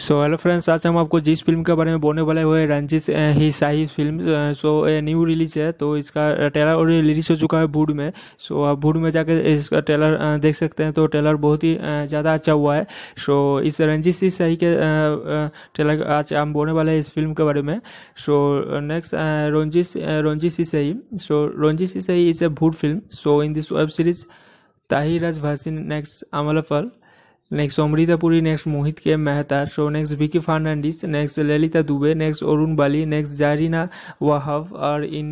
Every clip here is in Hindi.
सो हेलो फ्रेंड्स आज हम आपको जिस फिल्म के बारे में बोलने वाले हुए रंजिश ही शाही फिल्म सो ये न्यू रिलीज है तो इसका ट्रेलर और रिलीज हो चुका है भूड में सो आप भूड में जाकर इसका ट्रेलर देख सकते हैं तो ट्रेलर बहुत ही ज़्यादा अच्छा हुआ है सो इस रंजिश सिंह शाही के ट्रेलर आज हम बोलने वाले हैं इस फिल्म के बारे में सो नेक्स्ट रंजित रंजिश Hi Sahi so Ranjish Hi Sahi is a Bhud film so in this web series ताहिराज Bhasin next अमलफल next Amrita Puri next Mohit K Mehta so next Vicky Fernandes next Lalita Dubey next Arun Bali next Zarina Wahab are in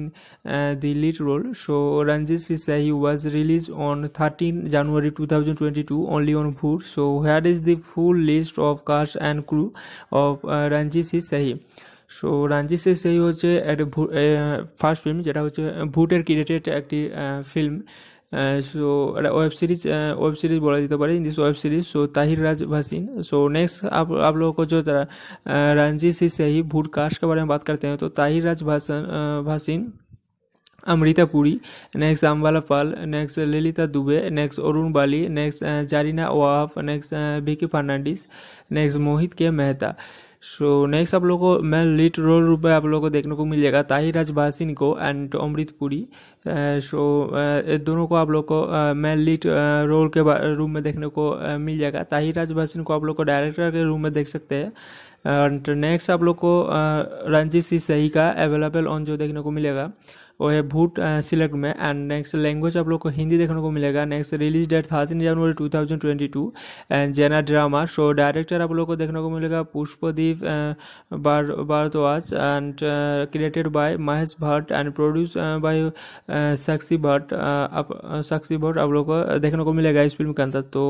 the lead role so Ranjit সিসাহি was release on thirteen January two thousand twenty two only on ভুর so where is the full list of cast and crew of Ranjit সিসাহি so রাঞ্জিত সেই হচ্ছে ফার্স্ট ফিল্ম যেটা হচ্ছে ভুটের uh, ক্রিয়েটেড একটি film uh, so web series series web series বলা যেতে পারে in this web series so Raj Bhasin so next आप आप लोगों को जो रणजी सिंह से ही कास्ट के बारे में बात करते हैं तो ताहिर राज भासन भासीन अमृता पुरी नेक्स्ट अम्बाला पाल next Lalita Dubey next Arun Bali next Zarina वाफ next Vicky Fernandes next Mohit K Mehta सो नेक्स्ट आप लोगों को मैं लीड रोल रूप में आप लोगों को देखने को मिल जाएगा ताहिराज बासिन को and Amrit Puri so uh, uh, दोनों को आप लोग को uh, मैं लीड रोल के रूप में देखने को मिल जाएगा ताहिराज बासिन को आप लोग को डायरेक्टर के रूप में देख सकते हैं एंड नेक्स्ट आप लोग को रंजीत सिंह सही का अवेलेबल ऑन जो देखने को मिलेगा वो है भूट सिलेक्ट uh, में एंड नेक्स्ट लैंग्वेज आप लोग को हिंदी देखने को मिलेगा next release date thirteen January two thousand twenty two and genre drama show director आप लोग को देखने को मिलेगा Pushpdeep Bhardwaj and created by Mahesh Bhatt and produce by Sakshi Bhatt Sakshi Bhatt आप uh, लोग को देखने को मिलेगा इस फिल्म के अंदर तो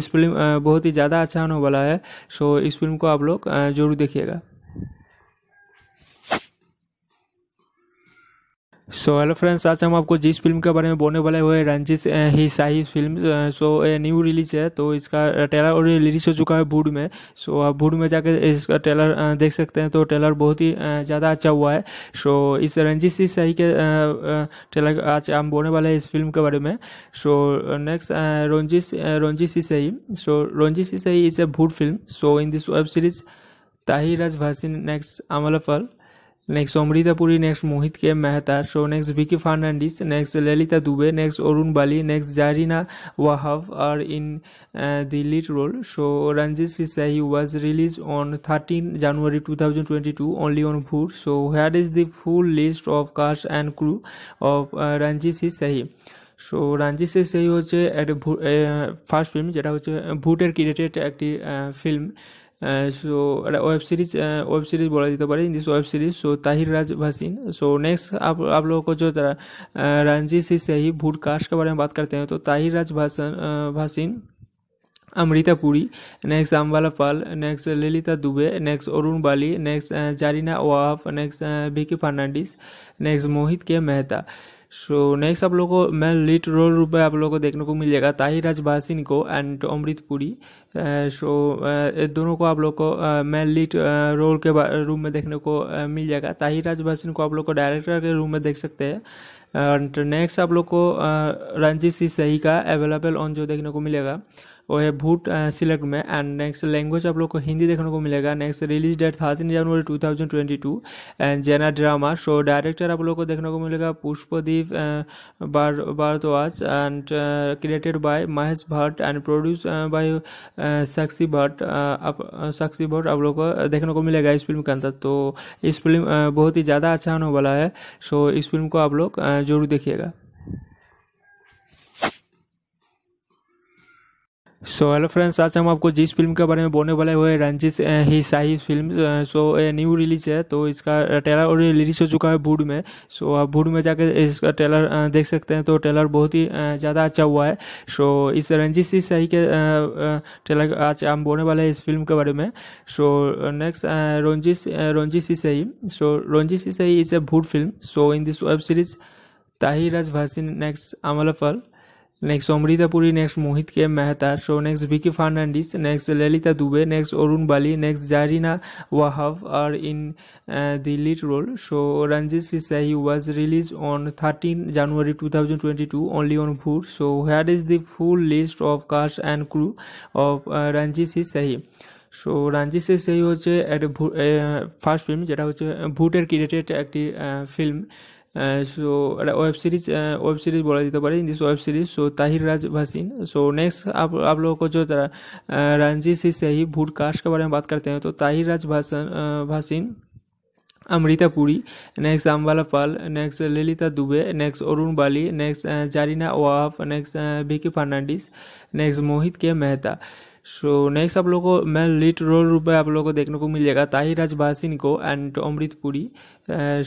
इस फिल्म uh, बहुत ही ज़्यादा अच्छा होने वाला है सो इस फिल्म को आप लोग जरूर देखिएगा सो हेलो फ्रेंड्स आज हम आपको जिस फिल्म के बारे में बोलने वाले हुए Ranjish Hi Sahi film so new release है तो इसका ट्रेलर और रिलीज हो चुका है भूड में सो आप भूड में जाकर इसका ट्रेलर देख सकते हैं तो ट्रेलर बहुत ही ज़्यादा अच्छा हुआ है सो इस रंजिश ही शाही के ट्रेलर आज हम बोलने वाले हैं इस फिल्म के बारे में सो नेक्स्ट रंजित रंजिश Hi Sahi so Ranjish Hi Sahi is a Bhud film so in this web series ताहिराज Bhasin next अमलफल next Amrita Puri next Mohit K Mehta so next Vicky Fernandes next Lalita Dubey next Arun Bali next Zarina Wahab are in the lead role so Ranjit C Sahi was release on thirteen January two thousand twenty two only on ভুট so where is the full list of cast and crew of Ranjit C Sahi so Ranjit C Sahi হচ্ছে ফার্স্ট ফিল্ম যেটা হচ্ছে ভুটের ক্রিয়েটেড একটি ফিল্ম uh, সো uh, একটা ওয়েব सिरीज ওয়েব সিরিজ বলা যেতে পারে in this web series so Tahir Raj Bhasin so next आप आप लोगों को जो रणजी सिंह से ही कास्ट के बारे में बात करते हैं तो ताहिर राज भासन भासीन अमृता पुरी नेक्स्ट अम्बाला पाल next Lalita Dubey next Arun Bali next Zarina वाफ next Vicky Fernandes next Mohit K Mehta सो नेक्स्ट आप लोग को मैं लीड रोल रूप में आप लोग को देखने को मिल जाएगा राज बासिन को and Amrit Puri so uh, uh, दोनों को आप लोग को uh, मैं लीड रोल के रूप में देखने को मिल जाएगा राज बासिन को आप लोग को डायरेक्टर के रूप में देख सकते हैं एंड नेक्स्ट आप लोग को रंजीत सिंह सही का अवेलेबल ऑन जो देखने को मिलेगा वो है भूट सिलेक्ट uh, में एंड नेक्स्ट लैंग्वेज आप लोग को हिंदी देखने को मिलेगा next release date thirteen January two thousand twenty two and genre drama show director आप लोग को देखने को मिलेगा Pushpdeep Bhardwaj and created by Mahesh Bhatt and produce by Sakshi Bhatt Sakshi Bhatt आप uh, लोग को देखने को मिलेगा इस फिल्म के अंदर तो इस फिल्म uh, बहुत ही ज़्यादा अच्छा होने वाला है सो इस फिल्म को आप लोग जरूर देखिएगा सो हेलो फ्रेंड्स आज हम आपको जिस फिल्म के बारे में बोलने वाले हुए रंजित ही शाही फिल्म सो ये न्यू रिलीज है तो इसका ट्रेलर और रिलीज हो चुका है भूड में सो so, आप भूड में जाकर इसका ट्रेलर देख सकते हैं तो ट्रेलर बहुत ही ज़्यादा अच्छा हुआ है सो so, इस रंजित ही शाही के ट्रेलर आज हम बोलने वाले हैं इस फिल्म के बारे में सो नेक्स्ट रंजित रंजिश Hi Sahi so Ranjish Hi Sahi is a Bhud film so in this web series Tahir Raj Bhasin next अमल फल next Amrita Puri next Mohit K Mehta so next Vicky Fernandes next Lalita Dubey next Arun Bali next Zarina Wahab are in the lead role so Ranjit সিসাহি was release on thirteen January two thousand twenty two only on ভুর so where is the full list of cast and crew of Ranjit সিসাহি so রঞ্জিত সিসাহি হচ্ছে একটা ফার্স্ট ফিল্ম যেটা হচ্ছে ভুটের ক্রিয়েটেড একটি film uh, so web series series web series বলা যেতে পারে in this web series Tahir Raj Bhasin so next आप आप लोगों को जो रणजी सिंह से ही कास्ट के बारे में बात करते हैं तो ताहिर राज भासन भासीन अमृता पुरी नेक्स्ट अम्बाला पाल next Lalita Dubey next Arun Bali next Zarina वाफ next Vicky Fernandes next Mohit K Mehta सो नेक्स्ट आप लोगों को मैं लीड रोल रूप में आप लोगों को देखने को मिल जाएगा ताहिराज बासिन को and Amrit Puri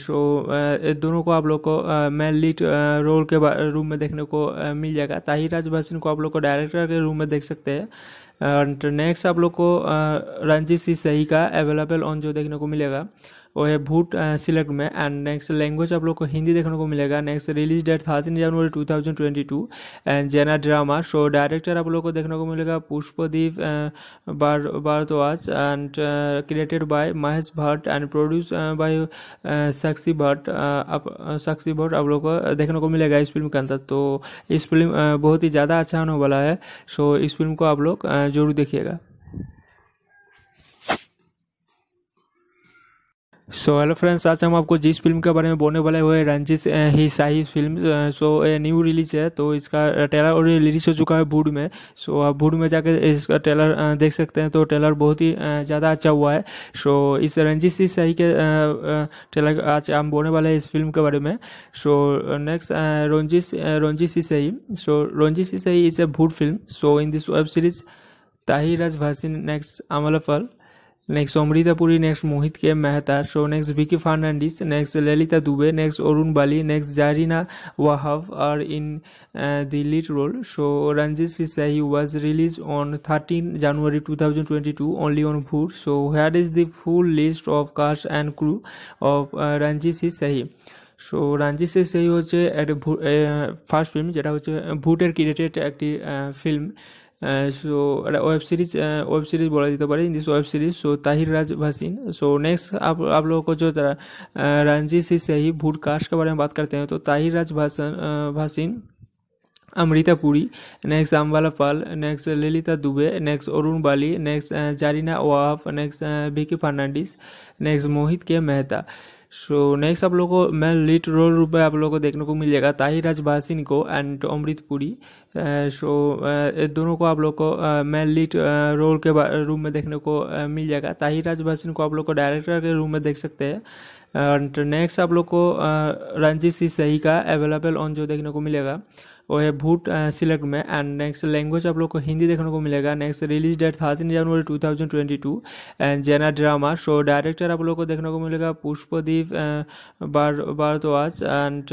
so uh, uh, दोनों को आप लोग को uh, मैं लीड रोल के रूप में देखने को मिल जाएगा ताहिराज बासिन को आप लोग को डायरेक्टर के रूप में देख सकते हैं एंड नेक्स्ट आप लोग को रंजीत सिंह सही का अवेलेबल ऑन जो देखने को मिलेगा वो है भूट सिलेक्ट में एंड नेक्स्ट लैंग्वेज आप लोग को हिंदी देखने को मिलेगा next release date thirteen January two thousand twenty two and genre drama show director आप लोग को देखने को मिलेगा Pushpdeep Bhardwaj and created by Mahesh Bhatt and produce by Sakshi Bhatt Sakshi Bhatt आप लोग को देखने को मिलेगा इस फिल्म के अंदर तो इस फिल्म बहुत ही ज़्यादा अच्छा होने वाला है सो इस फिल्म को आप लोग जरूर देखिएगा सो हेलो फ्रेंड्स आज हम आपको जिस फिल्म के बारे में बोलने वाले हुए रंजिश ही शाही फिल्म सो ये न्यू रिलीज है तो इसका ट्रेलर और रिलीज हो चुका है भूड में सो आप भूड में जाकर इसका ट्रेलर देख सकते हैं तो ट्रेलर बहुत ही ज़्यादा अच्छा हुआ है सो इस रंजिश ही शाही के ट्रेलर आज हम बोलने वाले हैं इस फिल्म के बारे में सो नेक्स्ट रंजिश रंजिश Hi Sahi so Ranjish Hi Sahi is a Bhud film so in this web series Raj Bhasin next फल next Amrita Puri next Mohit K Mehta so next Vicky Fernandes next Lalita Dubey next Arun Bali next Zarina Wahab are in the lead role so Ranjish Sahi was release on thirteen January two thousand twenty two only on ভুর so where is the full list of cast and crew of Ranjish Sahi so রাঞ্জি সে সেই হচ্ছে একটা ফার্স্ট ফিল্ম যেটা হচ্ছে ভুটের ক্রিয়েটেড একটি ফিল্ম uh, সো uh, একটা ওয়েব সিরিজ ওয়েব সিরিজ বলা যেতে পারে in this web series so Tahir Raj Bhasin so next आप आप लोगों को जो रंजीत सिंह से ही सही कास्ट के बारे में बात करते हैं तो ताहिर राज भासन भासीन अमृता पुरी नेक्स्ट अम्बाला पाल next Lalita Dubey next Arun Bali next Zarina वाफ next Vicky Fernandes next Mohit K Mehta सो नेक्स्ट आप लोगों को मैं लीड रोल रूप में आप लोगों को देखने को मिल ताहिर राज बासिन को and Amritpuri so uh, uh, दोनों को आप लोग को uh, मैं लीड रोल के रूप में देखने को मिल जाएगा राज बासिन को आप लोग को डायरेक्टर के रूप में देख सकते हैं एंड नेक्स्ट आप लोग को रंजीत सिंह सही का अवेलेबल ऑन जो देखने को मिलेगा वो है भूट सिलेक्ट uh, में एंड नेक्स्ट लैंग्वेज आप लोग को हिंदी देखने को मिलेगा next release date thirteen January two thousand twenty two and genre drama show director आप लोग को देखने को मिलेगा पुष्पदीप बार Bhardwaj and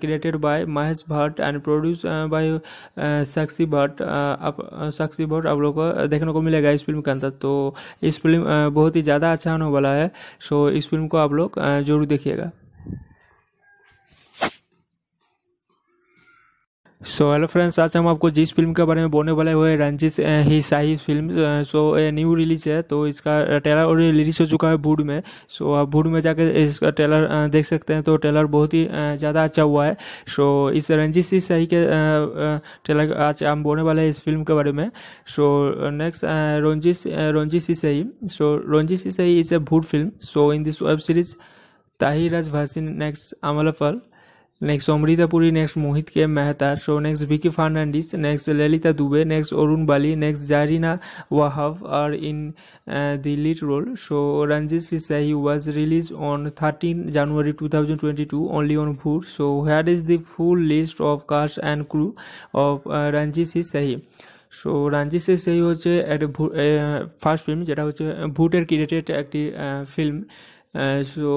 created by Mahesh Bhatt and produce by Sakshi Bhatt Sakshi Bhatt आप uh, लोग को uh, देखने को मिलेगा इस फिल्म के अंदर तो इस फिल्म बहुत ही ज़्यादा अच्छा होने वाला है सो इस फिल्म को आप लोग जरूर देखिएगा सो हेलो फ्रेंड्स आज हम आपको जिस फिल्म के बारे में बोलने वाले हुए Ranjish Hi Sahi film so new release है तो इसका ट्रेलर और रिलीज हो चुका है बूढ़ में सो so, आप बूढ़ में जाकर इसका ट्रेलर देख सकते हैं तो ट्रेलर बहुत ही ज़्यादा अच्छा हुआ है सो so, इस रंजिश ही शाही के ट्रेलर आज हम बोलने वाले हैं इस फिल्म के बारे में सो नेक्स्ट रंजित रंजिश Hi Sahi so Ranjish Hi Sahi is a Bhud film so in this web series ताहिराज भासी next अमल फल next Amrita Puri next Mohit K Mehta so next Vicky Fernandes next Lalita Dubey next Arun Bali next Zarina Wahab are in the lead role so Ranjit সিসাহি was release on thirteen January two thousand twenty two only on ভুট so where is the full list of cast and crew of Ranjit সিসাহি so রঞ্জিত সে হচ্ছে একটা ফার্স্ট ফিল্ম যেটা হচ্ছে ভুটের ক্রিয়েটেড একটি film uh, so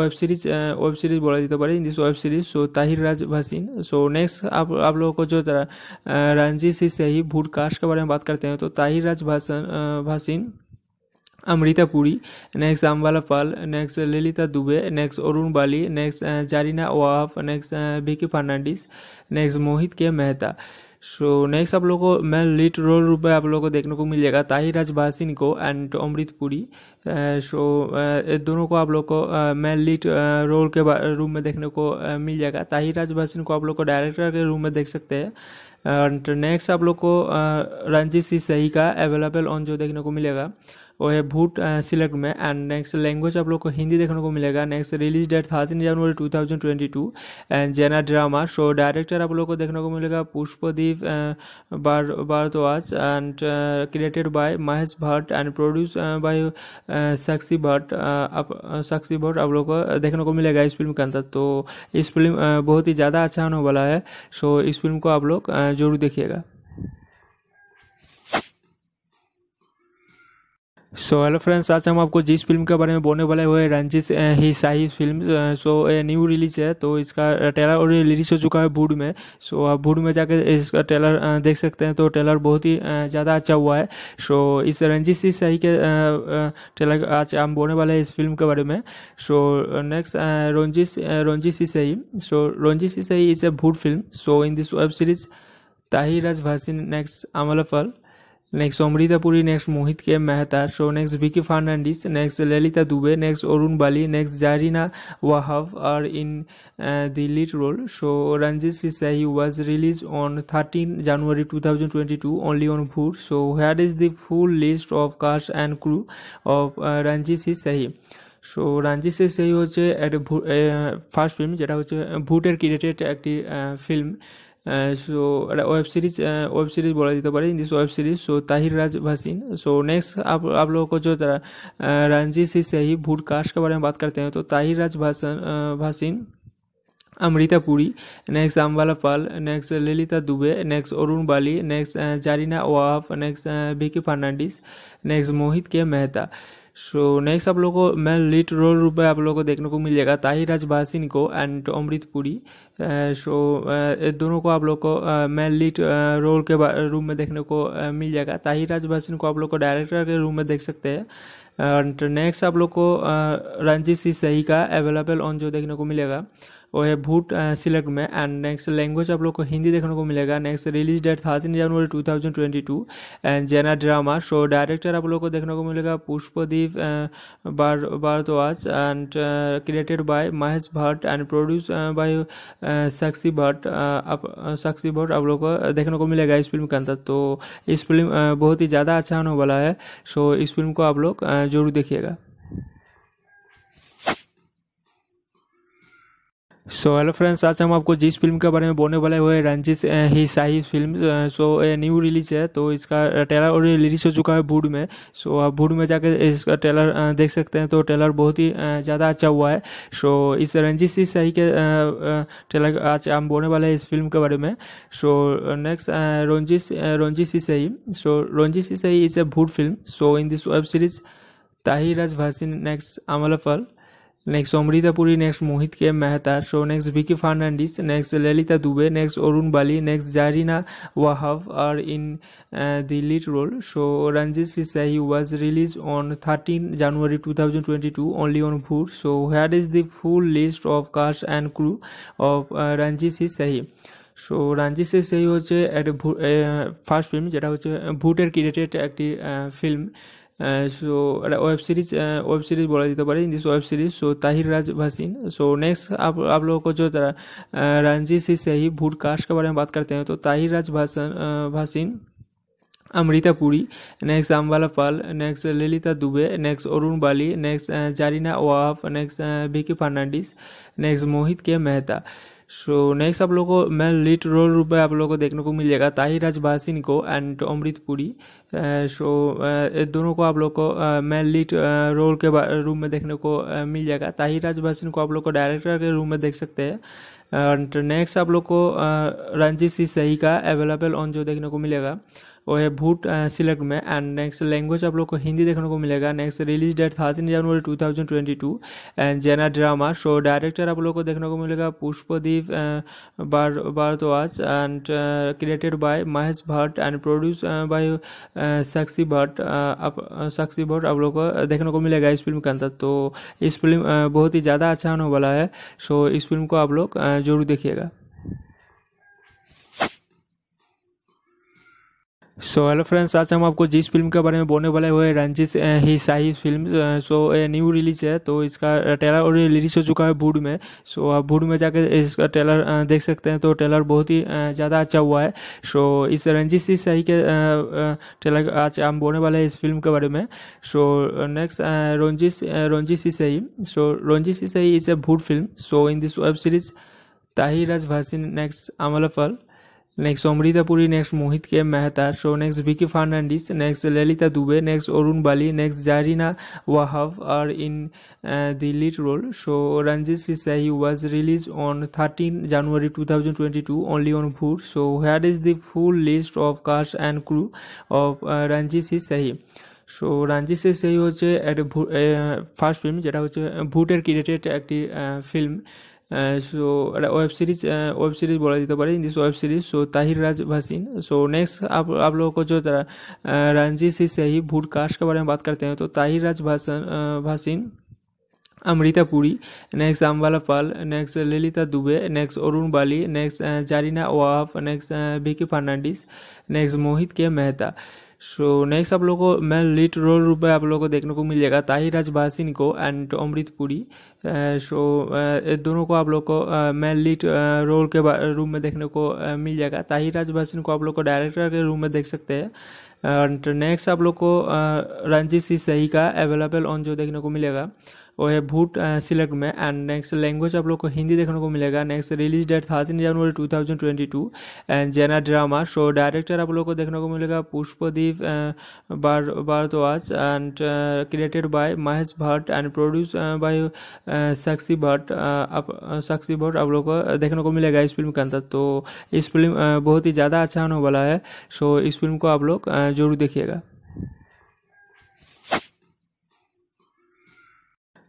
web series series web series বলা যেতে পারে in this web series Tahir Raj Bhasin so next आप आप लोगों को जो रणजी सिंह से ही कास्ट के बारे में बात करते हैं तो ताहिर राज भासन भासीन अमृता पुरी नेक्स्ट अम्बाला पाल next Lalita Dubey next Arun Bali next Zarina वाफ next Vicky Fernandes next Mohit K Mehta सो नेक्स्ट आप लोग को मैं लीड रोल रूप में आप लोग को देखने को मिल जाएगा राज राजभाषिन को and Amrit Puri so uh, uh, दोनों को आप लोग को uh, मैं लीड रोल के रूम में देखने को मिल जाएगा राज भासिन को आप लोग को डायरेक्टर के रूम में देख सकते हैं एंड नेक्स्ट आप लोग को रंजीत सिंह सही का अवेलेबल ऑन जो देखने को मिलेगा वो है भूट सिलेक्ट में एंड नेक्स्ट लैंग्वेज आप लोग को हिंदी देखने को मिलेगा next release date thirteen January two thousand twenty two and genre drama show director आप लोग को देखने को मिलेगा Pushpdeep Bhardwaj and created by Mahesh Bhatt and produce by Sakshi Bhatt Sakshi Bhatt आप लोग को देखने को मिलेगा इस फिल्म के अंदर तो इस फिल्म बहुत ही ज़्यादा अच्छा होने वाला है सो इस फिल्म को आप लोग जरूर देखिएगा सो हेलो फ्रेंड्स आज हम आपको जिस फिल्म के बारे में बोलने वाले हुए रंजिश ही शाही फिल्म सो ये न्यू रिलीज है तो इसका ट्रेलर और रिलीज हो चुका है भूड में सो आप भूड में जाकर इसका ट्रेलर देख सकते हैं तो ट्रेलर बहुत ही ज़्यादा अच्छा हुआ है सो इस रंजिश ही शाही के ट्रेलर आज हम बोलने वाले हैं इस फिल्म के बारे में सो नेक्स्ट रंजिश रंजीत ही सही सो रंजिश ही सही is a Bhud film so in this web series Tahir Raj Bhasin next अमल फल next Amrita Puri next Mohit K Mehta so next Vicky Fernandes next Lalita Dubey next Arun Bali next Zarina Wahab are in the lead role so Ranjit সিসাহি was release on thirteen January two thousand twenty two only on ভুট so where is the full list of cast and crew of Ranjit সিসাহি so রঞ্জিত সে সেই হচ্ছে একটা ফার্স্ট ফিল্ম যেটা হচ্ছে ভুটের ক্রিয়েটেড একটি ফিল্ম uh, সো uh, একটা ওয়েব সিরিজ ওয়েব সিরিজ বলা যেতে পারে in this web series Tahir Raj Bhasin so next आप आप लोगों को जो रणजी सिंह से ही कास्ट के बारे में बात करते हैं तो ताहिर राज भासन भासीन अमृता पुरी नेक्स्ट अम्बाला पाल next Lalita Dubey next Arun Bali next Zarina वाफ next Vicky Fernandes next Mohit K Mehta सो नेक्स्ट आप लोगों को मैं लीड रोल रूप में आप लोगों को देखने को मिल जाएगा राज राजभाषिन को and Amrit Puri so uh, uh, दोनों को आप लोग को uh, मैं लीड रोल के रूप में देखने को मिल जाएगा राज राजभाषिन को आप लोग को डायरेक्टर के रूप में देख सकते हैं एंड नेक्स्ट आप लोग को रंजीत सिंह सही का अवेलेबल ऑन जो देखने को मिलेगा वो है भूट सिलेक्ट में एंड नेक्स्ट लैंग्वेज आप लोग को हिंदी देखने को मिलेगा next release date thirteen January two thousand twenty two and genre drama show director आप लोग को देखने को मिलेगा Pushpdeep Bhardwaj and created by Mahesh Bhatt and produce by Sakshi Bhatt Sakshi Bhatt आप लोग को देखने को मिलेगा इस फिल्म के अंदर तो इस फिल्म बहुत ही ज़्यादा अच्छा होने वाला है सो इस फिल्म को आप लोग जरूर देखिएगा सो हेलो फ्रेंड्स आज हम आपको जिस फिल्म के बारे में बोलने वाले हुए रंजिश ही शाही फिल्म सो ये न्यू रिलीज है तो इसका ट्रेलर और रिलीज हो चुका है भूड में सो so, आप भूड में जाकर इसका ट्रेलर देख सकते हैं तो ट्रेलर बहुत ही ज़्यादा अच्छा हुआ है सो so, इस रंजिश ही शाही के ट्रेलर आज हम बोलने वाले हैं इस फिल्म के बारे में सो नेक्स्ट रंजिश रंजिश Hi Sahi so Ranjish Hi Sahi is a Bhud film so in this web series Raj Bhasin next फल next Amrita Puri next Mohit K Mehta so next Vicky Fernandes next Lalita Dubey next Arun Bali next Zarina Wahab are in the lead role so Ranjish Sahi was release on thirteen January two thousand twenty two only on ভুর so where is the full list of cast and crew of Ranjish Sahi so রাঞ্জিত সেই হচ্ছে একটা ফার্স্ট ফিল্ম যেটা হচ্ছে ভুটের ক্রিয়েটেড একটি ফিল্ম uh, সো uh, একটা ওয়েব सीरीज वेब सीरीज बोला যেতে পারে in this web series so Tahir Raj Bhasin so next आप आप लोगों को जो रंजीत सिंह से ही भूडकास्ट के बारे में बात करते हैं तो ताहिर राज भासन भासीन अमृता पुरी नेक्स्ट अम्बाला पाल next Lalita Dubey next Arun Bali next Zarina वाफ next Vicky Fernandes next Mohit K Mehta सो नेक्स्ट आप लोगों को मैं लीड रोल रूप में आप लोगों को देखने को मिल ताहिर राज राजभाषिन को and Amritpuri so uh, uh, दोनों को आप लोग को uh, मैं लीड रोल के रूप में देखने को मिल जाएगा राज राजभाषिन को आप लोग को डायरेक्टर के रूप में देख सकते हैं एंड नेक्स्ट आप लोग को रंजीत सिंह सही का अवेलेबल ऑन जो देखने को मिलेगा वो है भूट सिलेक्ट uh, में एंड नेक्स्ट लैंग्वेज आप लोग को हिंदी देखने को मिलेगा next release date thirteen January two thousand twenty two and genre drama show director आप लोग को देखने को मिलेगा पुष्पदीप बार Bhardwaj and created by Mahesh Bhatt and produce by Sakshi Bhatt Sakshi Bhatt आप uh, लोग को uh, देखने को मिलेगा इस फिल्म के अंदर तो इस फिल्म बहुत ही ज़्यादा अच्छा होने वाला है सो इस फिल्म को आप लोग जरूर देखिएगा सो हेलो फ्रेंड्स आज हम आपको जिस फिल्म के बारे में बोलने वाले हुए Ranjish Hi Sahi film so a new release है तो इसका ट्रेलर और रिलीज हो चुका है भूड में सो आप भूड में जाकर इसका ट्रेलर देख सकते हैं तो ट्रेलर बहुत ही ज़्यादा अच्छा हुआ है सो इस रंजिश ही शाही के ट्रेलर आज हम बोलने वाले हैं इस फिल्म के बारे में सो नेक्स्ट रंजिश रंजिश Hi Sahi so Ranjish Hi Sahi is a Bhud film so in this web series Raj Bhasin next अमलफल next Amrita Puri next Mohit K Mehta so next Vicky Fernandes next Lalita Dubey next Arun Bali next Zarina Wahab are in the lead role so Ranjit সিসাহি was release on thirteen January two thousand twenty two only on ভুট so where is the full list of cast and crew of Ranjit সিসাহি so রাঞ্জিত সেই হচ্ছে একটা ফার্স্ট ফিল্ম যেটা হচ্ছে ভুটের ক্রিয়েটেড একটি film uh, so web series series web बोला যেতে পারে in this web series so Tahir Raj Bhasin so next आप आप लोगों को जो रंजीत सिंह से ही सही कास्ट के बारे में बात करते हैं तो ताहिर राज भासन भासीन अमृता पुरी नेक्स्ट अम्बाला पाल next Lalita Dubey next Arun Bali next Zarina वाफ next Vicky Fernandes next Mohit K Mehta सो नेक्स्ट आप लोगों को मैं लीड रोल रूप में आप लोगों को देखने को मिल ताहिर ताहिराज बासिन को and Amrit Puri so uh, uh, दोनों को आप लोग को uh, मैं लीड रोल के रूप में देखने को मिल जाएगा ताहिराज बासिन को आप लोग को डायरेक्टर के रूप में देख सकते हैं एंड नेक्स्ट आप लोग को रंजीत सिंह सही का अवेलेबल ऑन जो देखने को मिलेगा वो है भूट सिलेक्ट uh, में एंड नेक्स्ट लैंग्वेज आप लोग को हिंदी देखने को मिलेगा next release date thirteen January two thousand twenty two and genre drama show director आप लोग को देखने को मिलेगा Pushpdeep Bhardwaj and created by Mahesh Bhatt and produce by Sakshi Bhatt Sakshi Bhatt आप uh, लोग को uh, देखने को मिलेगा इस फिल्म के अंदर तो इस फिल्म बहुत ही ज़्यादा अच्छा होने वाला है सो इस फिल्म को आप लोग जरूर देखिएगा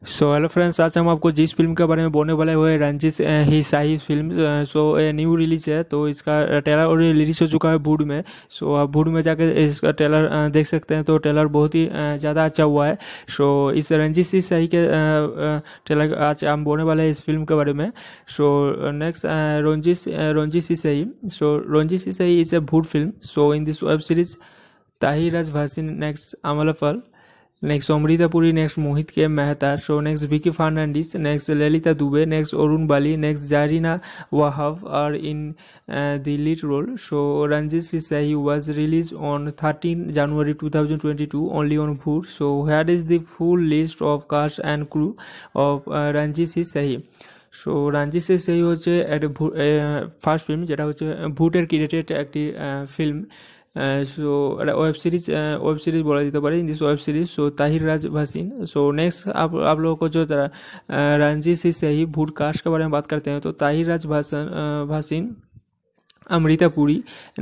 सो हेलो फ्रेंड्स आज हम आपको जिस फिल्म के बारे में बोलने वाले हुए Ranjish Hi Sahi film so a new release है तो इसका ट्रेलर और रिलीज हो चुका है भूड में सो so, आप भूड में जाकर इसका ट्रेलर देख सकते हैं तो ट्रेलर बहुत ही ज़्यादा अच्छा हुआ है सो so, इस रंजित ही शाही के ट्रेलर आज हम बोलने वाले हैं इस फिल्म के बारे में सो नेक्स्ट रंजित रंजिश Hi Sahi so Ranjish Hi Sahi is a Bhud film so in this web series Raj Bhasin next अमल फल next Amrita Puri next Mohit K Mehta so next Vicky Fernandes next Lalita Dubey next Arun Bali next Zarina Wahab are in the lead role so Ranjit সিসাহি was release on thirteen January two thousand twenty two only on ভুট so where is the full list of cast and crew of Ranjit সিসাহি so রঞ্জিত সিসাহি হচ্ছে একটা ফার্স্ট ফিল্ম যেটা হচ্ছে ভুটের ক্রিয়েটেড একটি film uh, so web series series web series বলা যেতে পারে in this web series Tahir Raj Bhasin so next आप आप लोगों को जो रणजी सिंह से ही कास्ट के बारे में बात करते हैं तो ताहिर राज भासन भासीन अमृता पुरी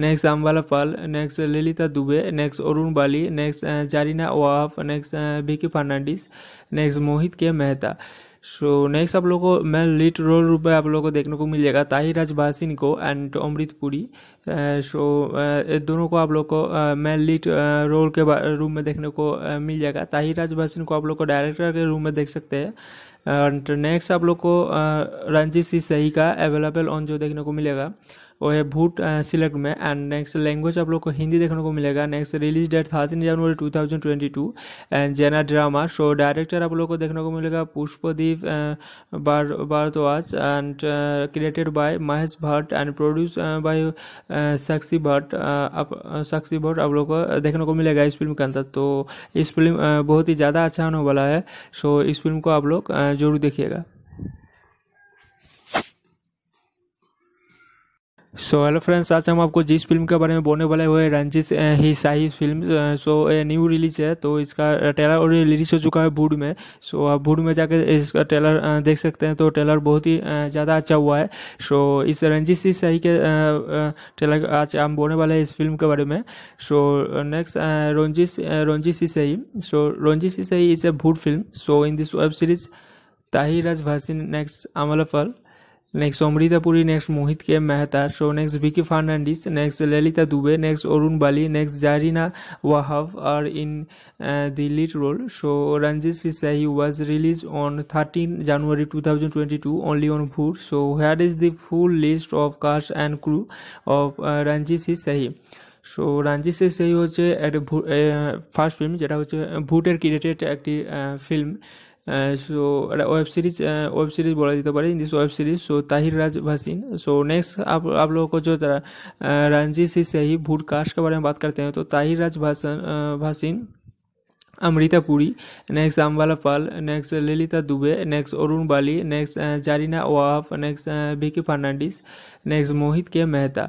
नेक्स्ट अम्बाला पाल next Lalita Dubey next Arun Bali next Zarina वाफ next Vicky Fernandes next Mohit K Mehta सो नेक्स्ट आप लोगों को मैं लीड रोल रूप में आप लोगों को देखने को मिल जाएगा राज राजभाषिन को and Amrit Puri so uh, uh, दोनों को आप लोग को uh, मैं लीड रोल के रूप में देखने को मिल जाएगा राज राजभाषिन को आप लोग को डायरेक्टर के रूप में देख सकते हैं एंड नेक्स्ट आप लोग को रंजीत सिंह सही का अवेलेबल ऑन जो देखने को मिलेगा वो है भूट सिलेक्ट uh, में एंड नेक्स्ट लैंग्वेज आप लोग को हिंदी देखने को मिलेगा next release date thirteen January two thousand twenty two and genre drama show director आप लोग को देखने को मिलेगा पुष्पदीप बार Bhardwaj and created by Mahesh Bhatt and produce by Sakshi Bhatt Sakshi Bhatt आप लोग को देखने को मिलेगा इस फिल्म के अंदर तो इस फिल्म uh, बहुत ही ज़्यादा अच्छा होने वाला है सो इस फिल्म को आप लोग uh, जरूर देखिएगा सो हेलो फ्रेंड्स आज हम आपको जिस फिल्म के बारे में बोलने वाले हुए Ranjish Hi Sahi film so a new release है तो इसका ट्रेलर और रिलीज हो चुका है भूड में सो आप भूड में जाकर इसका ट्रेलर देख सकते हैं तो ट्रेलर बहुत ही ज़्यादा अच्छा हुआ है सो इस रंजिश ही शाही के ट्रेलर आज हम बोलने वाले हैं इस फिल्म के बारे में सो नेक्स्ट रंजिश रंजिश Hi Sahi so Ranjish Hi Sahi is a Bhud film so in this web series Tahir Raj Bhasin next अमल फल next Amrita Puri next Mohit K Mehta so next Vicky Fernandes next Lalita Dubey next Arun Bali next Zarina Wahab are in the lead role so Ranjish Sahi was release on thirteen January two thousand twenty two only on ভুর so where is the full list of cast and crew of Ranjish Sahi so রঞ্জিত সে সাহি হচ্ছে একটা ফার্স্ট ফিল্ম যেটা হচ্ছে ভুটের ক্রিয়েটেড একটি ফিল্ম uh, সো একটা ওয়েব সিরিজ ওয়েব সিরিজ বলা যেতে পারে in this web series so Tahir Raj Bhasin so next आप आप लोगों को जो रंजीत सिंह से ही भूडकास्ट के बारे में बात करते हैं तो ताहिर राज भासन भासीन अमृता पुरी नेक्स्ट अम्बाला पाल next Lalita Dubey next Arun Bali next Zarina वाफ next Vicky Fernandes next Mohit K Mehta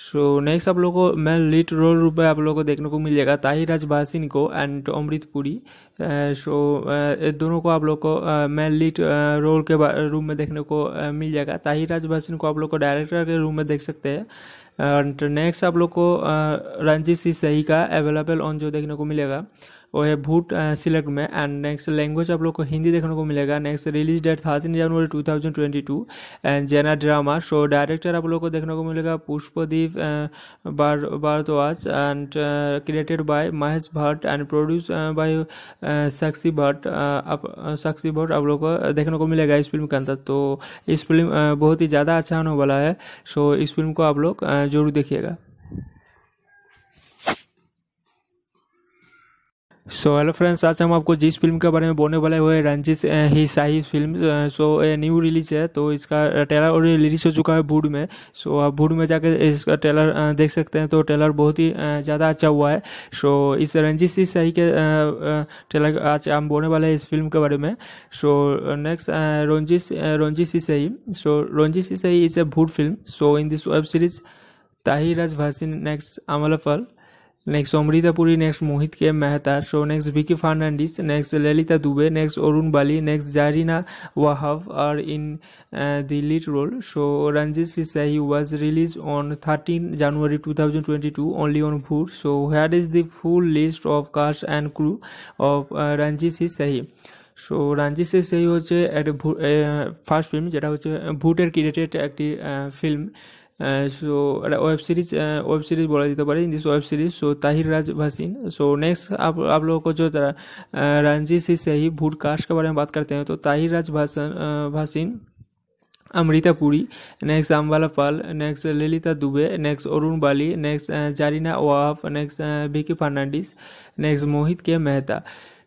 सो नेक्स्ट आप लोगों को मैं लीड रोल रूप में आप लोगों को देखने को मिलेगा राज राजभासिन को and Amritpuri so uh, uh, दोनों को आप लोग को uh, मैं लीड रोल के रूप में देखने को मिल जाएगा राज राजभासिन को आप लोग को डायरेक्टर के रूप में देख सकते हैं एंड नेक्स्ट आप लोग को रंजीत सिंह सही का अवेलेबल ऑन जो देखने को मिलेगा वो है भूट सिलेक्ट uh, में एंड नेक्स्ट लैंग्वेज आप लोग को हिंदी देखने को मिलेगा next release date thirteen January two thousand twenty two and genre drama show director आप लोग को देखने को मिलेगा Pushpdeep Bhardwaj and created by Mahesh Bhatt and produce by Sakshi Bhatt आप साक्षी uh, भट्ट आप लोग को देखने को मिलेगा इस फिल्म के अंदर तो इस फिल्म uh, बहुत ही ज़्यादा अच्छा होने वाला है सो इस फिल्म को आप लोग जरूर देखिएगा सो हेलो फ्रेंड्स आज हम आपको जिस फिल्म के बारे में बोलने वाले हुए Ranjish Hi Sahi film so a new release है तो इसका ट्रेलर और रिलीज हो चुका है भूड में सो आप भूड में जाकर इसका ट्रेलर देख सकते हैं तो ट्रेलर बहुत ही ज़्यादा अच्छा हुआ है सो इस रंजिश ही शाही के ट्रेलर आज हम बोलने वाले हैं इस फिल्म के बारे में सो नेक्स्ट रंजित रंजिश Hi Sahi so Ranjish Hi Sahi is a Bhud film so in this web series Raj Bhasin next अमल फल next Amrita Puri next Mohit K Mehta so next Vicky Fernandes next Lalita Dubey next Arun Bali next Zarina Wahab are in the lead role so Ranjit সিসাহি was release on thirteen January two thousand twenty two only on ভুট so where is the full list of cast and crew of Ranjit সিসাহি so রঞ্জিত সে হচ্ছে একটা ফার্স্ট ফিল্ম যেটা হচ্ছে ভুটের ক্রিয়েটেড একটি film uh, so web series series web series বলা যেতে পারে in this web series Tahir Raj Bhasin so next आप आप लोगों को जो रणजी सिंह से ही कास्ट के बारे में बात करते हैं तो ताहिर राज भासन भासीन अमृता पुरी नेक्स्ट अम्बाला पाल next Lalita Dubey next Arun Bali next Zarina वाफ next Vicky Fernandes next Mohit K Mehta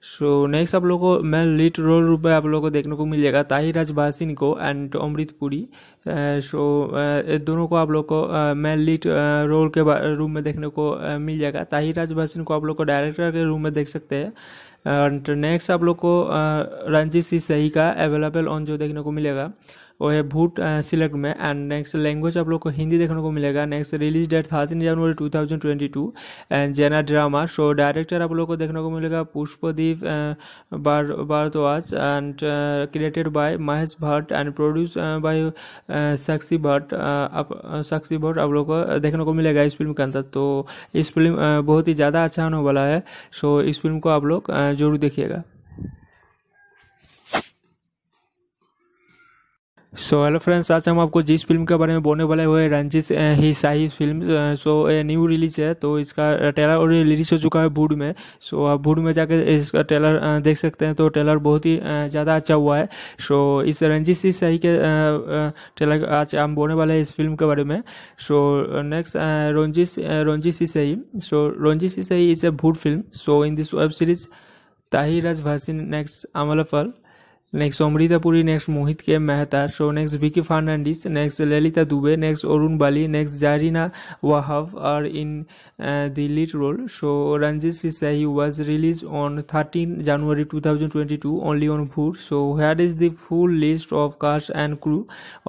सो नेक्स्ट आप लोगों को मैं लीड रोल रूप में आप लोगों को देखने को मिल जाएगा राज भासिन को and Amrit Puri so uh, uh, दोनों को आप लोग को uh, मैं लीड रोल के रूप में देखने को मिल जाएगा राज भासिन को आप लोग को डायरेक्टर के रूप में देख सकते हैं एंड नेक्स्ट आप लोग को रंजीत सिंह सही का अवेलेबल ऑन जो देखने को मिलेगा वो है भूट सिलेक्ट uh, में एंड नेक्स्ट लैंग्वेज आप लोग को हिंदी देखने को मिलेगा next release date thirteen January two thousand twenty two and genre drama show director आप लोग को देखने को मिलेगा Pushpdeep Bhardwaj and created by Mahesh Bhatt and produce by Sakshi Bhatt Sakshi Bhatt आप uh, लोग को uh, देखने को मिलेगा इस फिल्म के अंदर तो इस फिल्म बहुत ही ज़्यादा अच्छा होने वाला है सो इस फिल्म को आप लोग जरूर देखिएगा सो हेलो फ्रेंड्स आज हम आपको जिस फिल्म के बारे में बोलने वाले हुए रंजित ही शाही फिल्म सो ये न्यू रिलीज है तो इसका ट्रेलर और रिलीज हो चुका है भूड में सो so, आप भूड में जाकर इसका ट्रेलर देख सकते हैं तो ट्रेलर बहुत ही ज़्यादा अच्छा हुआ है सो so, इस रंजित ही शाही के ट्रेलर आज हम बोलने वाले हैं इस फिल्म के बारे में सो नेक्स्ट रंजित रंजिश Hi Sahi so Ranjish Hi Sahi is a Bhud film so in this web series ताहिराज Bhasin next अमल फल next Amrita Puri next Mohit K Mehta so next Vicky Fernandes next Lalita Dubey next Arun Bali next Zarina Wahab are in the lead role so Ranjit সিসাহি was release on thirteen January two thousand twenty two only on ভোর so where is the full list of cast and crew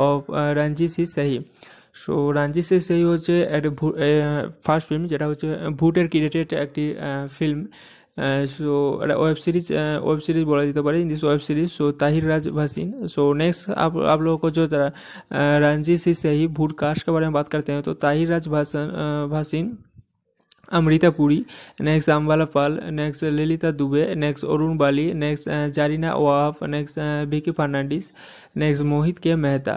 of Ranjit সিসাহি so রঞ্জিত সিসাহি হচ্ছে ফার্স্ট ফিল্ম uh, যেটা হচ্ছে ভুটের ক্রিয়েটেড একটি ফিল্ম uh, সো uh, একটা ওয়েব সিরিজ ওয়েব সিরিজ বলা যেতে পারে in this web series Tahir Raj Bhasin so next आप आप लोगों को जो रणजी सिंह से ही कास्ट के बारे में बात करते हैं तो ताहिर राज भासन भासीन अमृता पुरी नेक्स्ट अम्बाला पाल next Lalita Dubey next Arun Bali next Zarina वाफ next Vicky Fernandes next Mohit K Mehta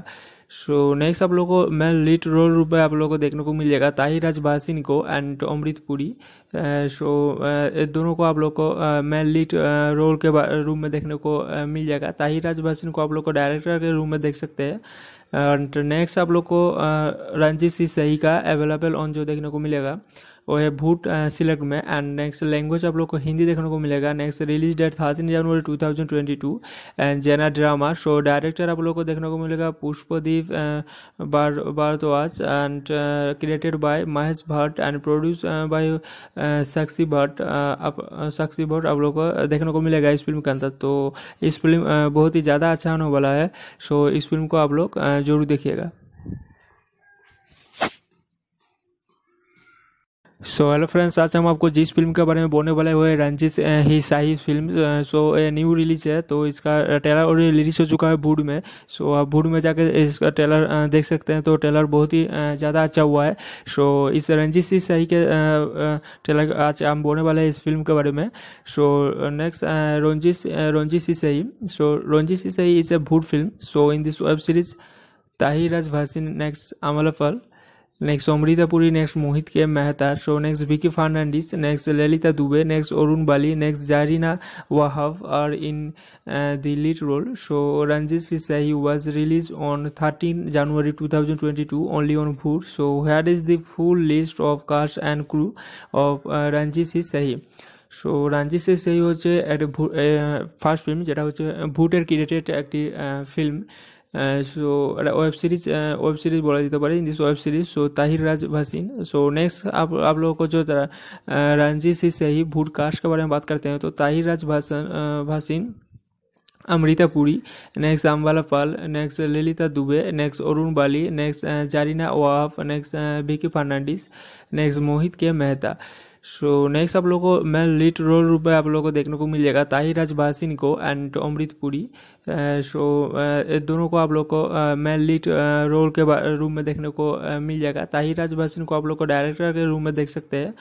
सो नेक्स्ट आप लोग को मैं लीड रोल रूप में आप लोग को देखने को मिल जाएगा ताहिराज बासिन को and Amrit Puri so uh, uh, दोनों को आप लोग को uh, मैं लीड रोल के रूप में देखने को मिल जाएगा ताहिराज बासिन को आप लोग को डायरेक्टर के रूप में देख सकते हैं एंड नेक्स्ट आप लोग को रंजीत सिंह सही का अवेलेबल ऑन जो देखने को मिलेगा वो है भूट सिलेक्ट में एंड नेक्स्ट लैंग्वेज आप लोग को हिंदी देखने को मिलेगा next release date thirteen January two thousand twenty two and genre drama show director आप लोग को देखने को मिलेगा Pushpdeep Bhardwaj and created by Mahesh Bhatt and produce by Sakshi Bhatt Sakshi Bhatt आप लोग को देखने को मिलेगा इस फिल्म के अंदर तो इस फिल्म बहुत ही ज़्यादा अच्छा होने वाला है सो इस फिल्म को आप लोग जरूर देखिएगा सो हेलो फ्रेंड्स आज हम आपको जिस फिल्म के बारे में बोलने वाले हुए रंजिश ही शाही फिल्म सो ये न्यू रिलीज है तो इसका ट्रेलर और रिलीज हो चुका है भूड में सो आप भूड में जाकर इसका ट्रेलर देख सकते हैं तो ट्रेलर बहुत ही ज़्यादा अच्छा हुआ है सो इस रंजिश ही शाही के ट्रेलर आज हम बोलने वाले हैं इस फिल्म के बारे में सो नेक्स्ट रंजिश रंजिश Hi Sahi so Ranjish Hi Sahi is a Bhud film so in this web series Raj Bhasin next फल next Amrita Puri next Mohit K Mehta so next Vicky Fernandes next Lalita Dubey next Arun Bali next Zarina Wahab are in the lead role so Ranjit C Sahi was release on thirteen January two thousand twenty two only on ভোর so where is the full list of cast and crew of Ranjit C Sahi so রাঞ্জি সে সেই হচ্ছে একটা ফার্স্ট ফিল্ম যেটা হচ্ছে ভুটের ক্রিয়েটেড একটি ফিল্ম uh, সো uh, একটা ওয়েব सिरीज ওয়েব সিরিজ বলা যেতে পারে in this web series so Tahir Raj Bhasin so next आप आप लोगों को जो रंजीत सिंह से ही कास्ट के बारे में बात करते हैं तो ताहिर राज भासन भासीन अमृता पुरी नेक्स्ट अम्बाला पाल next Lalita Dubey next Arun Bali next Zarina वाफ next Vicky Fernandes next Mohit K Mehta सो नेक्स्ट आप लोगों को मैं लीड रोल रूप में आप लोगों को देखने को मिल ताहिर राज बासिन को and Amritpuri so uh, uh, दोनों को आप लोग को uh, मैं लीड रोल के रूप में देखने को मिल जाएगा राज बासिन को आप लोग को डायरेक्टर के रूप में देख सकते हैं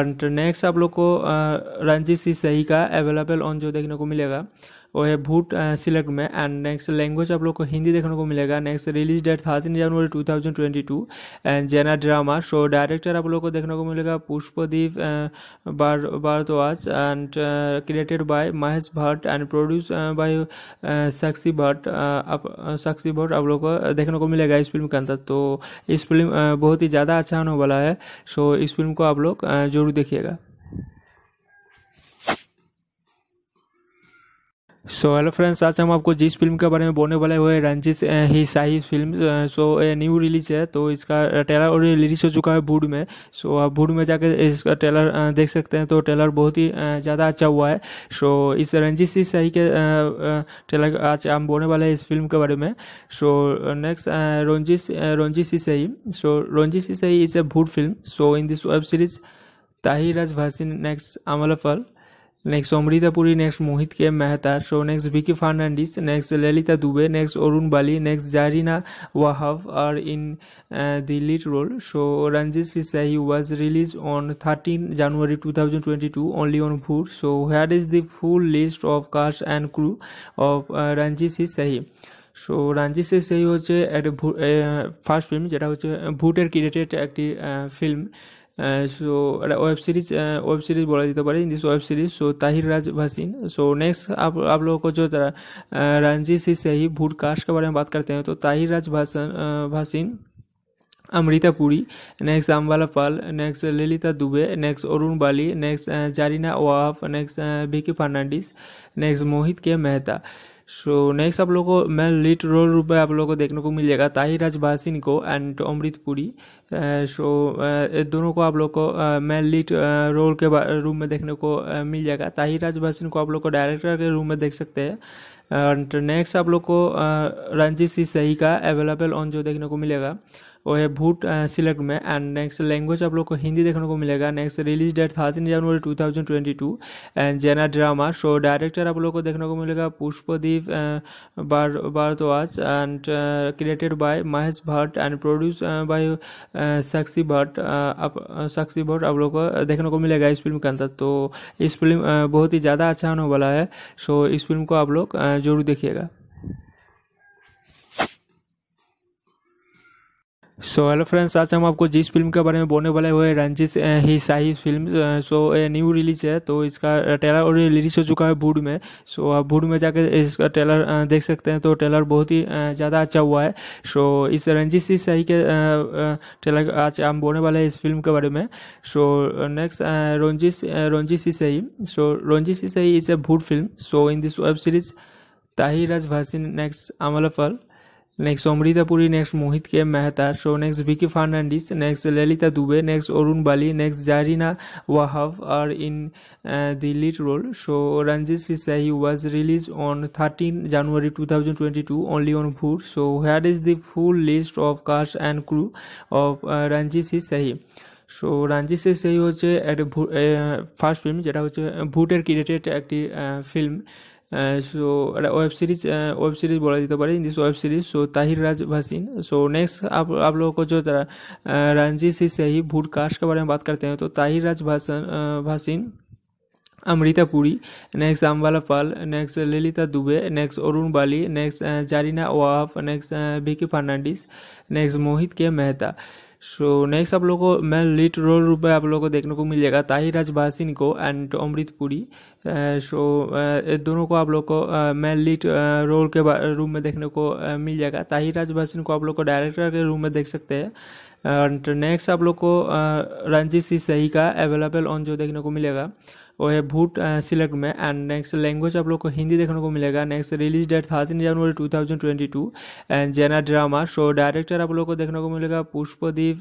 एंड नेक्स्ट आप लोग को रंजीत सिंह सही का अवेलेबल ऑन जो देखने को मिलेगा वो है भूट सिलेक्ट uh, में एंड नेक्स्ट लैंग्वेज आप लोग को हिंदी देखने को मिलेगा next release date thirteen January two thousand twenty two and genre drama show director आप लोग को देखने को मिलेगा पुष्पदीप बार Bhardwaj and created by Mahesh Bhatt and produce by Sakshi Bhatt आप साक्षी uh, भट्ट आप लोग को uh, देखने को मिलेगा इस फिल्म के अंदर तो इस फिल्म बहुत ही ज़्यादा अच्छा होने वाला है सो इस फिल्म को आप लोग जरूर देखिएगा सो हेलो फ्रेंड्स आज हम आपको जिस फिल्म के बारे में बोलने वाले हुए रंजिश ही शाही फिल्म सो ये न्यू रिलीज है तो इसका ट्रेलर और रिलीज हो चुका है भूड में सो आप भूड में जाकर इसका ट्रेलर देख सकते हैं तो ट्रेलर बहुत ही ज़्यादा अच्छा हुआ है सो इस रंजिश सिंह शाही के ट्रेलर आज हम बोलने वाले हैं इस फिल्म के बारे में सो नेक्स्ट रंजित रंजिश Hi Sahi so Ranjish Hi Sahi is a Bhud film so in this web series ताहिराज Bhasin next अमल फल next Amrita Puri next Mohit K Mehta so next Vicky Fernandes next Lalita Dubey next Arun Bali next Zarina Wahab are in the lead role so Ranjit সিসাহি was release on thirteen January two thousand twenty two only on ভুর so where is the full list of cast and crew of Ranjit সিসাহি so রাঞ্জিত সেই হচ্ছে একটা ফার্স্ট ফিল্ম যেটা হচ্ছে ভুটের uh, ক্রিয়েটেড একটি film uh, so web series web series বলা যেতে পারে in this web series so Tahir Raj Bhasin so next आप आप लोगों को जो रंजीत सिंह से ही कास्ट के बारे में बात करते हैं तो ताहिर राज भासन भासीन अमृता पुरी नेक्स्ट अम्बाला पाल next Lalita Dubey next Arun Bali next Zarina वाफ next Vicky Fernandes next Mohit K Mehta सो नेक्स्ट आप लोगों को मैं लीड रोल रूप में आप लोगों को देखने को मिल जाएगा ताहिराज बासिन को and Amrit Puri so uh, uh, दोनों को आप लोग को uh, मैं लीड रोल के रूप में देखने को मिल जाएगा ताहिराज बासिन को आप लोग को डायरेक्टर के रूप में देख सकते हैं एंड नेक्स्ट आप लोग को रंजीत सिंह सही का अवेलेबल ऑन जो देखने को मिलेगा वो है भूट सिलेक्ट uh, में एंड नेक्स्ट लैंग्वेज आप लोग को हिंदी देखने को मिलेगा next release date thirteen January two thousand twenty two and genre drama show director आप लोग को देखने को मिलेगा Pushpdeep Bhardwaj and created by Mahesh Bhatt and produce by Sakshi Bhatt Sakshi Bhatt आप uh, लोग को uh, देखने को मिलेगा इस फिल्म के अंदर तो इस फिल्म बहुत ही ज़्यादा अच्छा होने वाला है सो इस फिल्म को आप लोग जरूर देखिएगा सो हेलो फ्रेंड्स आज हम आपको जिस फिल्म के बारे में बोलने वाले हुए Ranjish Hi Sahi film so a new release है तो इसका ट्रेलर और रिलीज हो चुका है भूड में सो so, आप भूड में जाकर इसका ट्रेलर देख सकते हैं तो ट्रेलर बहुत ही ज़्यादा अच्छा हुआ है सो so, इस रंजित ही शाही के ट्रेलर आज हम बोलने वाले हैं इस फिल्म के बारे में सो नेक्स्ट रंजित रंजिश Hi Sahi so Ranjish Hi Sahi is a Bhud film so in this web series Tahir Raj Bhasin next अमल फल next Amrita Puri next Mohit K Mehta so next Vicky Fernandes next Lalita Dubey next Arun Bali next Zarina Wahab are in the lead role so Ranjit সিসাহি was release on thirteen January two thousand twenty two only on ভুট so where is the full list of cast and crew of Ranjit সিসাহি so রঞ্জিত সিসাহি হচ্ছে একটা ফার্স্ট ফিল্ম যেটা হচ্ছে ভুটের ক্রিয়েটেড একটি ফিল্ম uh, সো uh, একটা ওয়েব সিরিজ ওয়েব সিরিজ বলা যেতে পারে in this web series Tahir Raj Bhasin so next आप आप लोगों को जो रणजी सिंह से ही कास्ट के बारे में बात करते हैं तो ताहिर राज भासन भासीन अमृता पुरी नेक्स्ट अम्बाला पाल next Lalita Dubey next Arun Bali next Zarina वाफ next Vicky Fernandes next Mohit K Mehta सो नेक्स्ट आप लोगों को मैं लीड रोल रूप में आप लोगों को देखने को मिल जाएगा ताहिर राज भासिन को एंड अमृत पुरी शो दोनों को आप लोग को मेन लीड रोल के रूम में देखने को मिल जाएगा राज भसीन को आप लोग को डायरेक्टर के रूम में देख सकते हैं एंड नेक्स्ट आप लोग को रंजीत सिंह सही का अवेलेबल ऑन जो देखने को मिलेगा वो है भूट सिलेक्ट uh, में एंड नेक्स्ट लैंग्वेज आप लोग को हिंदी देखने को मिलेगा next release date thirteen January two thousand twenty two and genre drama show director आप लोग को देखने को मिलेगा Pushpdeep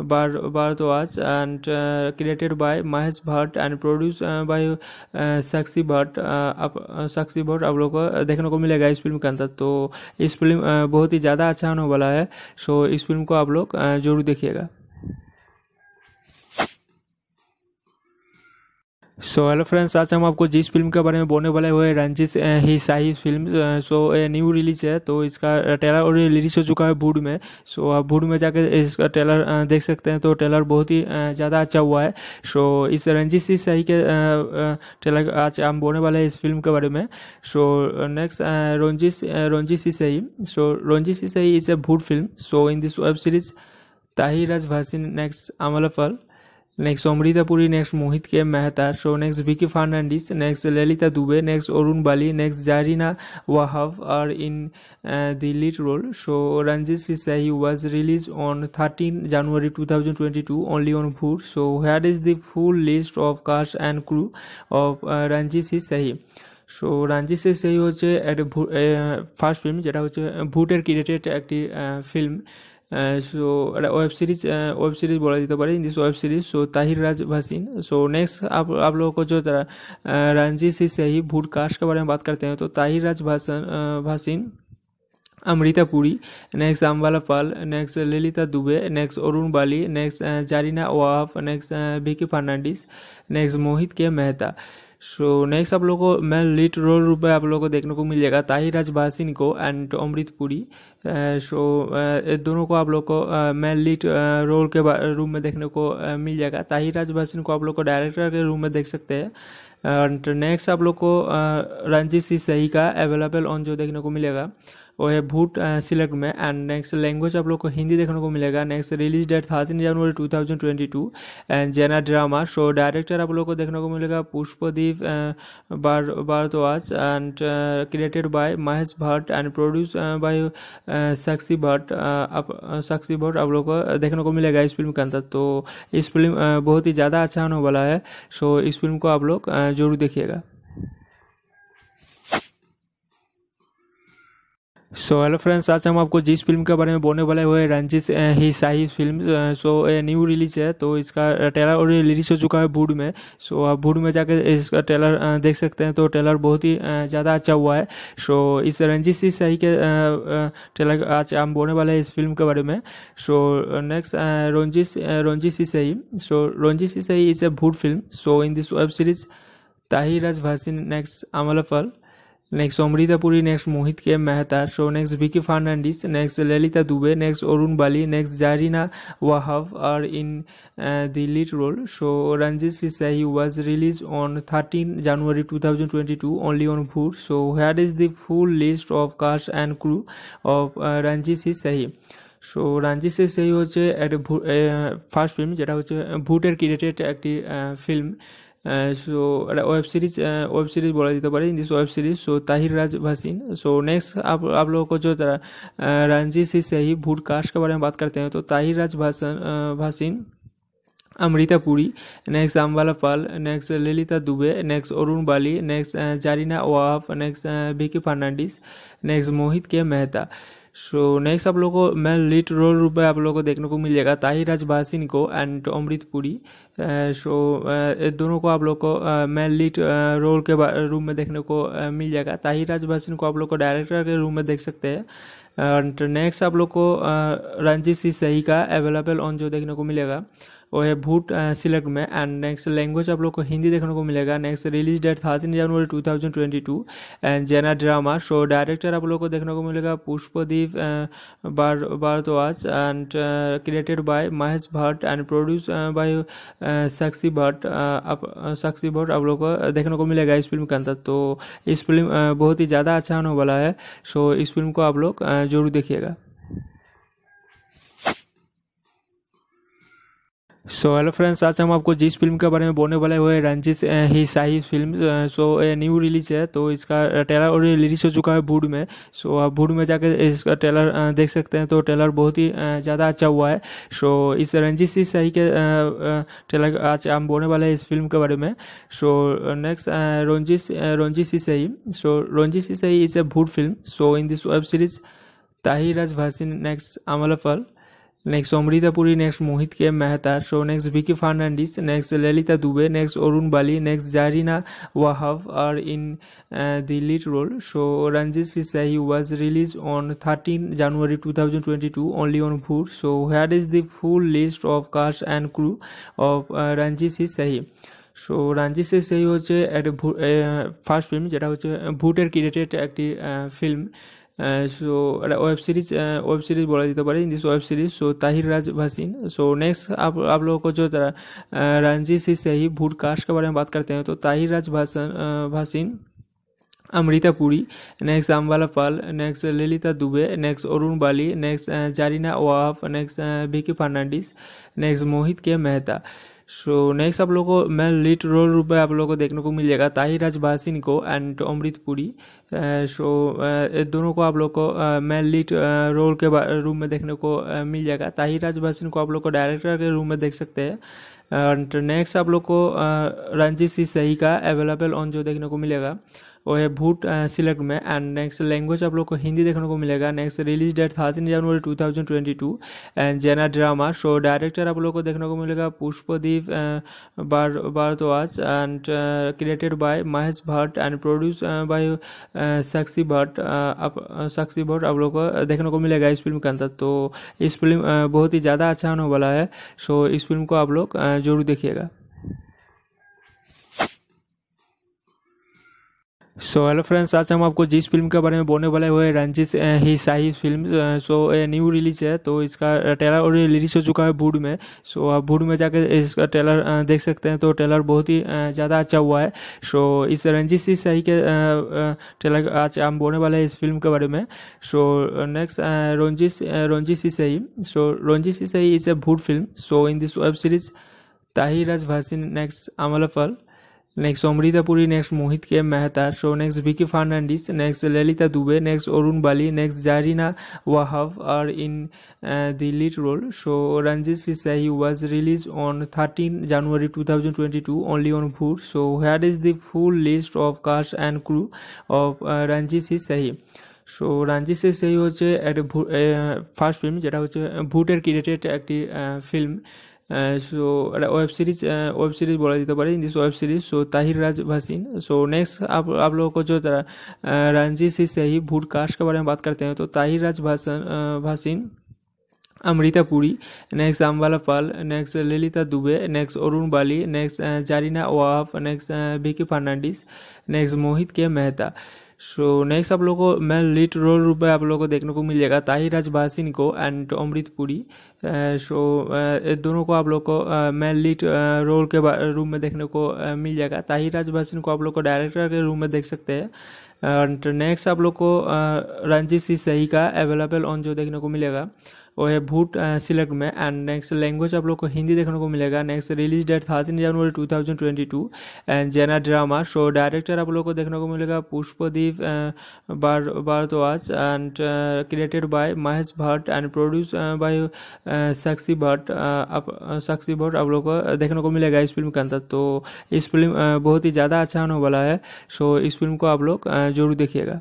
Bhardwaj and created by Mahesh Bhatt and produce by Sakshi Bhatt Sakshi Bhatt आप uh, लोग को देखने को मिलेगा इस फिल्म के अंदर तो इस फिल्म uh, बहुत ही ज़्यादा अच्छा होने वाला है सो इस फिल्म को आप लोग जरूर देखिएगा सो हेलो फ्रेंड्स आज हम आपको जिस फिल्म के बारे में बोलने वाले हुए Ranjish Hi Sahi film so a new release है तो इसका ट्रेलर और रिलीज हो चुका है भूड में सो आप भूड में जाके इसका ट्रेलर देख सकते हैं तो ट्रेलर बहुत ही ज़्यादा अच्छा हुआ है सो इस रंजिश ही शाही के ट्रेलर आज हम बोलने वाले हैं इस फिल्म के बारे में सो नेक्स्ट रंजिश रंजिश Hi Sahi so Ranjish Hi Sahi is a Bhud film so in this web series Raj Bhasin next फल next Amrita Puri next Mohit K Mehta so next Vicky Fernandes next Lalita Dubey next Arun Bali next Zarina Wahab are in the lead role so Ranjit সিসাহি was release on thirteen January two thousand twenty two only on ভোর so where is the full list of cast and crew of Ranjit সিসাহি so রঞ্জিত সিসাহি হচ্ছে একটা ফার্স্ট ফিল্ম যেটা হচ্ছে ভুটের ক্রিয়েটেড একটি ফিল্ম uh, সো uh, একটা ওয়েব সিरीज ওয়েব সিरीज বলা যেতে পারে in this web series so Raj Bhasin so next आप आप लोगों को जो रणजी सिंह से ही कास्ट के बारे में बात करते हैं तो ताहिर राज भासन भासीन अमृता पुरी नेक्स्ट अम्बाला पाल next Lalita Dubey next Arun Bali next Zarina वाफ next Vicky Fernandes next Mohit K Mehta सो नेक्स्ट आप लोगों को मैं लीड रोल रूप में आप लोगों को देखने को मिल जाएगा राज बासिन को and Amritpuri so uh, uh, दोनों को आप लोग को uh, मैं लीड रोल के रूप में देखने को मिल जाएगा राज बासिन को आप लोग को डायरेक्टर के रूप में देख सकते हैं एंड नेक्स्ट आप लोग को रंजीत सिंह सही का अवेलेबल ऑन जो देखने को मिलेगा वो है भूट सिलेक्ट uh, में एंड नेक्स्ट लैंग्वेज आप लोग को हिंदी देखने को मिलेगा next release date thirteen January two thousand twenty two and genre drama show director आप लोग को देखने को मिलेगा Pushpdeep Bhardwaj and created by Mahesh Bhatt and produce by Sakshi Bhatt Sakshi Bhatt आप uh, लोग को देखने को मिलेगा इस फिल्म के अंदर तो इस फिल्म uh, बहुत ही ज़्यादा अच्छा होने वाला है सो इस फिल्म को आप लोग जरूर देखिएगा सो हेलो फ्रेंड्स आज हम आपको जिस फिल्म के बारे में बोलने वाले हुए Ranjish Hi Sahi film so a new release है तो इसका ट्रेलर और रिलीज हो चुका है भूड में सो आप भूड में जाकर इसका ट्रेलर देख सकते हैं तो ट्रेलर बहुत ही ज़्यादा अच्छा हुआ है सो इस रंजिश ही शाही के ट्रेलर आज हम बोलने वाले हैं इस फिल्म के बारे में सो नेक्स्ट रंजिश रंजिश Hi Sahi so Ranjish Hi Sahi is a Bhud film so in this web series Raj Bhasin next अमलफल next Amrita Puri next Mohit K Mehta so next Vicky Fernandes next Lalita Dubey next Arun Bali next Zarina Wahab are in the lead role so Ranjit সিসাহি was release on thirteen January two thousand twenty two only on ভুর so where is the full list of cast and crew of Ranjit সিসাহি so রাঞ্জিত সেই হচ্ছে একটা ফার্স্ট ফিল্ম যেটা হচ্ছে ভুটের ক্রিয়েটেড একটি film uh, so web series series web series বলা যেতে পারে in this web series Tahir Raj Bhasin so next आप आप लोगों को जो रणजी सिंह से ही कास्ट के बारे में बात करते हैं तो ताहिर राज भासन भासीन अमृता पुरी नेक्स्ट अम्बाला पाल next Lalita Dubey next Arun Bali next Zarina वाफ next Vicky Fernandes next Mohit K Mehta सो नेक्स्ट आप लोगों को मैं लीड रोल रूप में आप लोगों को देखने को मिल ताहिर राज राजभाषिन को and Amritpuri so uh, uh, दोनों को आप लोग को uh, मैं लीड रोल के रूप में देखने को मिल जाएगा राज भासिन को आप लोग को डायरेक्टर के रूप में देख सकते हैं एंड नेक्स्ट आप लोग को रंजीत सिंह सही का अवेलेबल ऑन जो देखने को मिलेगा वो है भूट सिलेक्ट uh, में एंड नेक्स्ट लैंग्वेज आप लोग को हिंदी देखने को मिलेगा next release date thirteen January two thousand twenty two and genre drama show director आप लोग को देखने को मिलेगा Pushpdeep Bhardwaj and created by Mahesh Bhatt and produce by Sakshi Bhatt Sakshi Bhatt आप uh, लोग को uh, देखने को मिलेगा इस फिल्म के अंदर तो इस फिल्म बहुत ही ज़्यादा अच्छा होने वाला है सो इस फिल्म को आप लोग जरूर देखिएगा सो हेलो फ्रेंड्स आज हम आपको जिस फिल्म के बारे में बोलने वाले हुए रंजीत ही शाही फिल्म सो ये न्यू रिलीज है तो इसका ट्रेलर और रिलीज हो चुका है भूड में सो so, आप भूड में जाकर इसका ट्रेलर देख सकते हैं तो ट्रेलर बहुत ही ज़्यादा अच्छा हुआ है सो so, इस रंजीत ही शाही के ट्रेलर आज हम बोलने वाले हैं इस फिल्म के बारे में so next Ranjit Ranjit Hi Sahi so Ranjish Hi Sahi is a Bhud film so in this web series Raj Bhasin next फल next Amrita Puri next Mohit K Mehta so next Vicky Fernandes next Lalita Dubey next Arun Bali next Zarina Wahab are in the lead role so Ranjit সিসাহি was release on thirteen January two thousand twenty two only on ভুট so where is the full list of cast and crew of Ranjit সিসাহি so রঞ্জিত সে হচ্ছে একটা ফার্স্ট ফিল্ম যেটা হচ্ছে ভুটের ক্রিয়েটেড একটি ফিল্ম uh, সো uh, একটা ওয়েব সিরিজ ওয়েব সিরিজ বলা যেতে পারে English web series so Tahir Raj Bhasin so next आप आप लोगों को जो रणजी सिंह से ही भूडकास्ट के बारे में बात करते हैं तो ताहिर राज भासन भासीन अमृता पुरी नेक्स्ट अम्बाला पाल next Lalita Dubey next Arun Bali next Zarina वाफ next Vicky Fernandes next Mohit K Mehta सो नेक्स्ट आप लोगों को मैं लीड रोल रूप में आप लोगों को देखने को मिल जाएगा राज राजभाषिन को and Amrit Puri so uh, uh, दोनों को आप लोग को uh, मैं लीड रोल के रूप में देखने को मिल जाएगा राज राजभाषिन को आप लोग को डायरेक्टर के रूप में देख सकते हैं एंड नेक्स्ट आप लोग को रंजीत सिंह सही का अवेलेबल ऑन जो देखने को मिलेगा वो है भूट सिलेक्ट uh, में एंड नेक्स्ट लैंग्वेज आप लोग को हिंदी देखने को मिलेगा next release date thirteen January two thousand twenty two and genre drama show director आप लोग को देखने को मिलेगा पुष्पदीप बार Bhardwaj and created by Mahesh Bhatt and produce by Sakshi Bhatt Sakshi Bhatt आप लोग को देखने को मिलेगा इस फिल्म के अंदर तो इस फिल्म uh, बहुत ही ज़्यादा अच्छा होने वाला है सो इस फिल्म को आप लोग uh, जरूर देखिएगा सो हेलो फ्रेंड्स आज हम आपको जिस फिल्म के बारे में बोलने वाले हुए रंजिश ही शाही फिल्म सो ये न्यू रिलीज है तो इसका ट्रेलर और रिलीज हो चुका है भूड में सो so, आप भूड में जाकर इसका ट्रेलर देख सकते हैं तो ट्रेलर बहुत ही ज़्यादा अच्छा हुआ है सो so, इस रंजिश ही शाही के ट्रेलर आज हम बोलने वाले हैं इस फिल्म के बारे में सो नेक्स्ट रंजिश Ranjit Hi Sahi so Ranjish Hi Sahi is a Bhud film so in this web series Tahir Raj Bhasin next अमल फल next Amrita Puri next Mohit K Mehta so next Vicky Fernandes next Lalita Dubey next Arun Bali next Zarina Wahab are in the lead role so Ranjit সিসাহি was release on thirteen January two thousand twenty two only on ভুট so where is the full list of cast and crew of Ranjit সিসাহি so রঞ্জিত সে সেই হচ্ছে একটা ফার্স্ট ফিল্ম যেটা হচ্ছে ভুটের ক্রিয়েটেড একটি ফিল্ম uh, সো uh, একটা ওয়েব সিরিজ ওয়েব সিরিজ বলা যেতে পারে in this web series Tahir Raj Bhasin so next आप आप लोगों को जो रणजी सिंह से ही कास्ट के बारे में बात करते हैं तो ताहिर राज भासन भासीन अमृता पुरी नेक्स्ट अम्बाला पाल next Lalita Dubey next Arun Bali next Zarina वाफ next Vicky Fernandes next Mohit K Mehta सो नेक्स्ट आप लोगों को मैं लीड रोल रूप में आप लोगों को देखने को मिल जाएगा राज राजभाषिन को and Amrit Puri so uh, uh, दोनों को आप लोग को uh, मैं लीड रोल के रूप में देखने को मिल जाएगा राज राजभाषिन को आप लोग को डायरेक्टर के रूप में देख सकते हैं एंड नेक्स्ट आप लोग को रंजीत सिंह सही का अवेलेबल ऑन जो देखने को मिलेगा वो है भूट सिलेक्ट में एंड नेक्स्ट लैंग्वेज आप लोग को हिंदी देखने को मिलेगा next release date thirteen January two thousand twenty two and genre drama show director आप लोग को देखने को मिलेगा Pushpdeep Bhardwaj and created by Mahesh Bhatt and produce by Sakshi Bhatt Sakshi Bhatt आप लोग को देखने को मिलेगा इस फिल्म के अंदर तो इस फिल्म बहुत ही ज़्यादा अच्छा होने वाला है सो इस फिल्म को आप लोग जरूर देखिएगा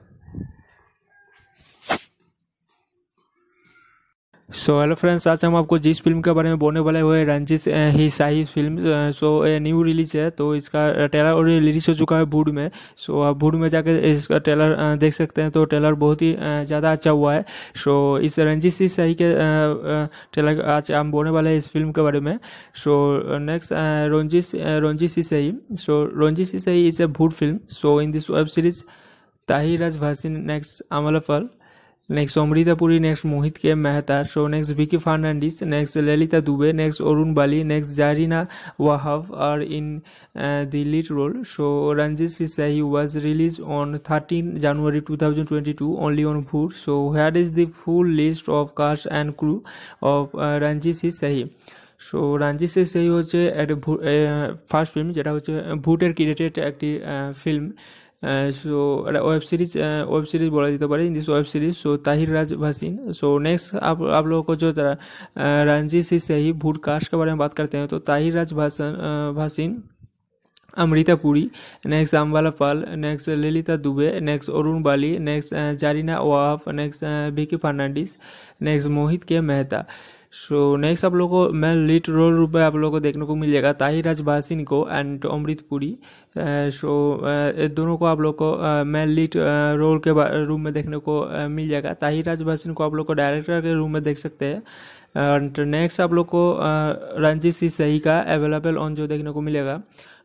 सो हेलो फ्रेंड्स आज हम आपको जिस फिल्म के बारे में बोलने वाले हुए Ranjish Hi Sahi film so a new release है तो इसका ट्रेलर और रिलीज हो चुका है भूड में सो आप भूड में जाकर इसका ट्रेलर देख सकते हैं तो ट्रेलर बहुत ही ज़्यादा अच्छा हुआ है सो इस रंजित ही शाही के ट्रेलर आज हम बोलने वाले हैं इस फिल्म के बारे में so next Ranjit Ranjit Hi Sahi so Ranjit Hi Sahi is a Bhud film so in this web series Raj Bhasin next अमल फल next Amrita Puri next Mohit K Mehta so next Vicky Fernandes next Lalita Dubey next Arun Bali next Zarina Wahab are in the lead role so Ranjish Sahi was release on thirteen January two thousand twenty two only on ভুর so where is the full list of cast and crew of Ranjish Sahi so রাঞ্জি সে সেই হচ্ছে একটা ফার্স্ট ফিল্ম যেটা হচ্ছে ভুটের ক্রিয়েটেড একটি film uh, so web series web series বলা যেতে পারে in this web series so Tahir Raj Bhasin so next आप आप लोगों को जो रंजीत सिंह से ही भूडकास्ट के बारे में बात करते हैं तो ताहिर राज भासन भासीन अमृता पुरी नेक्स्ट अम्बाला पाल next Lalita Dubey next Arun Bali next Zarina वाफ next Vicky Fernandes next Mohit K Mehta सो नेक्स्ट आप लोगों को मैं लीड रोल रूप में आप लोगों को देखने को मिल ताहिर ताहिराज बासिन को and Amritpuri so uh, uh, दोनों को आप लोग को uh, मैं लीड रोल के रूप में देखने को मिल जाएगा ताहिराज बासिन को आप लोग को डायरेक्टर के रूप में देख सकते हैं एंड नेक्स्ट आप लोग को रंजीत सिंह सही का अवेलेबल ऑन जो देखने को मिलेगा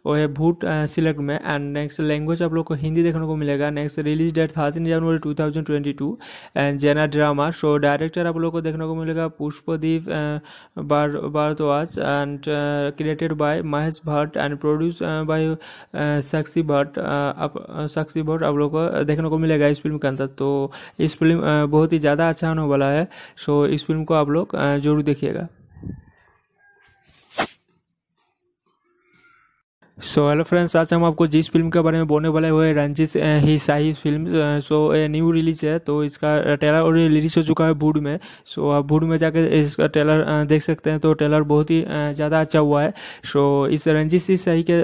वो है भूट सिलेक्ट uh, में एंड नेक्स्ट लैंग्वेज आप लोग को हिंदी देखने को मिलेगा next release date thirteen January two thousand twenty two and genre drama show director आप लोग को देखने को मिलेगा पुष्पदीप बार Bhardwaj and created by Mahesh Bhatt and produce by Sakshi Bhatt Sakshi Sakshi Bhatt आप uh, लोग को uh, देखने को मिलेगा इस फिल्म के अंदर तो इस फिल्म बहुत ही ज़्यादा अच्छा होने वाला है सो इस फिल्म को आप लोग जरूर देखिएगा सो हेलो फ्रेंड्स आज हम आपको जिस फिल्म के बारे में बोलने वाले हुए Ranjish Hi Sahi film so a new release है तो इसका ट्रेलर और रिलीज हो चुका है भूड में सो so, आप भूड में जाकर इसका ट्रेलर देख सकते हैं तो ट्रेलर बहुत ही ज़्यादा अच्छा हुआ है सो so, इस रंजिश ही शाही के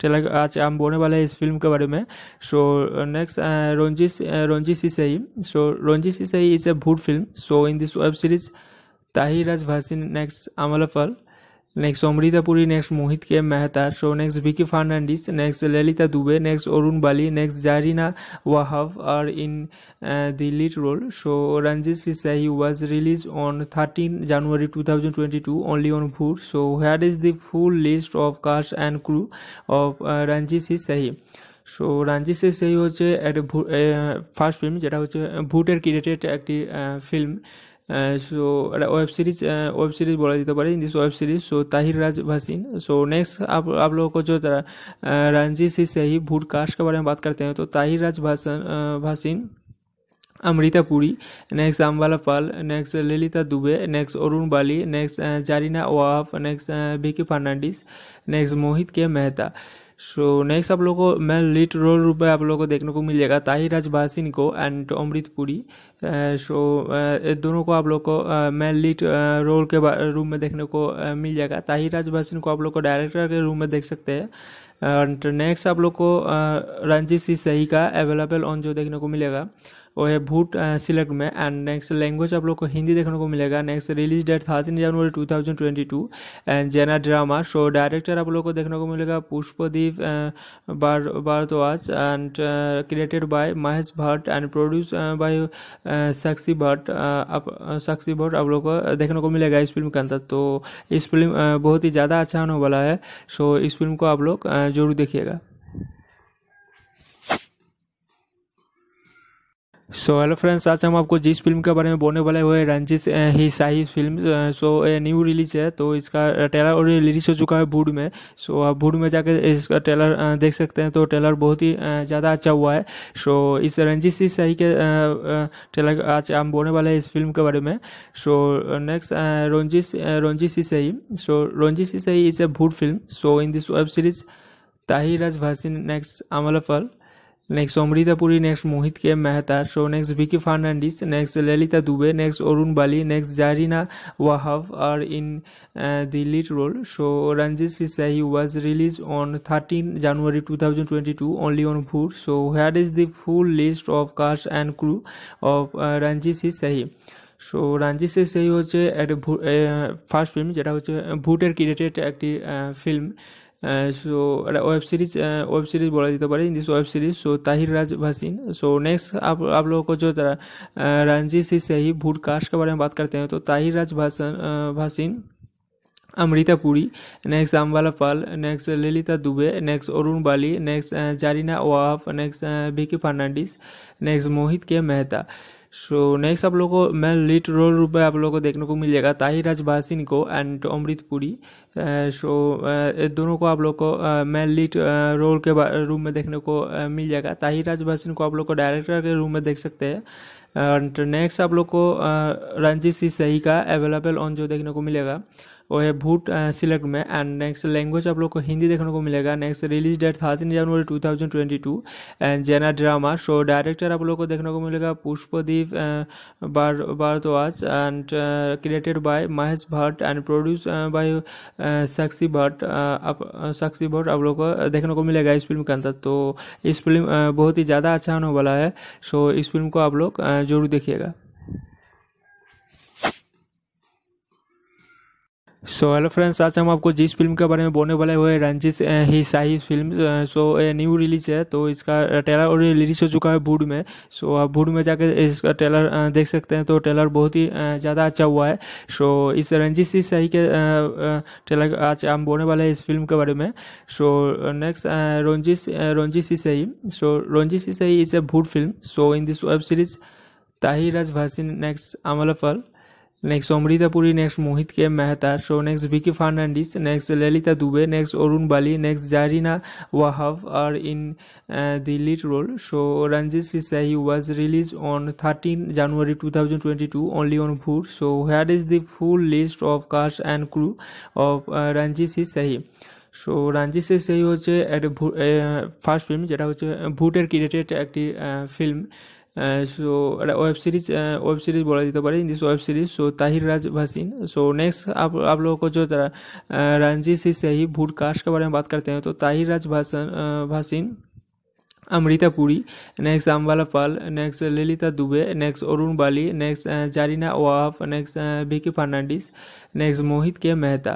ट्रेलर आज हम बोलने वाले हैं इस फिल्म के बारे में सो नेक्स्ट रंजिश रंजिश Hi Sahi so Ranjish Hi Sahi is a Bhud film so in this web series Raj Bhasin next अमल फल next Amrita Puri next Mohit K Mehta so next Vicky Fernandes next Lalita Dubey next Arun Bali next Zarina Wahab are in the lead role so Ranjit সিসাহি was release on thirteen January two thousand twenty two only on ভুট so where is the full list of cast and crew of Ranjit সিসাহি so Ranjish Hi Sahi হচ্ছে একটা ফার্স্ট ফিল্ম যেটা হচ্ছে ভুটের ক্রিয়েটেড একটি ফিল্ম uh, সো uh, একটা ওয়েব সিরিজ ওয়েব সিরিজ বলা যেতে পারে in this web series Tahir Raj Bhasin so next आप आप लोगों को जो रणजी सिंह से ही भूडकास्ट के बारे में बात करते हैं तो ताहिर राज भासन भासीन अमृता पुरी नेक्स्ट अम्बाला पाल next Lalita Dubey next Arun Bali next Zarina वाफ next Vicky Fernandes next Mohit K Mehta सो नेक्स्ट आप लोगों को मैं लीड रोल रूप में आप लोगों को देखने को मिल ताहिर राज राजभाषिन को and Amrit Puri so uh, uh, दोनों को आप लोग को uh, मैं लीड रोल के रूप में देखने को मिल जाएगा राज भासिन को आप लोग को डायरेक्टर के रूप में देख सकते हैं एंड नेक्स्ट आप लोग को रंजीत सिंह सही का अवेलेबल ऑन जो देखने को मिलेगा वो है भूट uh, सिलेक्ट में एंड नेक्स्ट लैंग्वेज आप लोग को हिंदी देखने को मिलेगा next release date thirteen January two thousand twenty two and genre drama show director आप लोग को देखने को मिलेगा Pushpdeep Bhardwaj and created by Mahesh Bhatt and produce by Sakshi Bhatt Sakshi Bhatt आप uh, लोग को देखने को मिलेगा इस फिल्म के अंदर तो इस फिल्म uh, बहुत ही ज़्यादा अच्छा होने वाला है सो इस फिल्म को आप लोग जरूर देखिएगा सो हेलो फ्रेंड्स आज हम आपको जिस फिल्म के बारे में बोलने वाले हुए Ranjish Hi Sahi film so a new release है तो इसका ट्रेलर और रिलीज हो चुका है भूड में सो आप भूड में जाकर इसका ट्रेलर देख सकते हैं तो ट्रेलर बहुत ही ज़्यादा अच्छा हुआ है सो इस रंजिश ही शाही के ट्रेलर आज हम बोलने वाले हैं इस फिल्म के बारे में सो नेक्स्ट रंजिश रंजिश Hi Sahi so Ranjish Hi Sahi is a Bhud film so in this web series Raj Bhasin next फल next Amrita Puri next Mohit K Mehta so next Vicky Fernandes next Lalita Dubey next Arun Bali next Zarina Wahab are in the lead role so Ranjit সিসাহি was release on thirteen January two thousand twenty two only on ভুর so where is the full list of cast and crew of Ranjit সিসাহি so রঞ্জিত সে হচ্ছে একটা ফার্স্ট ফিল্ম যেটা হচ্ছে ভুটের ক্রিয়েটেড একটি ফিল্ম uh, সো uh, একটা ওয়েব সিरीज ওয়েব সিरीज বলা যেতে পারে in this web series so Raj Bhasin so next आप आप लोगों को जो रंजीत सिंह से ही कास्ट के बारे में बात करते हैं तो ताहिर राज भासन भासीन अमृता पुरी नेक्स्ट अम्बाला पाल next Lalita Dubey next Arun Bali next Zarina वाफ next Vicky Fernandes next Mohit K Mehta सो नेक्स्ट आप लोगों को मैं लीड रोल रूप में आप लोगों को देखने को मिल जाएगा ताहिर राज बासिन को एंड अमृत पुरी शो दोनों को आप लोग को मैन लीड रोल के रूम में देखने को मिल जाएगा राज भसीन को आप लोग को डायरेक्टर के रूम में देख सकते हैं एंड नेक्स्ट आप लोग को रंजीत सिंह सही का अवेलेबल ऑन जो देखने को मिलेगा वो है भूट सिलेक्ट में एंड नेक्स्ट लैंग्वेज आप लोग को हिंदी देखने को मिलेगा next release date thirteen January two thousand twenty two and genre drama show director आप लोग को देखने को मिलेगा पुष्पदीप बार Bhardwaj and created by Mahesh Bhatt and produce by Sakshi Bhatt Sakshi Bhatt आप लोग को देखने को मिलेगा इस फिल्म के अंदर तो इस फिल्म बहुत ही ज़्यादा अच्छा होने वाला है सो इस फिल्म को आप लोग जरूर देखिएगा सो हेलो फ्रेंड्स आज हम आपको जिस फिल्म के बारे में बोलने वाले हुए रंजिश ही शाही फिल्म सो ये न्यू रिलीज है तो इसका ट्रेलर और रिलीज हो चुका है भूड में सो आप भूड में जाकर इसका ट्रेलर देख सकते हैं तो ट्रेलर बहुत ही ज़्यादा अच्छा हुआ है सो इस रंजिश सिंह शाही के ट्रेलर आज हम बोलने वाले हैं इस फिल्म के बारे में सो नेक्स्ट रंजित रंजिश Hi Sahi so Ranjish Hi Sahi is a Bhud film so in this web series ताहिराज Bhasin next अमलफल next Amrita Puri next Mohit K Mehta so next Vicky Fernandes next Lalita Dubey next Arun Bali next Zarina Wahab are in the lead role so Ranjit সিসাহি was release on thirteen January two thousand twenty two only on ভুর so where is the full list of cast and crew of Ranjit সিসাহি so রঞ্জিত সে হচ্ছে একটা ফার্স্ট ফিল্ম যেটা হচ্ছে ভুটের uh, ক্রিয়েটেড একটি ফিল্ম uh, সো একটা ওয়েব সিরিজ ওয়েব সিরিজ বলা যেতে পারে in this web series so Tahir Raj Bhasin so next आप आप लोगों को जो रणजी सिंह सही कास्ट के बारे में बात करते हैं तो ताहिर राज भासन भासीन अमृता पुरी नेक्स्ट अम्बाला पाल next Lalita Dubey next Arun Bali next Zarina वाफ next Vicky Fernandes next Mohit K Mehta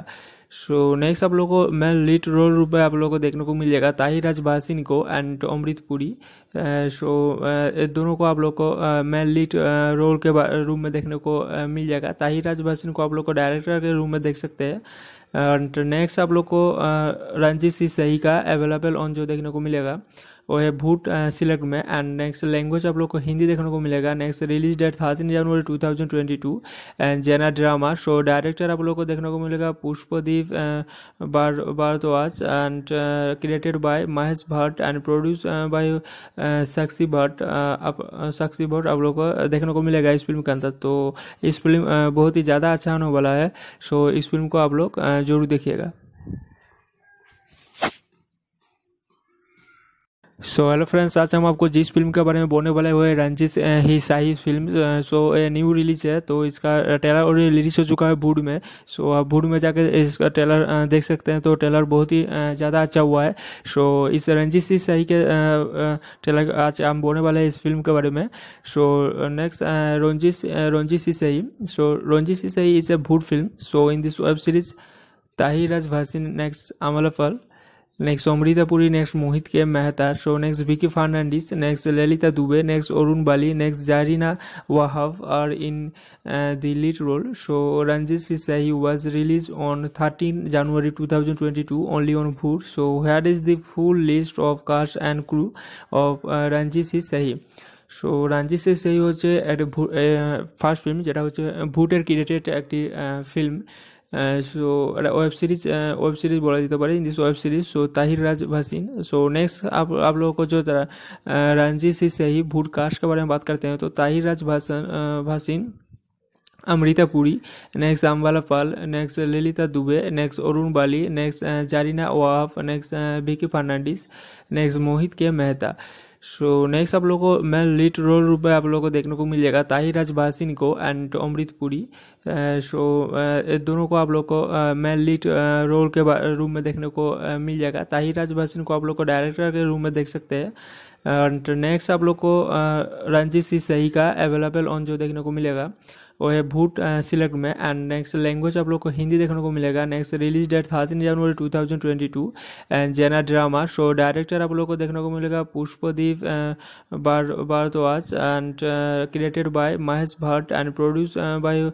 सो नेक्स्ट आप लोगों को मैं लीड रोल रूप में आप लोगों को देखने को मिलेगा ताहिराज बासिन को and Amrit Puri so uh, uh, दोनों को आप लोग को uh, मैं लीड रोल के रूप में देखने को मिल जाएगा ताहिराज बासिन को आप लोग को डायरेक्टर के रूप में देख सकते हैं एंड नेक्स्ट आप लोग को रंजीत सिंह सही का अवेलेबल ऑन जो देखने को मिलेगा वो है भूट सिलेक्ट uh, में एंड नेक्स्ट लैंग्वेज आप लोग को हिंदी देखने को मिलेगा next release date thirteen January two thousand twenty two and genre drama show director आप लोग को देखने को मिलेगा Pushpdeep Bhardwaj and created by Mahesh Bhatt and produce by Sakshi Bhatt Sakshi Bhatt आप uh, लोग को देखने को मिलेगा इस फिल्म के अंदर तो इस फिल्म uh, बहुत ही ज़्यादा अच्छा होने वाला है सो इस फिल्म को आप लोग जरूर देखिएगा सो हेलो फ्रेंड्स आज हम आपको जिस फिल्म के बारे में बोलने वाले हुए Ranjish Hi Sahi film so new release है तो इसका ट्रेलर और रिलीज हो चुका है भूड में सो आप भूड में जाकर इसका ट्रेलर देख सकते हैं तो ट्रेलर बहुत ही ज़्यादा अच्छा हुआ है सो इस रंजीत ही शाही के ट्रेलर आज हम बोलने वाले हैं इस फिल्म के बारे में सो नेक्स्ट रंजिश Ranjit Hi Sahi so Ranjish Hi Sahi is a Bhud film so in this web series Raj Bhasin next अमल फल next Amrita Puri next Mohit K Mehta so next Vicky Fernandes next Lalita Dubey next Arun Bali next Zarina Wahab are in the lead role so Ranjit C Sahi was release on thirteen January two thousand twenty two only on ভুট so where is the full list of cast and crew of Ranjit C Sahi so Ranjit C Sahi হচ্ছে একটা ফার্স্ট ফিল্ম যেটা হচ্ছে ভুটের ক্রিয়েটেড একটি ফিল্ম uh, সো uh, একটা ওয়েব सिरीज ওয়েব সিরিজ বলা যেতে পারে in this web series so Tahir Raj Bhasin so next आप आप लोगों को जो रणजी सिंह से ही सही कास्ट के बारे में बात करते हैं तो ताहिर राज भासन भासीन अमृता पुरी नेक्स्ट अम्बाला पाल next Lalita Dubey next Arun Bali next Zarina वाफ next Vicky Fernandes next Mohit K Mehta सो नेक्स्ट आप लोगों को मैं लीड रोल रूप में आप लोगों को देखने को मिल जाएगा राज भासिन को and Amrit Puri so uh, uh, दोनों को आप लोग को uh, मैं लीड रोल के रूप में देखने को मिल जाएगा राज भासिन को आप लोग को डायरेक्टर के रूप में देख सकते हैं एंड नेक्स्ट आप लोग को रंजीत सिंह सही का अवेलेबल ऑन जो देखने को मिलेगा वो है भूट सिलेक्ट uh, में एंड नेक्स्ट लैंग्वेज आप लोग को हिंदी देखने को मिलेगा next release date thirteen January two thousand twenty two and genre drama show director आप लोग को देखने को मिलेगा Pushpdeep Bhardwaj and created by Mahesh Bhatt and produce by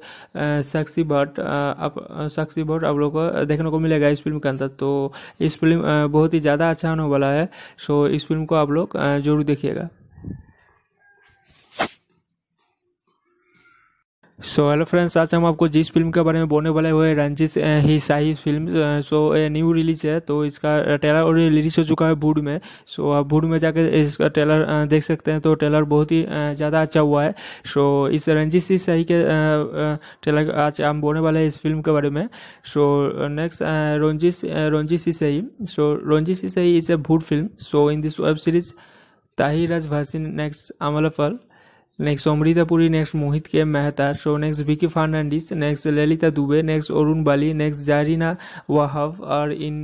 Sakshi Bhatt Sakshi Bhatt आप uh, लोग को देखने को मिलेगा इस फिल्म के अंदर तो इस फिल्म uh, बहुत ही ज़्यादा अच्छा होने वाला है सो इस फिल्म को आप लोग जरूर देखिएगा सो हेलो फ्रेंड्स आज हम आपको जिस फिल्म के बारे में बोलने वाले हुए रंजित ही शाही फिल्म सो ये न्यू रिलीज है तो इसका ट्रेलर और रिलीज हो चुका है भूड में सो so, आप भूड में जाकर इसका ट्रेलर देख सकते हैं तो ट्रेलर बहुत ही ज़्यादा अच्छा हुआ है सो so, इस रंजित ही शाही के ट्रेलर आज हम बोलने वाले हैं इस फिल्म के बारे में सो नेक्स्ट रंजित रंजिश Hi Sahi so Ranjish Hi Sahi is a Bhud film so in this web series Tahir Raj Bhasin next अमलफल next Amrita Puri next Mohit K Mehta so next Vicky Fernandes next Lalita Dubey next Arun Bali next Zarina Wahab are in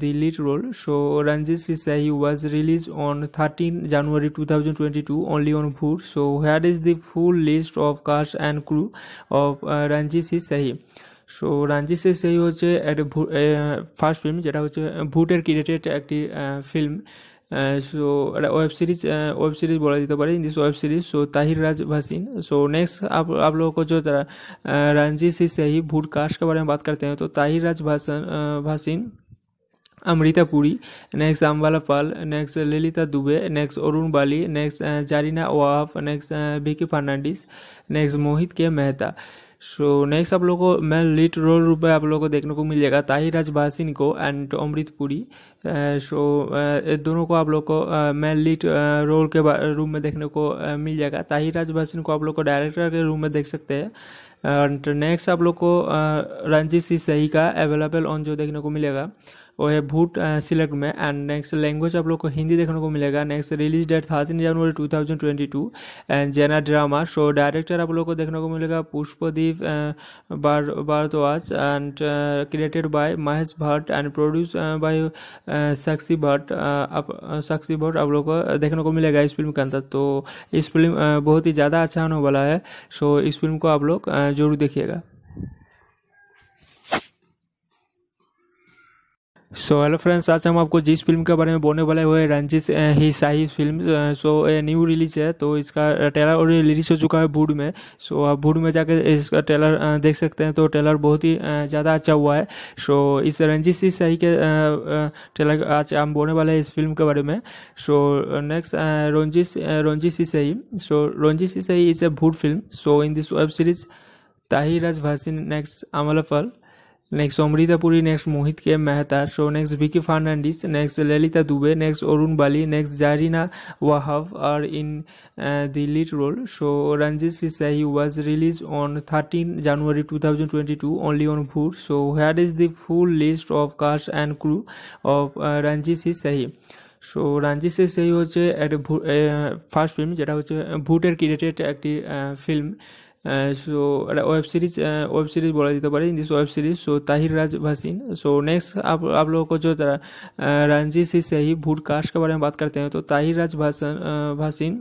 the lead role so Ranjit সিসাহি was release on thirteen January two thousand twenty two only on ভোর so where is the full list of cast and crew of Ranjit সিসাহি so রঞ্জিত সিসাহি হচ্ছে ফার্স্ট ফিল্ম uh, যেটা হচ্ছে ভুটের ক্রিয়েটেড একটি ফিল্ম uh, সো uh, একটা ওয়েব সিরিজ ওয়েব সিরিজ বলা যেতে পারে in this web series Tahir Raj Bhasin so next आप आप लोगों को जो रणजी सिंह से ही कास्ट के बारे में बात करते हैं तो ताहिर राज भासन भासीन अमृता पुरी नेक्स्ट अम्बाला पाल next Lalita Dubey next Arun Bali next Zarina वाफ next Vicky Fernandes next Mohit K Mehta सो नेक्स्ट आप लोगों को मैं लीड रोल रूप में आप लोगों को देखने को मिल जाएगा ताहिर राज भासिन को एंड अमृत पुरी शो दोनों को आप लोग को मैन लीड रोल के रूम में देखने को मिल जाएगा ताहिराज भसीन को आप लोग को डायरेक्टर के रूम में देख सकते हैं एंड नेक्स्ट आप लोग को रंजीत सिंह सही का अवेलेबल ऑन जो देखने को मिलेगा वो है भूट सिलेक्ट uh, में एंड नेक्स्ट लैंग्वेज आप लोग को हिंदी देखने को मिलेगा next release date thirteen January two thousand twenty two and genre drama show director आप लोग को देखने को मिलेगा Pushpdeep Bhardwaj and created by Mahesh Bhatt and produce by Sakshi Bhatt Sakshi Bhatt आप लोग को देखने को मिलेगा इस फिल्म के अंदर तो इस फिल्म uh, बहुत ही ज़्यादा अच्छा होने वाला है सो इस फिल्म को आप लोग uh, जरूर देखिएगा सो हेलो फ्रेंड्स आज हम आपको जिस फिल्म के बारे में बोलने वाले हुए रंजिश ही शाही फिल्म सो ये न्यू रिलीज है तो इसका ट्रेलर और रिलीज हो चुका है भूड में सो आप भूड में जाकर इसका ट्रेलर देख सकते हैं तो ट्रेलर बहुत ही ज़्यादा अच्छा हुआ है सो इस रंजिश ही शाही के ट्रेलर आज हम बोलने वाले हैं इस फिल्म के बारे में सो नेक्स्ट रंजिश रंजिश Hi Sahi so Ranjish Hi Sahi is a Bhud film so in this web series Raj Bhasin next फल next Amrita Puri next Mohit K Mehta so next Vicky Fernandes next Lalita Dubey next Arun Bali next Zarina Wahab are in the lead role so Ranjish Sahi was release on thirteen January two thousand twenty two only on ভুর so where is the full list of cast and crew of Ranjish Sahi so রাঞ্জি সে সেই হচ্ছে একটা ফার্স্ট ফিল্ম যেটা হচ্ছে ভুটের ক্রিয়েটেড একটি ফিল্ম uh, সো uh, একটা ওয়েব सिरीज ওয়েব সিরিজ বলা যেতে পারে in this web series so Tahir Raj Bhasin so next आप आप लोगों को जो रंजीत सिंह से ही कास्ट के बारे में बात करते हैं तो ताहिर राज भासन भासीन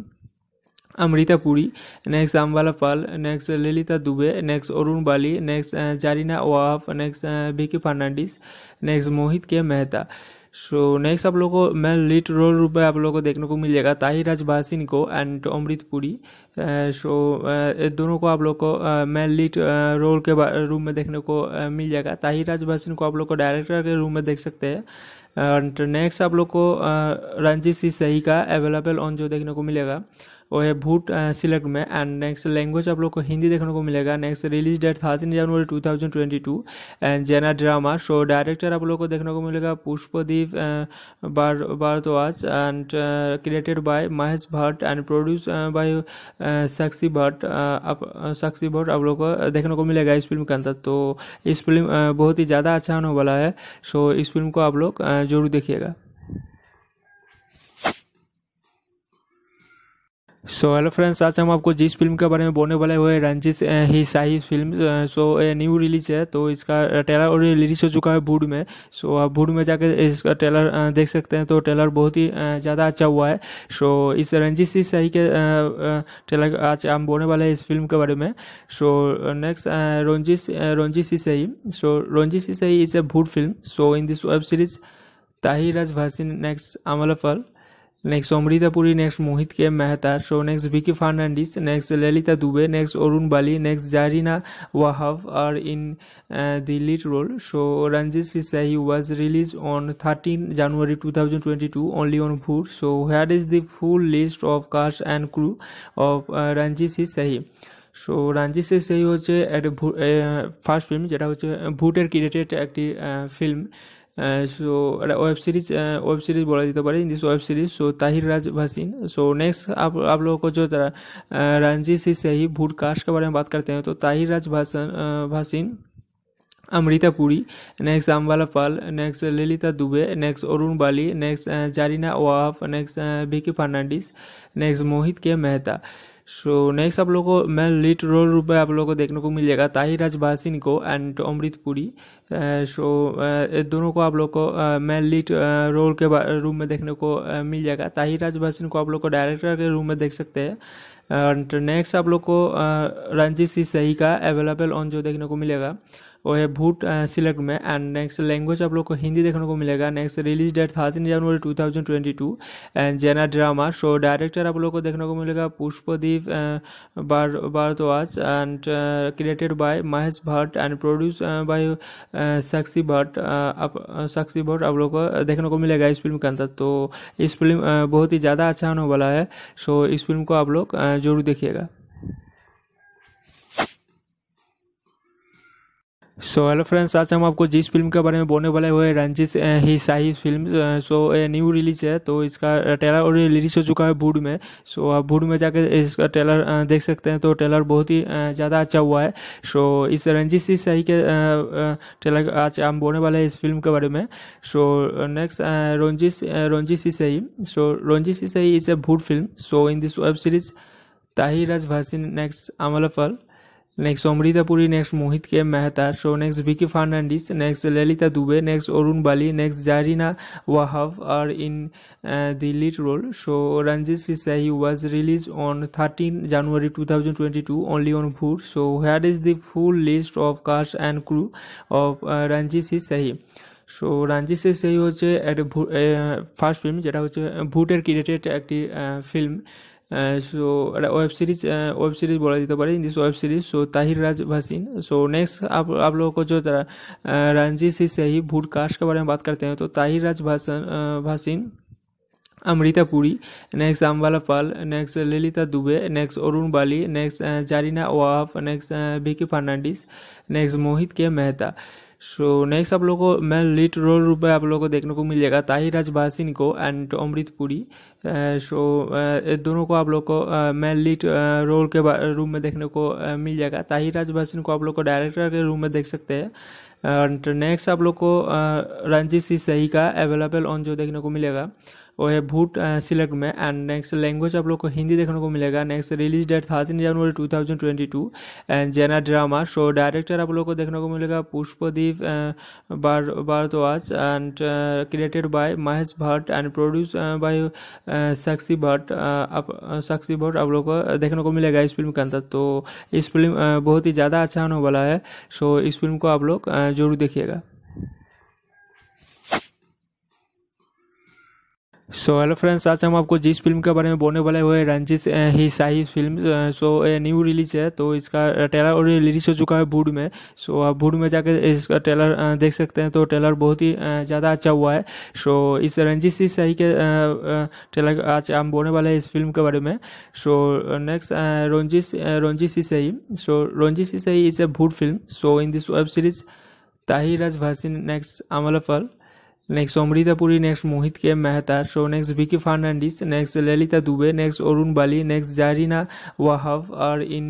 अमृता पुरी नेक्स्ट अम्बाला पाल next Lalita Dubey next Arun Bali next Zarina वाफ next Vicky Fernandes next Mohit K Mehta सो नेक्स्ट आप लोगों को मैं लीड रोल रूप में आप लोगों को देखने को मिल ताहिर ताहिराज बासिन को and Amritpuri so uh, uh, दोनों को आप लोग को uh, मैं लीड रोल के रूप में देखने को मिल जाएगा ताहिराज बासिन को आप लोग को डायरेक्टर के रूप में देख सकते हैं एंड नेक्स्ट आप लोग को रंजीत सिंह सही का अवेलेबल ऑन जो देखने को मिलेगा वो है भूट सिलेक्ट uh, में एंड नेक्स्ट लैंग्वेज आप लोग को हिंदी देखने को मिलेगा next release date thirteen January two thousand twenty two and genre drama show director आप लोग को देखने को मिलेगा पुष्पदीप बार Bhardwaj and created by Mahesh Bhatt and produce by Sakshi Bhatt आप साक्षी uh, भट्ट आप लोग को uh, देखने को मिलेगा इस फिल्म के अंदर तो इस फिल्म बहुत ही ज़्यादा अच्छा होने वाला है सो इस फिल्म को आप लोग जरूर देखिएगा सो हेलो फ्रेंड्स आज हम आपको जिस फिल्म के बारे में बोलने वाले हुए Ranjish Hi Sahi film so new release है तो इसका ट्रेलर और रिलीज हो चुका है भूड में सो आप भूड में जाकर इसका ट्रेलर देख सकते हैं तो ट्रेलर बहुत ही ज़्यादा अच्छा हुआ है सो इस रंजीत ही शाही के ट्रेलर आज हम बोलने वाले हैं इस फिल्म के बारे में सो नेक्स्ट रंजिश Ranjit Hi Sahi so Ranjish Hi Sahi is a Bhud film so in this web series ताहिराज Bhasin next अमल फल next Amrita Puri next Mohit K Mehta so next Vicky Fernandes next Lalita Dubey next Arun Bali next Zarina Wahab are in the lead role so Ranjit সিসাহি was release on thirteen January two thousand twenty two only on ভুট so where is the full list of cast and crew of Ranjit সিসাহি so রঞ্জিত সে হচ্ছে হচ্ছে ফার্স্ট ফিল্ম যেটা হচ্ছে ভুটের ক্রিয়েটেড একটি film uh, so web series series web series বলা যেতে পারে in this web series Tahir Raj Bhasin so next आप आप लोगों को जो रणजी सिंह से ही सही कास्ट के बारे में बात करते हैं तो ताहिर राज भासन भासीन अमृता पुरी नेक्स्ट अम्बाला पाल next Lalita Dubey next Arun Bali next Zarina वाफ next Vicky Fernandes next Mohit K Mehta सो नेक्स्ट आप लोग को मैं लीड रोल रूप में आप लोग को देखने को मिल जाएगा राज राजभाषिन को and Amrit Puri so uh, uh, दोनों को आप लोग को uh, मैं लीड रोल के रूम में देखने को मिल जाएगा राज भासिन को आप लोग को डायरेक्टर के रूम में देख सकते हैं एंड नेक्स्ट आप लोग को रंजीत सिंह सही का अवेलेबल ऑन जो देखने को मिलेगा वो है भूट सिलेक्ट में एंड नेक्स्ट लैंग्वेज आप लोग को हिंदी देखने को मिलेगा next release date thirteen January two thousand twenty two and genre drama show director आप लोग को देखने को मिलेगा Pushpdeep Bhardwaj and created by Mahesh Bhatt and produce by Sakshi Bhatt Sakshi Bhatt आप लोग को देखने को मिलेगा इस फिल्म के अंदर तो इस फिल्म बहुत ही ज़्यादा अच्छा होने वाला है सो इस फिल्म को आप लोग जरूर देखिएगा सो हेलो फ्रेंड्स आज हम आपको जिस फिल्म के बारे में बोलने वाले हुए रंजिश ही शाही फिल्म सो ये न्यू रिलीज है तो इसका ट्रेलर और रिलीज हो चुका है भूड में सो आप भूड में जाकर इसका ट्रेलर देख सकते हैं तो ट्रेलर बहुत ही ज़्यादा अच्छा हुआ है सो इस रंजिश ही शाही के ट्रेलर आज हम बोलने वाले हैं इस फिल्म के बारे में सो नेक्स्ट रंजिश रंजिश Hi Sahi so Ranjish Hi Sahi is a Bhud film so in this web series Raj Bhasin next Amala Paul next Amrita Puri next Mohit K Mehta so next Vicky Fernandes next Lalita Dubey next Arun Bali next Zarina Wahab are in the lead role so Ranjit সিসাহি was release on thirteen January two thousand twenty two only on ভুট so where is the full list of cast and crew of Ranjit সিসাহি so রঞ্জিত সে সেই হচ্ছে একটা ফার্স্ট ফিল্ম যেটা হচ্ছে ভুটের ক্রিয়েটেড একটি ফিল্ম uh, সো uh, একটা ওয়েব সিরিজ ওয়েব সিরিজ বলা যেতে পারে in this web series Tahir Raj Bhasin so next आप आप लोगों को जो रणजी सिंह से ही कास्ट के बारे में बात करते हैं तो ताहिर राज भासन भासीन अमृता पुरी नेक्स्ट अम्बाला पाल next Lalita Dubey next Arun Bali next Zarina वाफ next Vicky Fernandes next Mohit K Mehta सो नेक्स्ट आप लोगों को मैं लीड रोल रूप में आप लोगों को देखने को मिल जाएगा राज राजभाषिन को and Amrit Puri so uh, uh, दोनों को आप लोग को uh, मैं लीड रोल के रूप में देखने को मिल जाएगा राज बासिन को आप लोग को डायरेक्टर के रूप में देख सकते हैं एंड नेक्स्ट आप लोग को रंजीत सिंह सही का अवेलेबल ऑन जो देखने को मिलेगा वो है भूट सिलेक्ट में एंड नेक्स्ट लैंग्वेज आप लोग को हिंदी देखने को मिलेगा next release date thirteen January two thousand twenty two and genre drama show director आप लोग को देखने को मिलेगा पुष्पदीप बार Bhardwaj and created by Mahesh Bhatt and produce by Sakshi Bhatt Sakshi Bhatt आप लोग को देखने को मिलेगा इस फिल्म के अंदर तो इस फिल्म बहुत ही ज़्यादा अच्छा होने वाला है सो इस फिल्म को आप लोग जरूर देखिएगा सो हेलो फ्रेंड्स आज हम आपको जिस फिल्म के बारे में बोलने वाले हुए Ranjish Hi Sahi film so a new release है तो इसका ट्रेलर और रिलीज हो चुका है भूड में सो आप भूड में जाकर इसका ट्रेलर देख सकते हैं तो ट्रेलर बहुत ही ज़्यादा अच्छा हुआ है सो इस रंजिश ही शाही के ट्रेलर आज हम बोलने वाले हैं इस फिल्म के बारे में सो नेक्स्ट रंजिश रंजिश Hi Sahi so Ranjish Hi Sahi is a Bhud film so in this web series Raj Bhasin next फल next Amrita Puri next Mohit K Mehta so next Vicky Fernandes next Lalita Dubey next Arun Bali next Zarina Wahab are in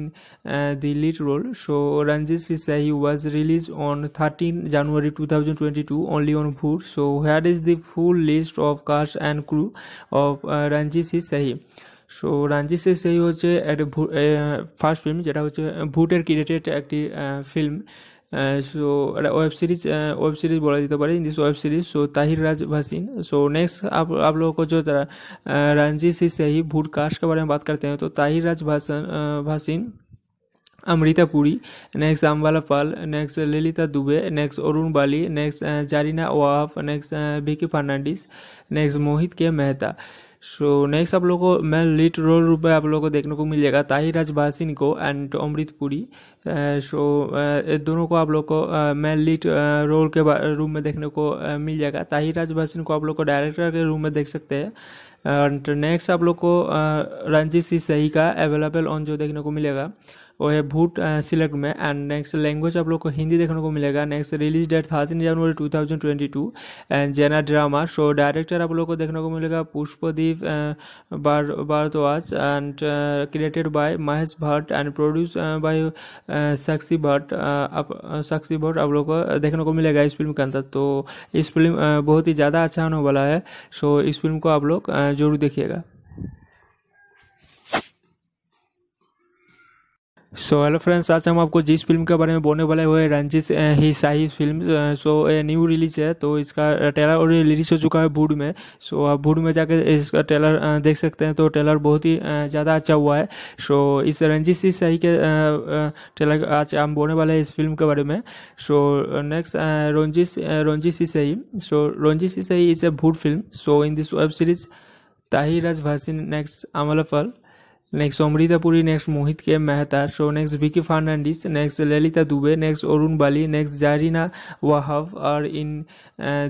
the lead role so Ranjit সিসাহি was release on thirteen January two thousand twenty two only on ভুর so where is the full list of cast and crew of Ranjit সিসাহি so রঞ্জিত সিসাহি হচ্ছে একটা ফার্স্ট ফিল্ম যেটা হচ্ছে ভুটের ক্রিয়েটেড একটি film uh, so web series series web series বলা যেতে পারে in this web series Tahir Raj Bhasin so next आप आप लोगों को जो रणजी सिंह सही भूडकास्ट के बारे में बात करते हैं तो ताहिर राज भासन भासीन अमृता पुरी नेक्स्ट अम्बाला पाल next Lalita Dubey next Arun Bali next Zarina वाफ next Vicky Fernandes next Mohit K Mehta सो नेक्स्ट आप लोगों को मैं लीड रोल रूप में आप लोगों को देखने को मिलेगा राज राजभासिन को and Amritpuri so uh, uh, दोनों को आप लोग को uh, मैं लीड रोल के रूप में देखने को मिल जाएगा राज राजभासिन को आप लोग को डायरेक्टर के रूप में देख सकते हैं एंड नेक्स्ट आप लोग को रंजीत सिंह सही का अवेलेबल ऑन जो देखने को मिलेगा वो है भूट सिलेक्ट uh, में एंड नेक्स्ट लैंग्वेज आप लोग को हिंदी देखने को मिलेगा next release date thirteen January two thousand twenty two and genre drama show director आप लोग को देखने को मिलेगा Pushpdeep Bhardwaj and created by Mahesh Bhatt and produce by Sakshi Bhatt Sakshi Bhatt आप uh, लोग को देखने को मिलेगा इस फिल्म के अंदर तो इस फिल्म uh, बहुत ही ज़्यादा अच्छा होने वाला है सो इस फिल्म को आप लोग जरूर देखिएगा सो हेलो फ्रेंड्स आज हम आपको जिस फिल्म के बारे में बोलने वाले हुए Ranjish Hi Sahi film so a new release है तो इसका ट्रेलर और रिलीज हो चुका है भूड में सो so, आप भूड में जाकर इसका ट्रेलर देख सकते हैं तो ट्रेलर बहुत ही ज़्यादा अच्छा हुआ है सो so, इस रंजिश ही शाही के ट्रेलर आज हम बोलने वाले हैं इस फिल्म के बारे में सो नेक्स्ट रंजिश रंजिश Hi Sahi so Ranjish Hi Sahi is a Bhud film so in this web series Raj Bhasin next अमलफल next Amrita Puri next Mohit K Mehta so next Vicky Fernandes next Lalita Dubey next Arun Bali next Zarina Wahab are in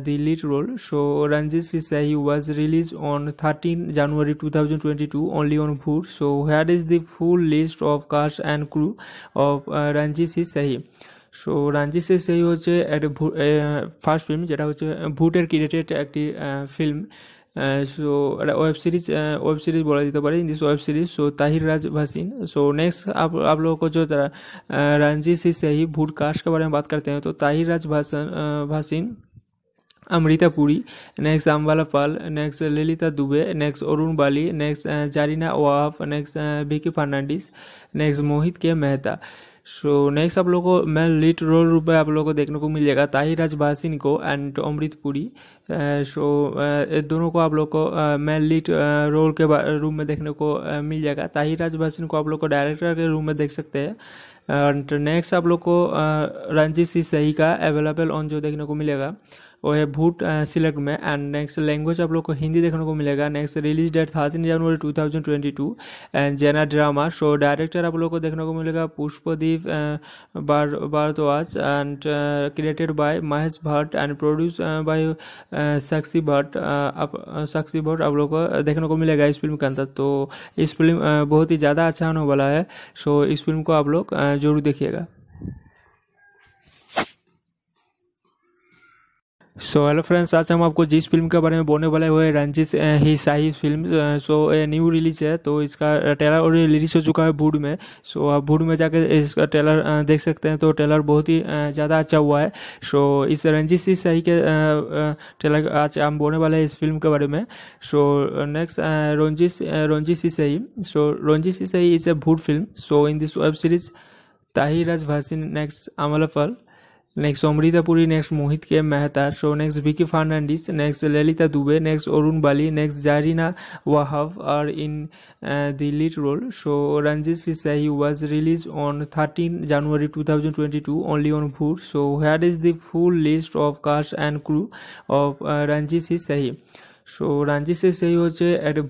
the lead role so Ranjit সিসাহি was release on thirteen January two thousand twenty two only on ভুর so where is the full list of cast and crew of Ranjit সিসাহি so রঞ্জিত সে হচ্ছে একটা ফার্স্ট ফিল্ম যেটা হচ্ছে ভুটের ক্রিয়েটেড একটি film uh, so web series series web series বলা যেতে পারে in this web series Tahir Raj Bhasin so next आप आप लोगों को जो रंजीत सिंह से ही सही कास्ट के बारे में बात करते हैं तो ताहिर राज भासन भासीन अमृता पुरी नेक्स्ट अम्बाला पाल next Lalita Dubey next Arun Bali next Zarina वाफ next Vicky Fernandes next Mohit K Mehta सो नेक्स्ट आप लोगों को मैं लीड रोल रूप में आप लोगों को देखने को मिल ताहिर ताहिराज बासिन को and Amrit Puri so uh, uh, दोनों को आप लोग को uh, मैं लीड रोल के रूप में देखने को मिल जाएगा ताहिराज बासिन को आप लोग को डायरेक्टर के रूप में देख सकते हैं एंड नेक्स्ट आप लोग को रंजीत सिंह सही का अवेलेबल ऑन जो देखने को मिलेगा वो है भूट सिलेक्ट uh, में एंड नेक्स्ट लैंग्वेज आप लोग को हिंदी देखने को मिलेगा next release date thirteen January two thousand twenty two and genre drama show director आप लोग को देखने को मिलेगा Pushpdeep Bhardwaj and created by Mahesh Bhatt and produce by Sakshi Bhatt Sakshi Bhatt आप uh, लोग को uh, देखने को मिलेगा इस फिल्म के अंदर तो इस फिल्म बहुत ही ज़्यादा अच्छा होने वाला है सो इस फिल्म को आप लोग जरूर देखिएगा सो हेलो फ्रेंड्स आज हम आपको जिस फिल्म के बारे में बोलने वाले हुए Ranjish Hi Sahi film so a new release है तो इसका ट्रेलर और रिलीज हो चुका है भूड में सो so, आप भूड में जाकर इसका ट्रेलर देख सकते हैं तो ट्रेलर बहुत ही ज़्यादा अच्छा हुआ है सो so, इस रंजीत ही शाही के ट्रेलर आज हम बोलने वाले हैं इस फिल्म के बारे में सो नेक्स्ट रंजिश Ranjit Hi Sahi so Ranjish Hi Sahi is a Bhud film so in this web series Raj Bhasin next अमल फल next Amrita Puri next Mohit K Mehta so next Vicky Fernandes next Lalita Dubey next Arun Bali next Zarina Wahab are in the lead role so Ranjit সিসাহি was release on thirteen January two thousand twenty two only on ভুট so where is the full list of cast and crew of Ranjit সিসাহি so রঞ্জিত সিসাহি হচ্ছে একটা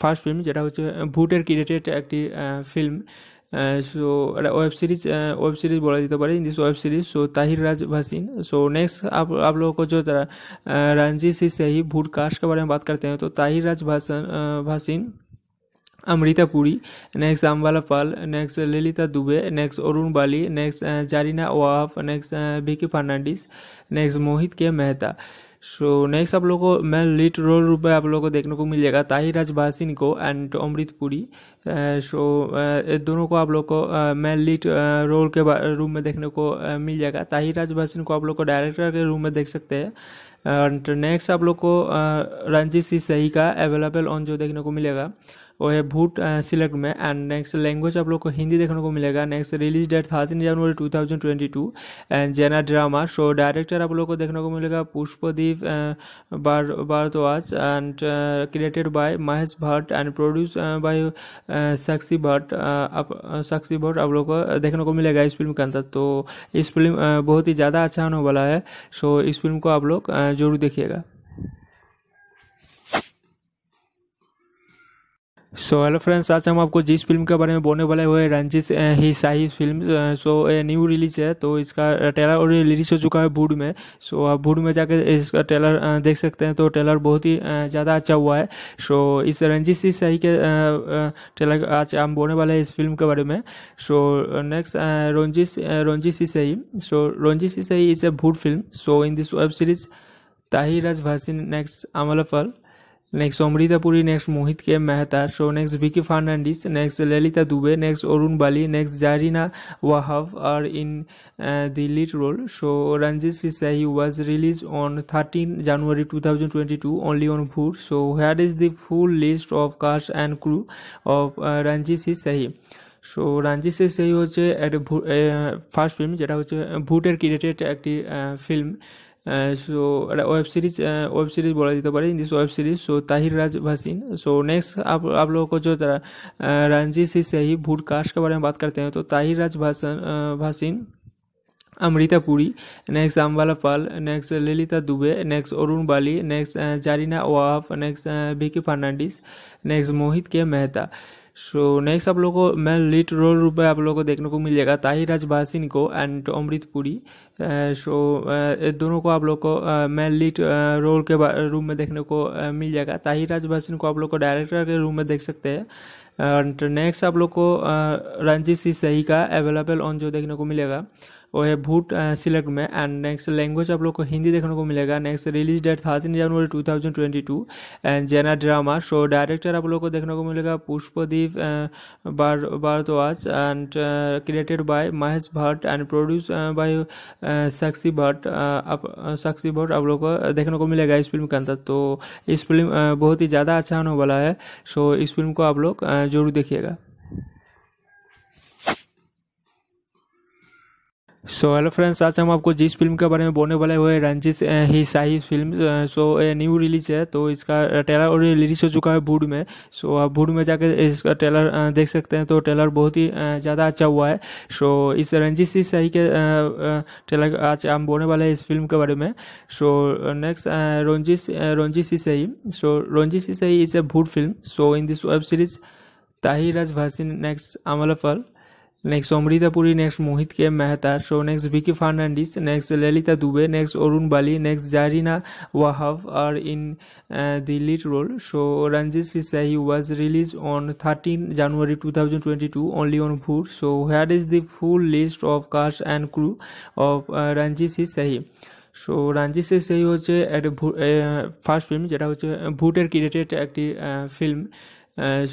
ফার্স্ট ফিল্ম যেটা হচ্ছে ভুটের ক্রিয়েটেড একটি ফিল্ম uh, সো uh, একটা ওয়েব সিরিজ ওয়েব সিরিজ বলা যেতে পারে in this web series Tahir Raj Bhasin so next आप आप लोगों को जो रणजी सिंह से ही भूडकास्ट के बारे में बात करते हैं तो ताहिर राज भासन भासीन अमृता पुरी नेक्स्ट अम्बाला पाल next Lalita Dubey next Arun Bali next Zarina वाफ next Vicky Fernandes next Mohit K Mehta सो नेक्स्ट आप लोगों को मैं लीड रोल रूप में आप लोगों को देखने को मिल जाएगा ताहिराज बासिन को and Amrit Puri so uh, uh, दोनों को आप लोग को uh, मैं लीड रोल के रूप में देखने को मिल जाएगा ताहिराज बासिन को आप लोग को डायरेक्टर के रूप में देख सकते हैं एंड नेक्स्ट आप लोग को रंजीत सिंह सही का अवेलेबल ऑन जो देखने को मिलेगा वो है भूट सिलेक्ट uh, में एंड नेक्स्ट लैंग्वेज आप लोग को हिंदी देखने को मिलेगा next release date thirteen January two thousand twenty two and genre drama show director आप लोग को देखने को मिलेगा पुष्पदीप बार Bhardwaj and created by Mahesh Bhatt and produce by Sakshi Bhatt Sakshi Bhatt आप लोग को देखने को मिलेगा इस फिल्म के अंदर तो इस फिल्म uh, बहुत ही ज़्यादा अच्छा होने वाला है सो इस फिल्म को आप लोग uh, जरूर देखिएगा सो हेलो फ्रेंड्स आज हम आपको जिस फिल्म के बारे में बोलने वाले हुए Ranjish Hi Sahi film so a new release है तो इसका ट्रेलर और रिलीज हो चुका है भूड में सो आप भूड में जाकर इसका ट्रेलर देख सकते हैं तो ट्रेलर बहुत ही ज़्यादा अच्छा हुआ है सो इस रंजिश ही शाही के ट्रेलर आज हम बोलने वाले हैं इस फिल्म के बारे में सो नेक्स्ट रंजिश रंजिश Hi Sahi so Ranjish Hi Sahi is a Bhud film so in this web series Tahir Raj Bhasin next अमल फल next Amrita Puri next Mohit K Mehta so next Vicky Fernandes next Lalita Dubey next Arun Bali next Zarina Wahab are in the lead role so Ranjish Sahi was release on thirteen January two thousand twenty two only on ভুর so where is the full list of cast and crew of Ranjish Sahi so রঞ্জিত সে সাহি হচ্ছে একটা ফার্স্ট ফিল্ম যেটা হচ্ছে ভুটের ক্রিয়েটেড একটি ফিল্ম uh, সো একটা ওয়েব সিরিজ ওয়েব সিরিজ বলা যেতে পারে in this web series so Tahir Raj Bhasin so next आप आप लोगों को जो रंजीत सिंह से ही भूडकास्ट के बारे में बात करते हैं तो ताहिर राज भासन भासीन अमृता पुरी नेक्स्ट अम्बाला पाल next Lalita Dubey next Arun Bali next Zarina वाफ next Vicky Fernandes next Mohit K Mehta सो नेक्स्ट आप लोगों को मैं लीड रोल रूप में आप लोगों को देखने को मिलेगा राज राजभासिन को and Amritpuri so uh, uh, दोनों को आप लोग को uh, मैं लीड रोल के रूप में देखने को मिल जाएगा राज राजभासिन को आप लोग को डायरेक्टर के रूप में देख सकते हैं एंड नेक्स्ट आप लोग को रंजीत सिंह सही का अवेलेबल ऑन जो देखने को मिलेगा वो है भूट सिलेक्ट uh, में एंड नेक्स्ट लैंग्वेज आप लोग को हिंदी देखने को मिलेगा next release date thirteen January two thousand twenty two and genre drama show director आप लोग को देखने को मिलेगा Pushpdeep Bhardwaj and created by Mahesh Bhatt and produce by Sakshi Bhatt आप साक्षी uh, भट्ट आप लोग को uh, देखने को मिलेगा इस फिल्म के अंदर तो इस फिल्म बहुत ही ज़्यादा अच्छा होने वाला है सो इस फिल्म को आप लोग जरूर देखिएगा सो हेलो फ्रेंड्स आज हम आपको जिस फिल्म के बारे में बोलने वाले हुए Ranjish Hi Sahi film so a new release है तो इसका ट्रेलर और रिलीज हो चुका है भूड में सो आप भूड में जाकर इसका ट्रेलर देख सकते हैं तो ट्रेलर बहुत ही ज़्यादा अच्छा हुआ है सो इस रंजित ही शाही के ट्रेलर आज हम बोलने वाले हैं इस फिल्म के बारे में so next Ranjit Ranjit Hi Sahi so Ranjit Hi Sahi is a Bhud film so in this web series Raj Bhasin next अमल फल next Amrita Puri next Mohit K Mehta so next Vicky Fernandes next Lalita Dubey next Arun Bali next Zarina Wahab are in the lead role so Ranjit C Sahi was release on thirteen January two thousand twenty two only on ভোর so where is the full list of cast and crew of Ranjit C Sahi so রাঞ্জি সে সেই হচ্ছে একটা ফার্স্ট ফিল্ম যেটা হচ্ছে ভুটের ক্রিয়েটেড একটি ফিল্ম uh,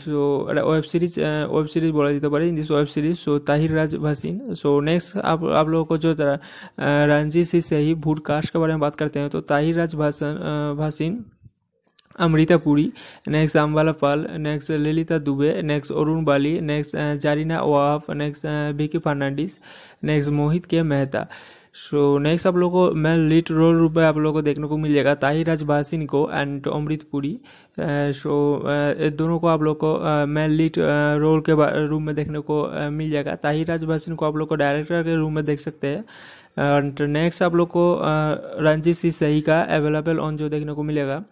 সো এটা ওয়েব সিरीज ওয়েব সিरीज বলা যেতে পারে in this web series so Tahir Raj Bhasin so next आप आप लोगों को जो रंजीत सिंह से ही भूडकास्ट के बारे में बात करते हैं तो ताहिर राज भासन भासीन अमृता पुरी नेक्स्ट अम्बाला पाल next Lalita Dubey next Arun Bali next Zarina वाफ next Vicky Fernandes next Mohit K Mehta सो नेक्स्ट आप लोगों को मैं लीड रोल रूप में आप लोगों को देखने को मिल ताहिर ताहिराज बासिन को and Amritpuri so uh, uh, दोनों को आप लोग को uh, मैं लीड रोल के रूप में देखने को मिल जाएगा ताहिराज बासिन को आप लोग को डायरेक्टर के रूप में देख सकते हैं एंड नेक्स्ट आप लोग को रंजीत सिंह सही का अवेलेबल ऑन जो देखने को मिलेगा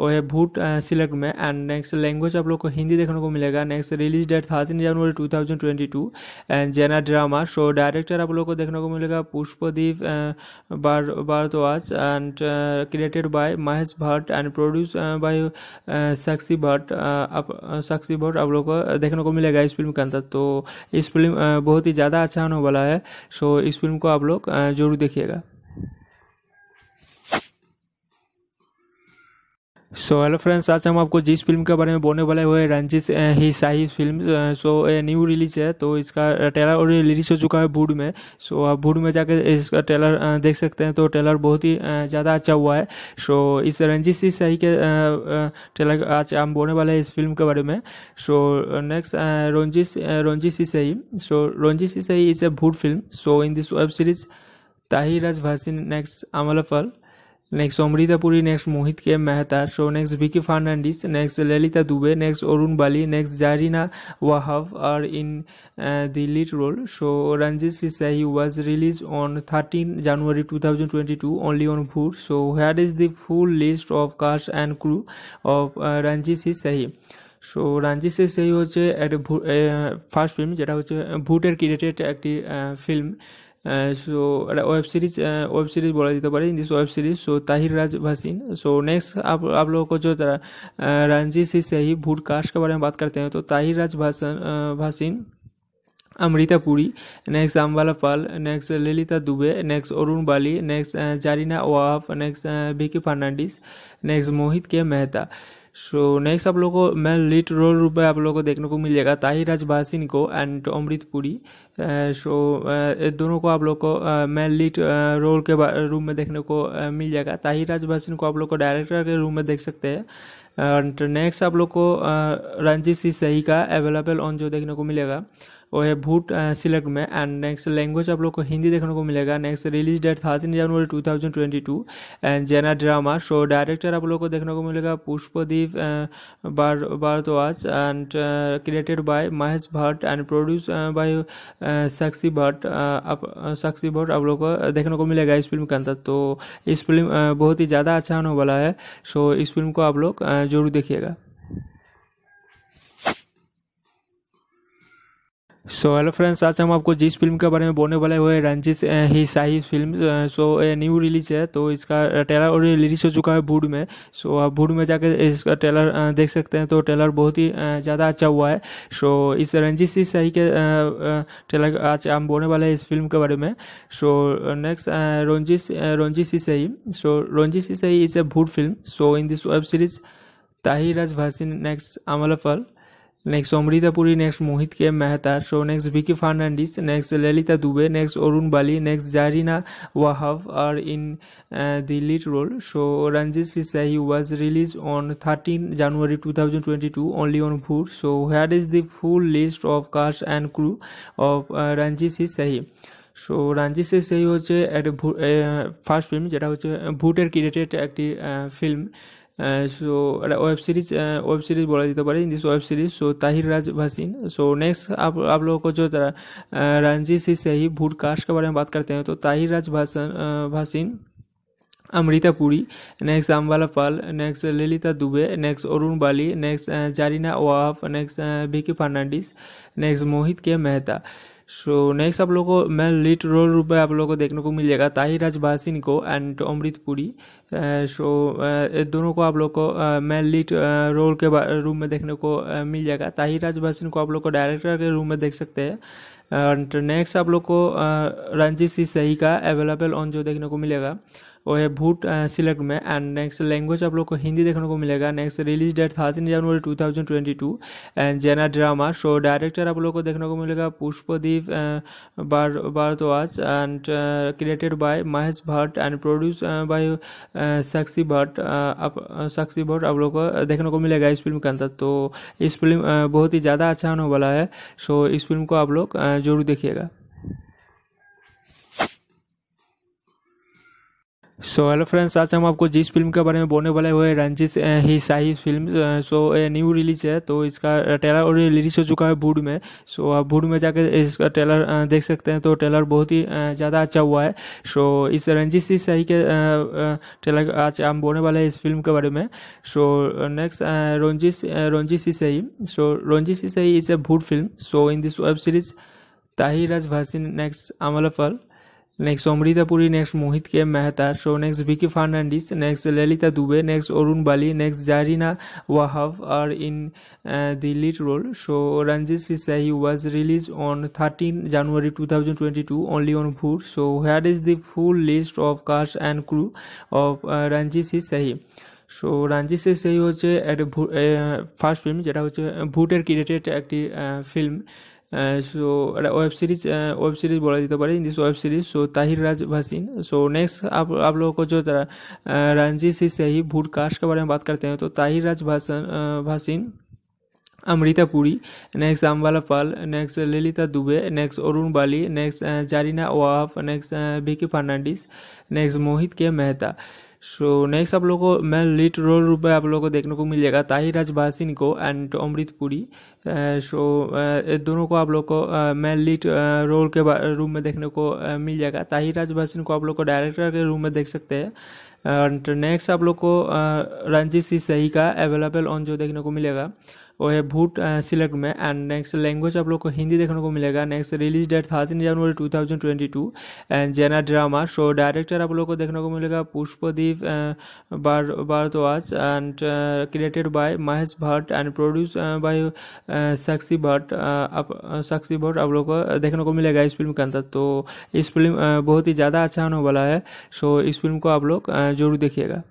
वो है भूट सिलेक्ट uh, में एंड नेक्स्ट लैंग्वेज आप लोग को हिंदी देखने को मिलेगा next release date thirteen January two thousand twenty two and genre drama show director आप लोग को देखने को मिलेगा पुष्पदीप बार Bhardwaj and created by Mahesh Bhatt and produce by Sakshi Bhatt Sakshi Sakshi Bhatt आप uh, लोग को uh, देखने को मिलेगा इस फिल्म के अंदर तो इस फिल्म बहुत ही ज़्यादा अच्छा होने वाला है सो इस फिल्म को आप लोग जरूर देखिएगा सो हेलो फ्रेंड्स आज हम आपको जिस फिल्म के बारे में बोलने वाले हुए Ranjish Hi Sahi film so a new release है तो इसका ट्रेलर और रिलीज हो चुका है भूड में सो so, आप भूड में जाकर इसका ट्रेलर देख सकते हैं तो ट्रेलर बहुत ही ज़्यादा अच्छा हुआ है सो so, इस रंजिश ही शाही के ट्रेलर आज हम बोलने वाले हैं इस फिल्म के बारे में सो नेक्स्ट रंजिश रंजिश Hi Sahi so Ranjish Hi Sahi is a Bhud film so in this web series Raj Bhasin next अमल फल next Amrita Puri next Mohit K Mehta so next Vicky Fernandes next Lalita Dubey next Arun Bali next Zarina Wahab are in the lead role so Ranjit সিসাহি was release on thirteen January two thousand twenty two only on ভুট so where is the full list of cast and crew of Ranjit সিসাহি so Ranjish Hi Sahi হচ্ছে একটা ফার্স্ট ফিল্ম যেটা হচ্ছে ভুটের ক্রিয়েটেড একটি ফিল্ম uh, সো uh, একটা ওয়েব সিরিজ ওয়েব সিরিজ বলা যেতে পারে in this web series so Tahir Raj Bhasin so next आप आप लोगों को जो रणजी सिंह से ही भूडकास्ट के बारे में बात करते हैं तो ताहिर राज भासन भासीन अमृता पुरी नेक्स्ट अम्बाला पाल next Lalita Dubey next Arun Bali next Zarina वाफ next Vicky Fernandes next Mohit K Mehta सो नेक्स्ट आप लोग को मैं लीड रोल रूप में आप लोग को देखने को मिल जाएगा ताहिराज बासिन को and Amrit Puri so uh, uh, दोनों को आप लोग को uh, मैं लीड रोल के रूप में देखने को मिल जाएगा ताहिराज बासिन को आप लोग को डायरेक्टर के रूप में देख सकते हैं एंड नेक्स्ट आप लोग को रंजीत सिंह सही का अवेलेबल ऑन जो देखने को मिलेगा वो है भूट सिलेक्ट में एंड नेक्स्ट लैंग्वेज आप लोग को हिंदी देखने को मिलेगा next release date thirteen January two thousand twenty two and genre drama show director आप लोग को देखने को मिलेगा Pushpdeep Bhardwaj and created by Mahesh Bhatt and produce by Sakshi Bhatt Sakshi Bhatt आप लोग को देखने को मिलेगा इस फिल्म के अंदर तो इस फिल्म बहुत ही ज़्यादा अच्छा होने वाला है सो इस फिल्म को आप लोग जरूर देखिएगा सो हेलो फ्रेंड्स आज हम आपको जिस फिल्म के बारे में बोलने वाले हुए रंजिश ही शाही फिल्म सो ये न्यू रिलीज है तो इसका ट्रेलर और रिलीज हो चुका है भूड में सो आप भूड में जाकर इसका ट्रेलर देख सकते हैं तो ट्रेलर बहुत ही ज़्यादा अच्छा हुआ है सो इस रंजिश ही शाही के ट्रेलर आज हम बोलने वाले हैं इस फिल्म के बारे में सो नेक्स्ट रंजिश रंजिश Hi Sahi so Ranjish Hi Sahi is a Bhud film so in this web series Raj Bhasin next फल next Amrita Puri next Mohit K Mehta so next Vicky Fernandes next Lalita Dubey next Arun Bali next Zarina Wahab are in the lead role so Ranjit সিসাহি was release on thirteen January two thousand twenty two only on ভুর so where is the full list of cast and crew of Ranjit সিসাহি so রঞ্জিত সে হচ্ছে একটা ফার্স্ট ফিল্ম যেটা হচ্ছে ভুটের ক্রিয়েটেড একটি film uh, so web series series web series বলা যেতে পারে in this web series so Raj Bhasin so next आप आप लोगों को जो रणजी सिंह से ही कास्ट के बारे में बात करते हैं तो ताहिर राज भासन भासीन अमृता पुरी नेक्स्ट अम्बाला पाल next Lalita Dubey next Arun Bali next Zarina वाफ next Vicky Fernandes next Mohit K Mehta सो नेक्स्ट आप लोगों को मैं लीड रोल रूप में आप लोगों को देखने को मिल जाएगा ताहिराज बासिन को and Amrit Puri so uh, uh, दोनों को आप लोग को uh, मैं लीड रोल के रूप में देखने को मिल जाएगा ताहिराज बासिन को आप लोग को डायरेक्टर के रूप में देख सकते हैं एंड नेक्स्ट आप लोग को रंजीत सिंह सही का अवेलेबल ऑन जो देखने को मिलेगा वो है भूट सिलेक्ट में एंड नेक्स्ट लैंग्वेज आप लोग को हिंदी देखने को मिलेगा next release date thirteen January two thousand twenty two and genre drama show director आप लोग को देखने को मिलेगा पुष्पदीप बार Bhardwaj and created by Mahesh Bhatt and produce by Sakshi Bhatt Sakshi Bhatt आप लोग को देखने को मिलेगा इस फिल्म के अंदर तो इस फिल्म बहुत ही ज़्यादा अच्छा होने वाला है सो इस फिल्म को आप लोग जरूर देखिएगा सो हेलो फ्रेंड्स आज हम आपको जिस फिल्म के बारे में बोलने वाले हुए रंजित ही शाही फिल्म सो ये न्यू रिलीज है तो इसका ट्रेलर और रिलीज हो चुका है भूड में सो so, आप भूड में जाकर इसका ट्रेलर देख सकते हैं तो ट्रेलर बहुत ही ज़्यादा अच्छा हुआ है सो so, इस रंजित ही शाही के ट्रेलर आज हम बोलने वाले हैं इस फिल्म के बारे में so next Ranjit Ranjit Hi Sahi so Ranjit Hi Sahi is a Bhud film so in this web series Raj Bhasin next अमल फल next Amrita Puri next Mohit K Mehta so next Vicky Fernandes next Lalita Dubey next Arun Bali next Zarina Wahab are in the lead role so Ranjit সিসাহি was release on thirteen January two thousand twenty two only on ভুর so where is the full list of cast and crew of Ranjit সিসাহি so রাঞ্জিত সেই হচ্ছে ফার্স্ট ফিল্ম যেটা হচ্ছে ভুটের uh, ক্রিয়েটেড একটি film uh, so web series series web series বলা যেতে পারে in this web series so Raj Bhasin so next आप आप लोगों को जो रणजी सिंह से ही कास्ट के बारे में बात करते हैं तो ताहिर राज भासन भासीन अमृता पुरी नेक्स्ट अम्बाला पाल next Lalita Dubey next Arun Bali next Zarina वाफ next Vicky Fernandes next Mohit K Mehta सो नेक्स्ट आप लोगों को मैं लीड रोल रूप में आप लोगों को देखने को मिल जाएगा ताहिराज बासिन को and Amrit Puri so uh, uh, दोनों को आप लोग को uh, मैं लीड रोल के रूप में देखने को मिल जाएगा ताहिराज बासिन को आप लोग को डायरेक्टर के रूप में देख सकते हैं एंड नेक्स्ट आप लोग को रंजीत सिंह सही का अवेलेबल ऑन जो देखने को मिलेगा वो है भूट सिलेक्ट uh, में एंड नेक्स्ट लैंग्वेज आप लोग को हिंदी देखने को मिलेगा next release date thirteen January two thousand twenty two and genre drama show director आप लोग को देखने को मिलेगा Pushpdeep Bhardwaj and created by Mahesh Bhatt and produce by Sakshi Bhatt Sakshi Bhatt आप uh, लोग को uh, देखने को मिलेगा इस फिल्म के अंदर तो इस फिल्म बहुत ही ज़्यादा अच्छा होने वाला है सो इस फिल्म को आप लोग जरूर देखिएगा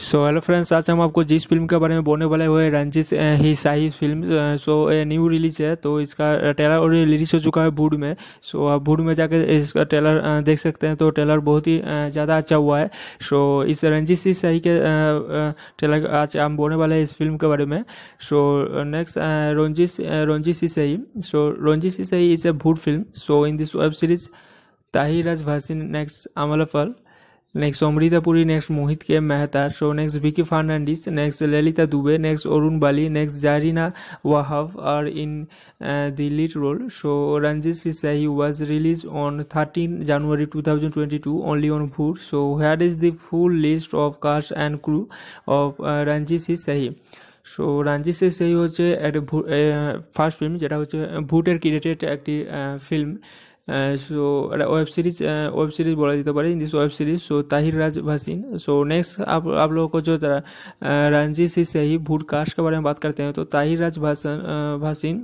सो हेलो फ्रेंड्स आज हम आपको जिस फिल्म के बारे में बोलने वाले हुए Ranjish Hi Sahi film so a new release है तो इसका ट्रेलर और रिलीज हो चुका है भूड में सो so, आप भूड में जाकर इसका ट्रेलर देख सकते हैं तो ट्रेलर बहुत ही ज़्यादा अच्छा हुआ है सो so, इस रंजिश ही शाही के ट्रेलर आज हम बोलने वाले हैं इस फिल्म के बारे में सो नेक्स्ट रंजित रंजिश Hi Sahi so Ranjish Hi Sahi is a Bhud film so in this web series ताहिराज Bhasin next अमल फल next Amrita Puri next Mohit K Mehta so next Vicky Fernandes next Lalita Dubey next Arun Bali next Zarina Wahab are in the lead role so Ranjit সিসাহি was release on thirteen January two thousand twenty two only on ভুট so where is the full list of cast and crew of Ranjit সিসাহি so রঞ্জিত সিসাহি হচ্ছে একটা ফার্স্ট ফিল্ম যেটা হচ্ছে ভুটের ক্রিয়েটেড একটি film uh, so web series series web series বলা যেতে পারে in this web series Tahir Raj Bhasin so next आप आप लोगों को जो रणजी सिंह से ही कास्ट के बारे में बात करते हैं तो ताहिर राज भासन भासीन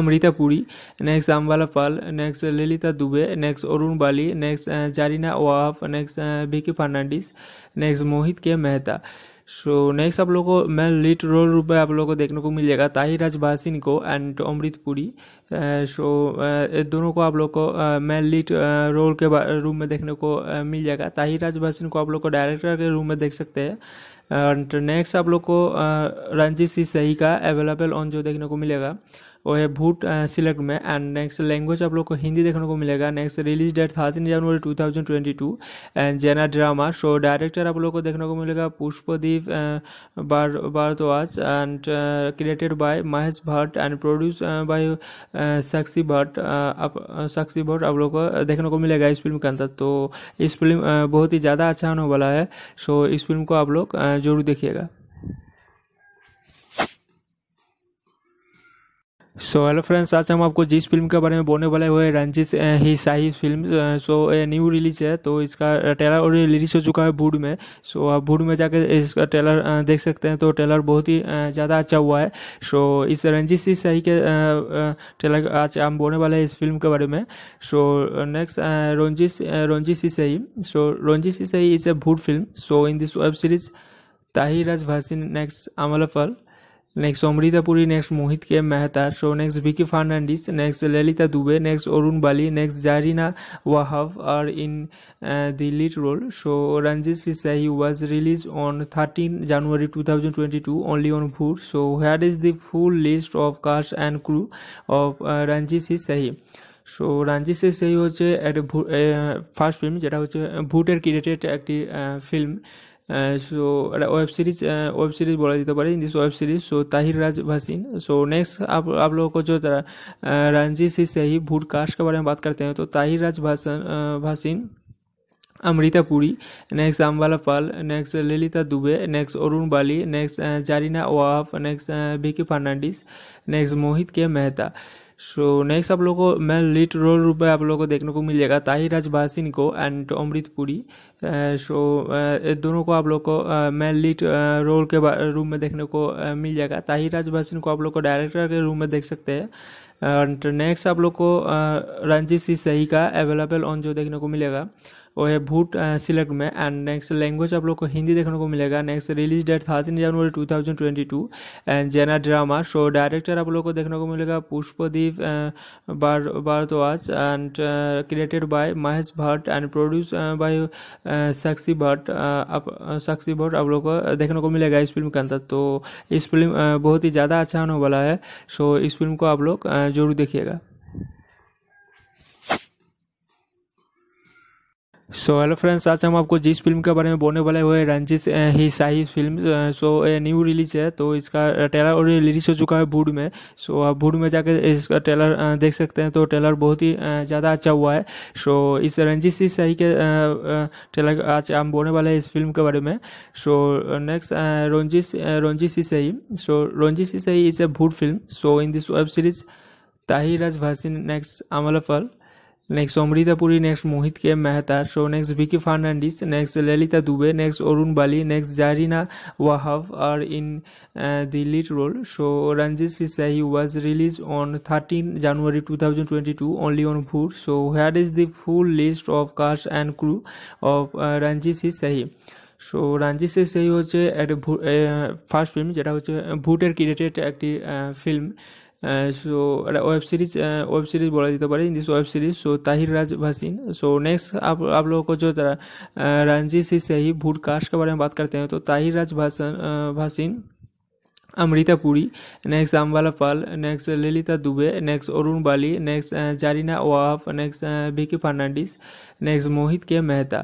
अमृता पुरी नेक्स्ट अम्बाला पाल next Lalita Dubey next Arun Bali next Zarina वाफ next Vicky Fernandes next Mohit K Mehta सो नेक्स्ट आप लोग को मैं लीड रोल रूप में आप लोग को देखने को मिल जाएगा राज राजभाषिन को and Amrit Puri uh, uh, so दोनों को आप लोग को uh, मैं लीड रोल के रूप में देखने को मिल जाएगा राज राजभाषिन को आप लोग को डायरेक्टर के रूप में देख सकते हैं एंड नेक्स्ट आप लोग को रंजीत सिंह सही का अवेलेबल ऑन जो देखने को मिलेगा वो है भूट सिलेक्ट uh, में एंड नेक्स्ट लैंग्वेज आप लोग को हिंदी देखने को मिलेगा next release date thirteen January two thousand twenty two and genre drama show director आप लोग को देखने को मिलेगा Pushpdeep Bhardwaj and created by Mahesh Bhatt and produce by Sakshi Bhatt Sakshi Bhatt आप लोग को uh, देखने को मिलेगा इस फिल्म के अंदर तो इस फिल्म uh, बहुत ही ज़्यादा अच्छा होने वाला है सो इस फिल्म को आप लोग जरूर देखिएगा सो हेलो फ्रेंड्स आज हम आपको जिस फिल्म के बारे में बोलने वाले हुए रंजित ही शाही फिल्म सो ये न्यू रिलीज है तो इसका ट्रेलर और रिलीज हो चुका है भूड में सो so, आप भूड में जाकर इसका ट्रेलर देख सकते हैं तो ट्रेलर बहुत ही ज़्यादा अच्छा हुआ है सो so, इस रंजित ही शाही के ट्रेलर आज हम बोलने वाले हैं इस फिल्म के बारे में सो नेक्स्ट रंजित रंजिश Hi Sahi so Ranjish Hi Sahi is a Bhud film so in this web series Raj Bhasin next अमल फल next Amrita Puri next Mohit K Mehta so next Vicky Fernandes next Lalita Dubey next Arun Bali next Zarina Wahab are in the lead role so Ranjit সিসাহি was release on thirteen January two thousand twenty two only on ভুট so where is the full list of cast and crew of Ranjit সিসাহি so রঞ্জিত সিসাহি হচ্ছে একটা ফার্স্ট ফিল্ম যেটা হচ্ছে ভুটের ক্রিয়েটেড একটি ফিল্ম uh, সো uh, একটা ওয়েব সিরিজ ওয়েব সিরিজ বলা যেতে পারে in this web series Tahir Raj Bhasin so next आप आप लोगों को जो रणजी सिंह से ही कास्ट के बारे में बात करते हैं तो ताहिर राज भासन भासीन अमृता पुरी नेक्स्ट अम्बाला पाल next Lalita Dubey next Arun Bali next Zarina वाफ next Vicky Fernandes next Mohit K Mehta सो नेक्स्ट आप लोगों को मैं लीड रोल रूप में आप लोगों को देखने को मिल जाएगा ताहिराज बासिन को and Amrit Puri so uh, uh, दोनों को आप लोग को uh, मैं लीड रोल के रूप में देखने को मिल जाएगा ताहिराज बासिन को आप लोग को डायरेक्टर के रूप में देख सकते हैं एंड नेक्स्ट आप लोग को रंजीत सिंह सही का अवेलेबल ऑन जो देखने को मिलेगा वो है भूट सिलेक्ट में एंड नेक्स्ट लैंग्वेज आप लोग को हिंदी देखने को मिलेगा next release date thirteen January two thousand twenty two and genre drama show director आप लोग को देखने को मिलेगा Pushpdeep Bhardwaj and created by Mahesh Bhatt and produce by Sakshi Bhatt Sakshi Bhatt आप लोग को देखने को मिलेगा इस फिल्म के अंदर तो इस फिल्म बहुत ही ज़्यादा अच्छा होने वाला है सो इस फिल्म को आप लोग जरूर देखिएगा सो हेलो फ्रेंड्स आज हम आपको जिस फिल्म के बारे में बोलने वाले हुए रंजिश ही शाही फिल्म सो ये न्यू रिलीज है तो इसका ट्रेलर और रिलीज हो चुका है भूड में सो आप भूड में जाकर इसका ट्रेलर देख सकते हैं तो ट्रेलर बहुत ही ज़्यादा अच्छा हुआ है सो इस रंजिश ही शाही के ट्रेलर आज हम बोलने वाले हैं इस फिल्म के बारे में सो नेक्स्ट रंजिश रंजिश Hi Sahi so Ranjish Hi Sahi is a Bhud film so in this web series Raj Bhasin next फल next Amrita Puri next Mohit K Mehta so next Vicky Fernandes next Lalita Dubey next Arun Bali next Zarina Wahab are in the lead role so Ranjish Sahi was release on thirteen January two thousand twenty two only on ভুট so where is the full list of cast and crew of Ranjish Sahi so রাঞ্জি সে সেই হচ্ছে একটা ফার্স্ট ফিল্ম যেটা হচ্ছে ভুটের ক্রিয়েটেড একটি ফিল্ম uh, সো uh, একটা ওয়েব সিরিজ ওয়েব সিরিজ বলা যেতে পারে in this web series so Tahir Raj Bhasin so next आप आप लोगों को जो रंजीत सिंह से ही सही भूडकास्ट के बारे में बात करते हैं तो ताहिर राज भासन भासीन अमृता पुरी नेक्स्ट अम्बाला पाल next Lalita Dubey next Arun Bali next Zarina वाफ next Vicky Fernandes next Mohit K Mehta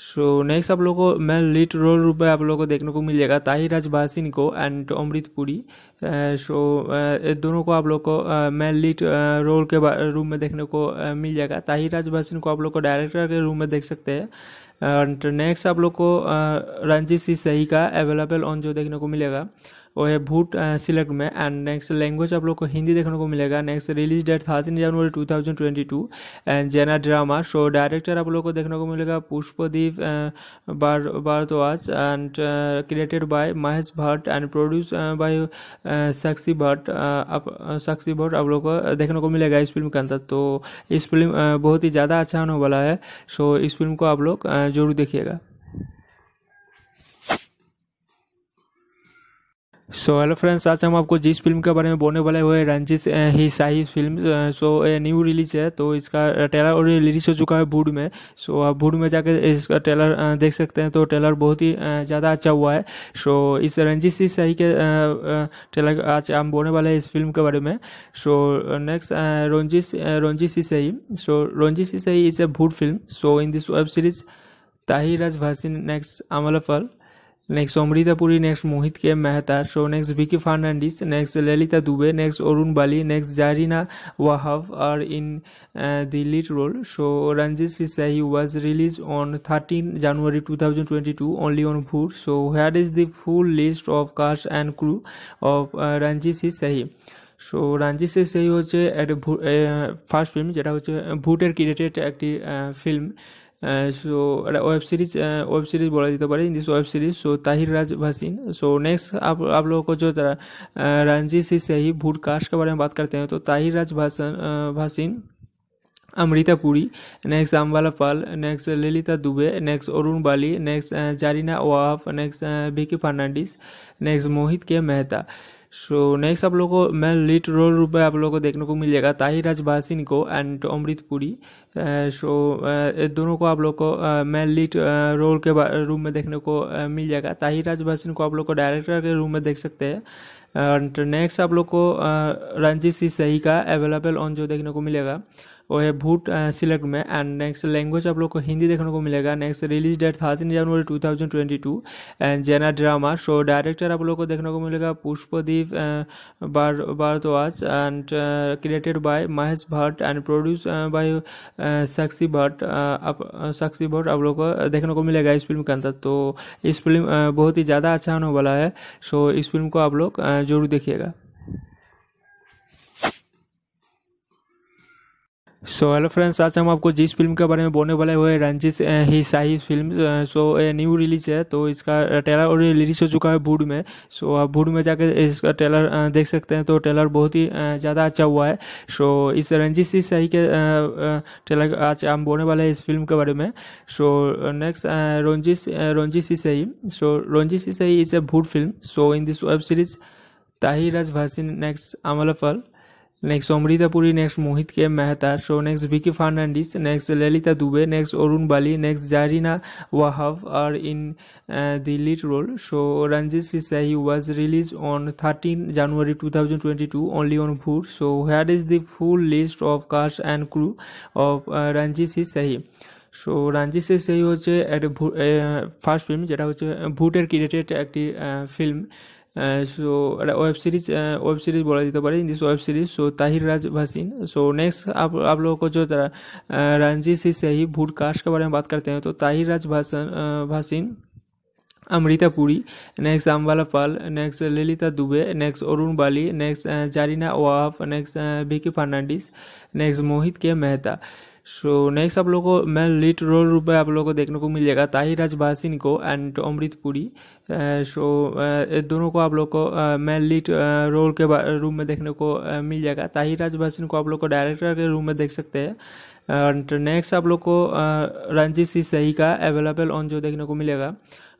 सो नेक्स्ट आप लोगों को मैं लीड रोल रूप में आप लोगों को देखने को मिल जाएगा ताहिर बासिन को and Amritpuri so uh, uh, दोनों को आप लोग को uh, मैं लीड रोल के रूप में देखने को मिल जाएगा ताहिर बासिन को आप लोग को डायरेक्टर के रूप में देख सकते हैं एंड नेक्स्ट आप लोग को रंजीत सिंह सही का अवेलेबल ऑन जो देखने को मिलेगा वो है भूट सिलेक्ट uh, में एंड नेक्स्ट लैंग्वेज आप लोग को हिंदी देखने को मिलेगा next release date thirteen January two thousand twenty two and genre drama show director आप लोग को देखने को मिलेगा पुष्पदीप बार Bhardwaj and created by Mahesh Bhatt and produce by Sakshi Bhatt Sakshi Sakshi Bhatt आप uh, लोग को uh, देखने को मिलेगा इस फिल्म के अंदर तो इस फिल्म बहुत ही ज़्यादा अच्छा होने वाला है सो इस फिल्म को आप लोग जरूर देखिएगा सो हेलो फ्रेंड्स आज हम आपको जिस फिल्म के बारे में बोलने वाले हुए Ranjish Hi Sahi film so new release है तो इसका ट्रेलर और रिलीज हो चुका है बूढ़ में सो आप बूढ़ में जाकर इसका ट्रेलर देख सकते हैं तो ट्रेलर बहुत ही ज़्यादा अच्छा हुआ है सो इस रंजिश ही शाही के ट्रेलर आज हम बोलने वाले हैं इस फिल्म के बारे में सो नेक्स्ट रंजित रंजिश Hi Sahi so Ranjish Hi Sahi is a Bhud film so in this web series ताहिराज Bhasin next अमल फल next Amrita Puri next Mohit K Mehta so next Vicky Fernandes next Lalita Dubey next Arun Bali next Zarina Wahab are in the lead role so Ranjit সিসাহি was release on thirteen January two thousand twenty two only on ভুট so where is the full list of cast and crew of Ranjit সিসাহি so রঞ্জিত সে হচ্ছে হচ্ছে ফার্স্ট ফিল্ম যেটা হচ্ছে ভুটের ক্রিয়েটেড একটি film uh, so web series series web series বলা যেতে পারে in this web series Tahir Raj Bhasin so next आप आप लोगों को जो रणजी सिंह से ही कास्ट के बारे में बात करते हैं तो ताहिर राज भासन भासीन अमृता पुरी नेक्स्ट अम्बाला पाल next Lalita Dubey next Arun Bali next Zarina वाफ next Vicky Fernandes next Mohit K Mehta सो नेक्स्ट आप लोगों को मैं लीड रोल रूप में आप लोगों को देखने को मिलेगा राज राजभाषिन को and Amrit Puri so uh, uh, दोनों को आप लोग को uh, मैं लीड रोल के रूम में देखने को मिल जाएगा राज भासिन को आप लोग को डायरेक्टर के रूम में देख सकते हैं एंड नेक्स्ट आप लोग को रंजीत सिंह सही का अवेलेबल ऑन जो देखने को मिलेगा वो है भूट uh, सिलेक्ट में एंड नेक्स्ट लैंग्वेज आप लोग को हिंदी देखने को मिलेगा next release date thirteen January two thousand twenty two and genre drama show director आप लोग को देखने को मिलेगा Pushpdeep Bhardwaj and created by Mahesh Bhatt and produce by Sakshi Bhatt Sakshi Bhatt आप uh, लोग को देखने को मिलेगा इस फिल्म के अंदर तो इस फिल्म uh, बहुत ही ज़्यादा अच्छा होने वाला है सो इस फिल्म को आप लोग जरूर देखिएगा सो हेलो फ्रेंड्स आज हम आपको जिस फिल्म के बारे में बोलने वाले हुए रंजिश ही शाही फिल्म सो ये न्यू रिलीज है तो इसका ट्रेलर और रिलीज हो चुका है भूड में सो आप भूड में जाकर इसका ट्रेलर देख सकते हैं तो ट्रेलर बहुत ही ज़्यादा अच्छा हुआ है सो इस रंजिश ही शाही के ट्रेलर आज हम बोलने वाले हैं इस फिल्म के बारे में सो नेक्स्ट रंजिश रंजिश Hi Sahi so Ranjish Hi Sahi is a Bhud film so in this web series Raj Bhasin next Amala Paul next Amrita Puri next Mohit K Mehta so next Vicky Fernandes next Lalita Dubey next Arun Bali next Zarina Wahab are in the lead role so Ranjit সিসাহি was release on thirteen January two thousand twenty two only on ভুট so where is the full list of cast and crew of Ranjit সিসাহি so রঞ্জিত সে সেই হচ্ছে একটা ফার্স্ট ফিল্ম যেটা হচ্ছে ভুটের ক্রিয়েটেড একটি ফিল্ম uh, সো uh, একটা ওয়েব সিরিজ ওয়েব সিরিজ বলা যেতে পারে in this web series Tahir Raj Bhasin so next आप आप लोगों को जो रणजी सिंह से ही कास्ट के बारे में बात करते हैं तो ताहिर राज भासन भासीन अमृता पुरी नेक्स्ट अम्बाला पाल next Lalita Dubey next Arun Bali next Zarina वाफ next Vicky Fernandes next Mohit K Mehta सो नेक्स्ट आप लोगों को मैं लीड रोल रूप में आप लोगों को देखने को मिल जाएगा राज राजभाषिन को and Amrit Puri so uh, uh, दोनों को आप लोग को uh, मैं लीड रोल के रूप में देखने को मिल जाएगा राज बासिन को आप लोग को डायरेक्टर के रूप में देख सकते हैं एंड नेक्स्ट आप लोग को रंजीत सिंह सही का अवेलेबल ऑन जो देखने को मिलेगा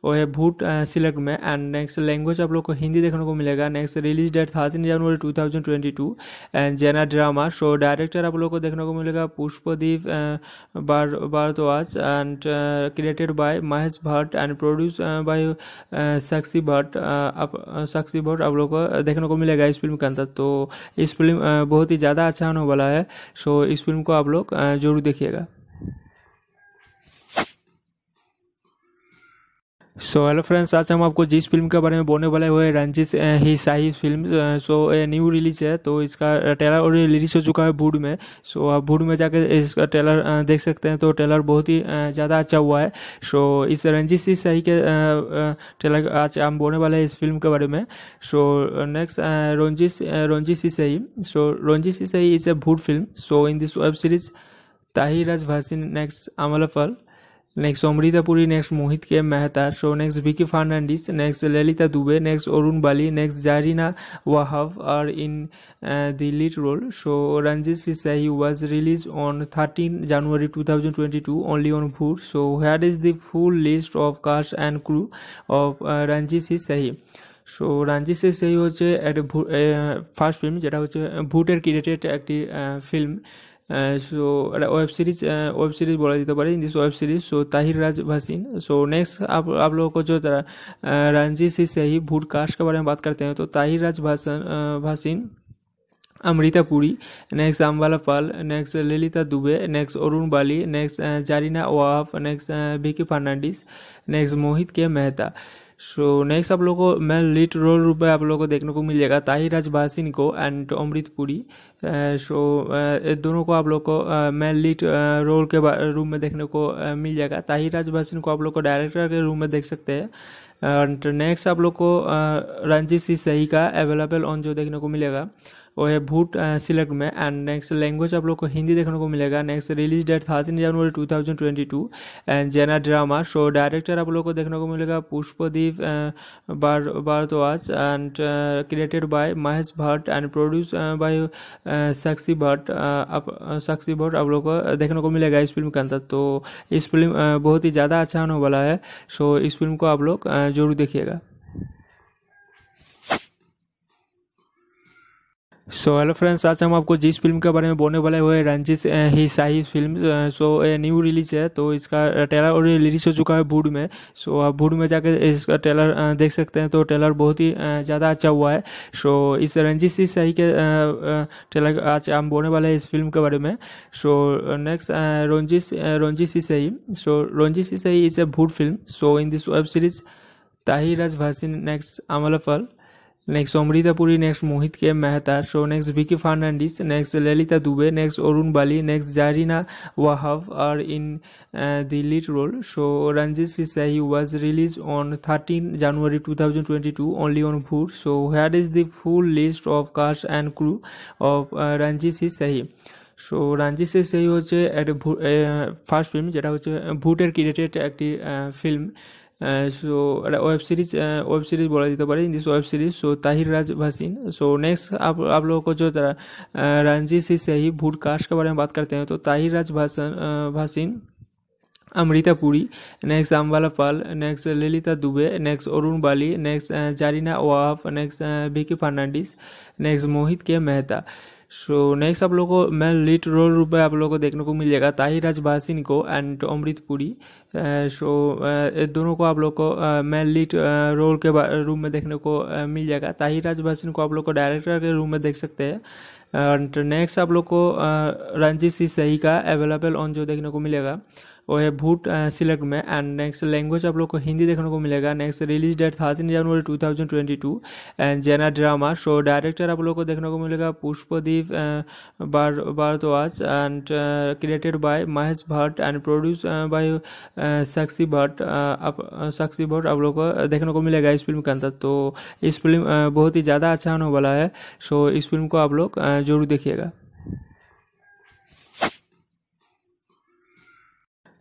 वो है भूट सिलेक्ट में एंड नेक्स्ट लैंग्वेज आप लोग को हिंदी देखने को मिलेगा next release date thirteen January two thousand twenty two and genre drama show director आप लोग को देखने को मिलेगा Pushpdeep Bhardwaj and created by Mahesh Bhatt and produce by Sakshi Bhatt Sakshi Bhatt आप लोग को देखने को मिलेगा इस फिल्म के अंदर तो इस फिल्म बहुत ही ज़्यादा अच्छा होने वाला है सो इस फिल्म को आप लोग जरूर देखिएगा सो हेलो फ्रेंड्स आज हम आपको जिस फिल्म के बारे में बोलने वाले हुए रंजित ही शाही फिल्म सो ये न्यू रिलीज है तो इसका ट्रेलर और रिलीज हो चुका है भूड में सो आप भूड में जाकर इसका ट्रेलर देख सकते हैं तो ट्रेलर बहुत ही ज़्यादा अच्छा हुआ है सो इस रंजित ही शाही के ट्रेलर आज हम बोलने वाले हैं इस फिल्म के बारे में so next Ranjit Ranjit Hi Sahi so Ranjit Hi Sahi is a Bhud film so in this web series Raj Bhasin next अमल फल next Amrita Puri next Mohit K Mehta so next Vicky Fernandes next Lalita Dubey next Arun Bali next Zarina Wahab are in the lead role so Ranjish Sahi was release on thirteen January two thousand twenty two only on ভুর so where is the full list of cast and crew of Ranjish Sahi so রাঞ্জি সে সেই হচ্ছে একটা ফার্স্ট ফিল্ম যেটা হচ্ছে ভুটের ক্রিয়েটেড একটি ফিল্ম uh, সো uh, একটা ওয়েব सीरीज ওয়েব सीरीज বলা যেতে পারে in this web series so Tahir Raj Bhasin so next आप आप लोगों को जो रंजीत सिंह से ही भूडकास्ट के बारे में बात करते हैं तो ताहिर राज भासन भासीन अमृता पुरी नेक्स्ट अम्बाला पाल next Lalita Dubey next Arun Bali next Zarina वाफ next Vicky Fernandes next Mohit K Mehta सो नेक्स्ट आप लोगों को मैं लीड रोल रूप में आप लोगों को देखने को मिल ताहिर ताहिराज बासिन को and Amritpuri so uh, uh, दोनों को आप लोग को uh, मैं लीड रोल के रूप में देखने को मिल जाएगा ताहिराज बासिन को आप लोग को डायरेक्टर के रूप में देख सकते हैं एंड नेक्स्ट आप लोग को रंजीत सिंह सही का अवेलेबल ऑन जो देखने को मिलेगा वो है भूट सिलेक्ट uh, में एंड नेक्स्ट लैंग्वेज आप लोग को हिंदी देखने को मिलेगा next release date thirteen January two thousand twenty two and genre drama show director आप लोग को देखने को मिलेगा पुष्पदीप बार Bhardwaj and created by Mahesh Bhatt and produce by Sakshi Bhatt Sakshi Bhatt आप uh, लोग को uh, देखने को मिलेगा इस फिल्म के अंदर तो इस फिल्म बहुत ही ज़्यादा अच्छा होने वाला है सो इस फिल्म को आप लोग जरूर देखिएगा सो हेलो फ्रेंड्स आज हम आपको जिस फिल्म के बारे में बोलने वाले हुए Ranjish Hi Sahi film so a new release है तो इसका ट्रेलर और रिलीज हो चुका है भूड में सो आप भूड में जाकर इसका ट्रेलर देख सकते हैं तो ट्रेलर बहुत ही ज़्यादा अच्छा हुआ है सो इस रंजिश ही शाही के ट्रेलर आज हम बोलने वाले हैं इस फिल्म के बारे में सो नेक्स्ट रंजिश रंजिश Hi Sahi so Ranjish Hi Sahi is a Bhud film so in this web series Raj Bhasin next अमलफल next Amrita Puri next Mohit K Mehta so next Vicky Fernandes next Lalita Dubey next Arun Bali next Zarina Wahab are in the lead role so Ranjit সিসাহি was release on thirteen January two thousand twenty two only on ভুর so where is the full list of cast and crew of Ranjit সিসাহি so রঞ্জিত সে হচ্ছে একটা ফার্স্ট ফিল্ম যেটা হচ্ছে ভুটের ক্রিয়েটেড একটি film uh, so web series series web बोला যেতে পারে in this web series so Tahir Raj Bhasin so next आप आप लोगों को जो रंजीत सिंह से ही सही कास्ट के बारे में बात करते हैं तो ताहिर राज भासन भासीन अमृता पुरी नेक्स्ट अम्बाला पाल next Lalita Dubey next Arun Bali next Zarina वाफ next Vicky Fernandes next Mohit K Mehta सो नेक्स्ट आप लोगों को मैं लीड रोल रूप में आप लोगों को देखने को मिल ताहिर ताहिराज भासिन को and Amrit Puri so uh, uh, दोनों को आप लोग को uh, मैं लीड रोल के रूप में देखने को मिल जाएगा ताहिराज भासिन को आप लोग को डायरेक्टर के रूप में देख सकते हैं एंड नेक्स्ट आप लोग को रंजीत सिंह सही का अवेलेबल ऑन जो देखने को मिलेगा वो है भूट सिलेक्ट uh, में एंड नेक्स्ट लैंग्वेज आप लोग को हिंदी देखने को मिलेगा next release date thirteen January two thousand twenty two and genre drama show director आप लोग को देखने को मिलेगा Pushpdeep Bhardwaj and created by Mahesh Bhatt and produce by Sakshi Bhatt Sakshi Bhatt आप uh, लोग को uh, देखने को मिलेगा इस फिल्म के अंदर तो इस फिल्म बहुत ही ज़्यादा अच्छा होने वाला है सो इस फिल्म को आप लोग जरूर देखिएगा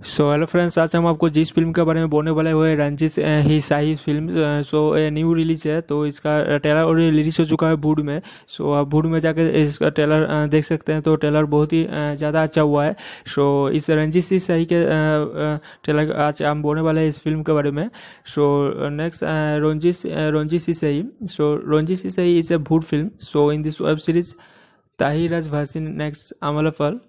सो हेलो फ्रेंड्स आज हम आपको जिस फिल्म के बारे में बोलने वाले हुए Ranjish Hi Sahi film so a new release है तो इसका ट्रेलर और रिलीज हो चुका है भूड में सो so, आप भूड में जाकर इसका ट्रेलर देख सकते हैं तो ट्रेलर बहुत ही ज़्यादा अच्छा हुआ है सो so, इस रंजीत ही शाही के ट्रेलर आज हम बोलने वाले हैं इस फिल्म के बारे में so next Ranjit Ranjit Hi Sahi so Ranjish Hi Sahi is a Bhud film so in this web series Raj Bhasin next अमल फल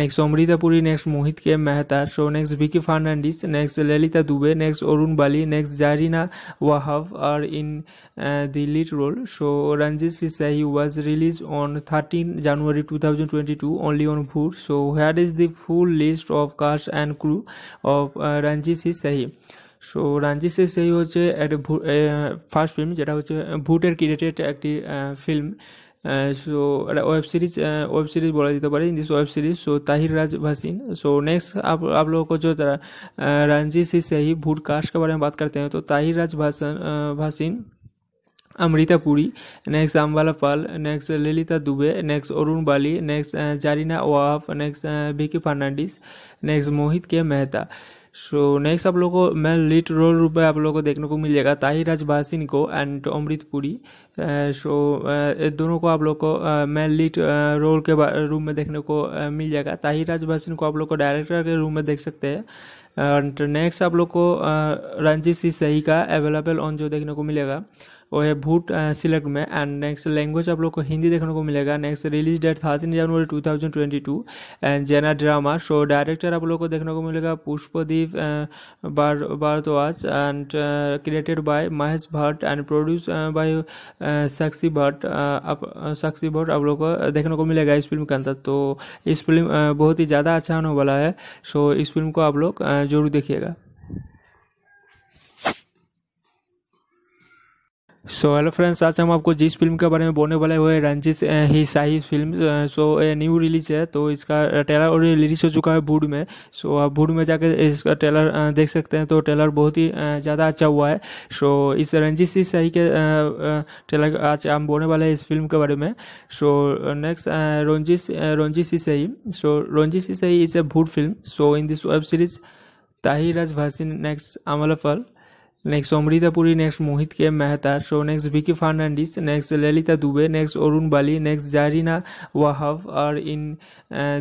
next Amrita Puri next Mohit K Mehta so next Vicky Fernandes next Lalita Dubey next Arun Bali next Zarina Wahab are in the lead role so Ranjit সিসাহি was release on thirteen January two thousand twenty two only on ভুট so where is the full list of cast and crew of Ranjit সিসাহি so রঞ্জিত সিসাহি হচ্ছে একটা ফার্স্ট ফিল্ম যেটা হচ্ছে ভুটের ক্রিয়েটেড একটি film uh, so web series series web series বলা যেতে পারে English web series so Tahir Raj Bhasin so next आप आप लोगों को जो रणजी सिंह से ही कास्ट के बारे में बात करते हैं तो ताहिर राज भासन भासीन अमृता पुरी नेक्स्ट अम्बाला पाल next Lalita Dubey next Arun Bali next Zarina वाफ next Vicky Fernandes next Mohit K Mehta सो नेक्स्ट आप लोगों को मैं लीड रोल रूप में आप लोगों को देखने को मिल जाएगा राज राजभाषिन को and Amrit Puri so uh, uh, दोनों को आप लोग को uh, मैं लीड रोल के रूप में देखने को मिल जाएगा राज राजभाषिन को आप लोग को डायरेक्टर के रूप में देख सकते हैं एंड नेक्स्ट आप लोग को रंजीत सिंह सही का अवेलेबल ऑन जो देखने को मिलेगा वो है भूट सिलेक्ट uh, में एंड नेक्स्ट लैंग्वेज आप लोग को हिंदी देखने को मिलेगा next release date thirteen January two thousand twenty two and genre drama show director आप लोग को देखने को मिलेगा पुष्पदीप बार Bhardwaj and created by Mahesh Bhatt and produce by Sakshi Bhatt Sakshi Bhatt आप लोग को देखने को मिलेगा इस फिल्म के अंदर तो इस फिल्म uh, बहुत ही ज़्यादा अच्छा होने वाला है सो इस फिल्म को आप लोग uh, जरूर देखिएगा सो हेलो फ्रेंड्स आज हम आपको जिस फिल्म के बारे में बोलने वाले हुए Ranjish Hi Sahi film so a new release है तो इसका ट्रेलर और रिलीज हो चुका है भूड में सो आप भूड में जाकर इसका ट्रेलर देख सकते हैं तो ट्रेलर बहुत ही ज़्यादा अच्छा हुआ है सो इस रंजिश ही शाही के ट्रेलर आज हम बोलने वाले हैं इस फिल्म के बारे में सो नेक्स्ट रंजिश रंजिश Hi Sahi so Ranjish Hi Sahi is a Bhud film so in this web series Tahir Raj Bhasin next अमल फल next Amrita Puri next Mohit K Mehta so next Vicky Fernandes next Lalita Dubey next Arun Bali next Zarina Wahab are in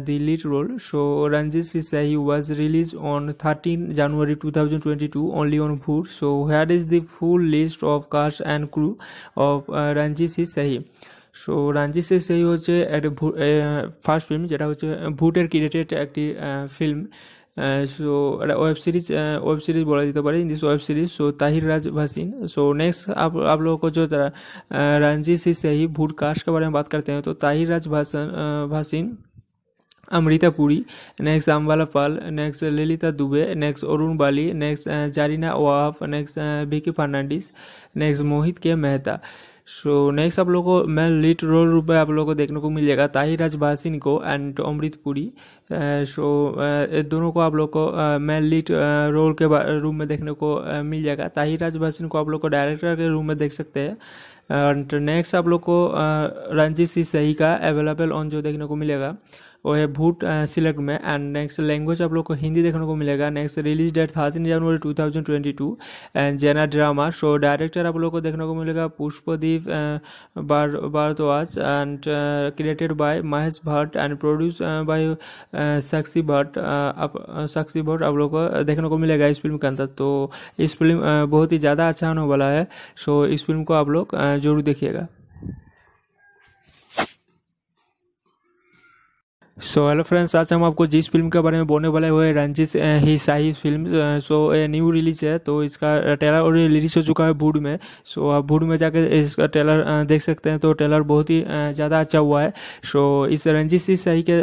the lead role so Ranjit সিসাহি was release on thirteen January two thousand twenty two only on ভুর so where is the full list of cast and crew of Ranjit সিসাহি so রঞ্জিত সে হচ্ছে একটা ফার্স্ট ফিল্ম যেটা হচ্ছে ভুটের ক্রিয়েটেড একটি ফিল্ম uh, সো uh, একটা ওয়েব সিরিজ ওয়েব সিরিজ বলা যেতে পারে in this web series so Tahir Raj Bhasin so next आप आप लोगों को जो रंजीत सिंह से ही भूडकास्ट के बारे में बात करते हैं तो ताहिर राज भासन भासीन अमृता पुरी नेक्स्ट अम्बाला पाल next Lalita Dubey next Arun Bali next Zarina वाफ next Vicky Fernandes next Mohit K Mehta सो नेक्स्ट आप लोगों को मैं लीड रोल रूप में आप लोगों को देखने को मिलेगा राज राजभासिन को and Amritpuri so uh, uh, दोनों को आप लोग को uh, मैं लीड रोल के रूप में देखने को मिल जाएगा राज राजभासिन को आप लोग को डायरेक्टर के रूप में देख सकते हैं एंड नेक्स्ट आप लोग को रंजीत सिंह सही का अवेलेबल ऑन जो देखने को मिलेगा वो है भूट सिलेक्ट uh, में एंड नेक्स्ट लैंग्वेज आप लोग को हिंदी देखने को मिलेगा next release date thirteen January two thousand twenty two and genre drama show director आप लोग को देखने को मिलेगा Pushpdeep Bhardwaj and created by Mahesh Bhatt and produce by Sakshi Bhatt आप साक्षी uh, भट्ट आप लोग को uh, देखने को मिलेगा इस फिल्म के अंदर तो इस फिल्म बहुत ही ज़्यादा अच्छा होने वाला है सो इस फिल्म को आप लोग जरूर देखिएगा सो हेलो फ्रेंड्स आज हम आपको जिस फिल्म के बारे में बोलने वाले हुए Ranjish Hi Sahi film so new release है तो इसका ट्रेलर और रिलीज हो चुका है भूड में सो so, आप भूड में जाकर इसका ट्रेलर देख सकते हैं तो ट्रेलर बहुत ही ज़्यादा अच्छा हुआ है सो so, इस रंजिश ही शाही के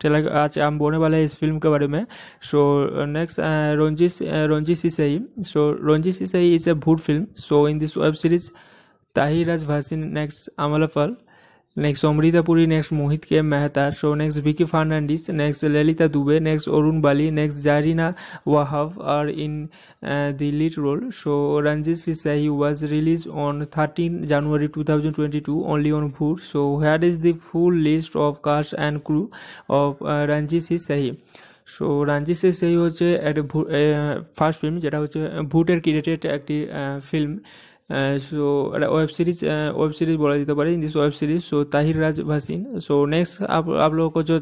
ट्रेलर आज हम बोलने वाले हैं इस फिल्म के बारे में सो नेक्स्ट रंजिश रंजिश Hi Sahi so Ranjish Hi Sahi is a Bhud film so in this web series Raj Bhasin next फल next Amrita Puri next Mohit K Mehta so next Vicky Fernandes next Lalita Dubey next Arun Bali next Zarina Wahab are in the lead role so Ranjit C Sahi was release on thirteen January two thousand twenty two only on Voot so where is the full list of cast and crew of Ranjit C Sahi so Ranjit C Sahi হচ্ছে একটা ফার্স্ট ফিল্ম যেটা হচ্ছে ভুটের ক্রিয়েটেড একটি film uh, so web series series web series বলা যেতে পারে in this web series Tahir Raj Bhasin so next आप आप लोगों को जो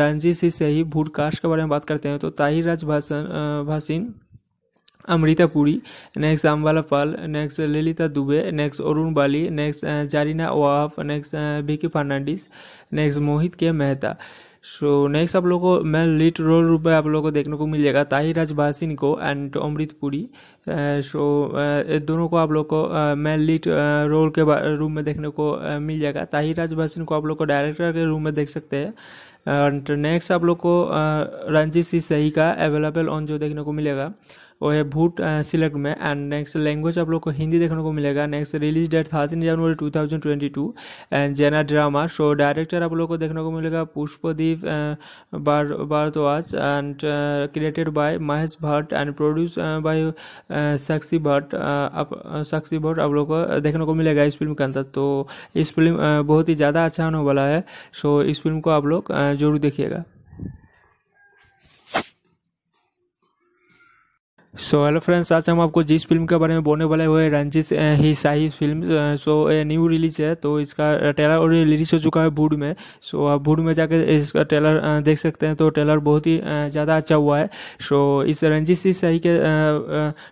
रणजी सिंह से ही सही कास्ट के बारे में बात करते हैं तो ताहिर राज भासन भासीन अमृता पुरी नेक्स्ट अम्बाला पाल next Lalita Dubey next Arun Bali next Zarina वाफ next Vicky Fernandes next Mohit K Mehta सो नेक्स्ट आप लोगों को मैं लीड रोल रूप में आप लोगों को देखने को मिल ताहिर राज भासिन को and Amrit Puri so uh, uh, दोनों को आप लोग को uh, मैं लीड रोल के रूप में देखने को मिल जाएगा राज भासिन को आप लोग को डायरेक्टर के रूप में देख सकते हैं एंड नेक्स्ट आप लोग को रंजीत सिंह सही का अवेलेबल ऑन जो देखने को मिलेगा वो है भूट सिलेक्ट uh, में एंड नेक्स्ट लैंग्वेज आप लोग को हिंदी देखने को मिलेगा next release date thirteen January two thousand twenty two and genre drama show director आप लोग को देखने को मिलेगा Pushpdeep Bhardwaj and created by Mahesh Bhatt and produce by Sakshi Bhatt Sakshi Bhatt आप uh, लोग को देखने को मिलेगा इस फिल्म के अंदर तो इस फिल्म uh, बहुत ही ज़्यादा अच्छा होने वाला है सो इस फिल्म को आप लोग जरूर देखिएगा सो हेलो फ्रेंड्स आज हम आपको जिस फिल्म के बारे में बोलने वाले हुए रंजित ही शाही फिल्म सो ये न्यू रिलीज है तो इसका ट्रेलर और रिलीज हो चुका है भूड में सो so, आप भूड में जाकर इसका ट्रेलर देख सकते हैं तो ट्रेलर बहुत ही ज़्यादा अच्छा हुआ है सो so, इस रंजित ही शाही के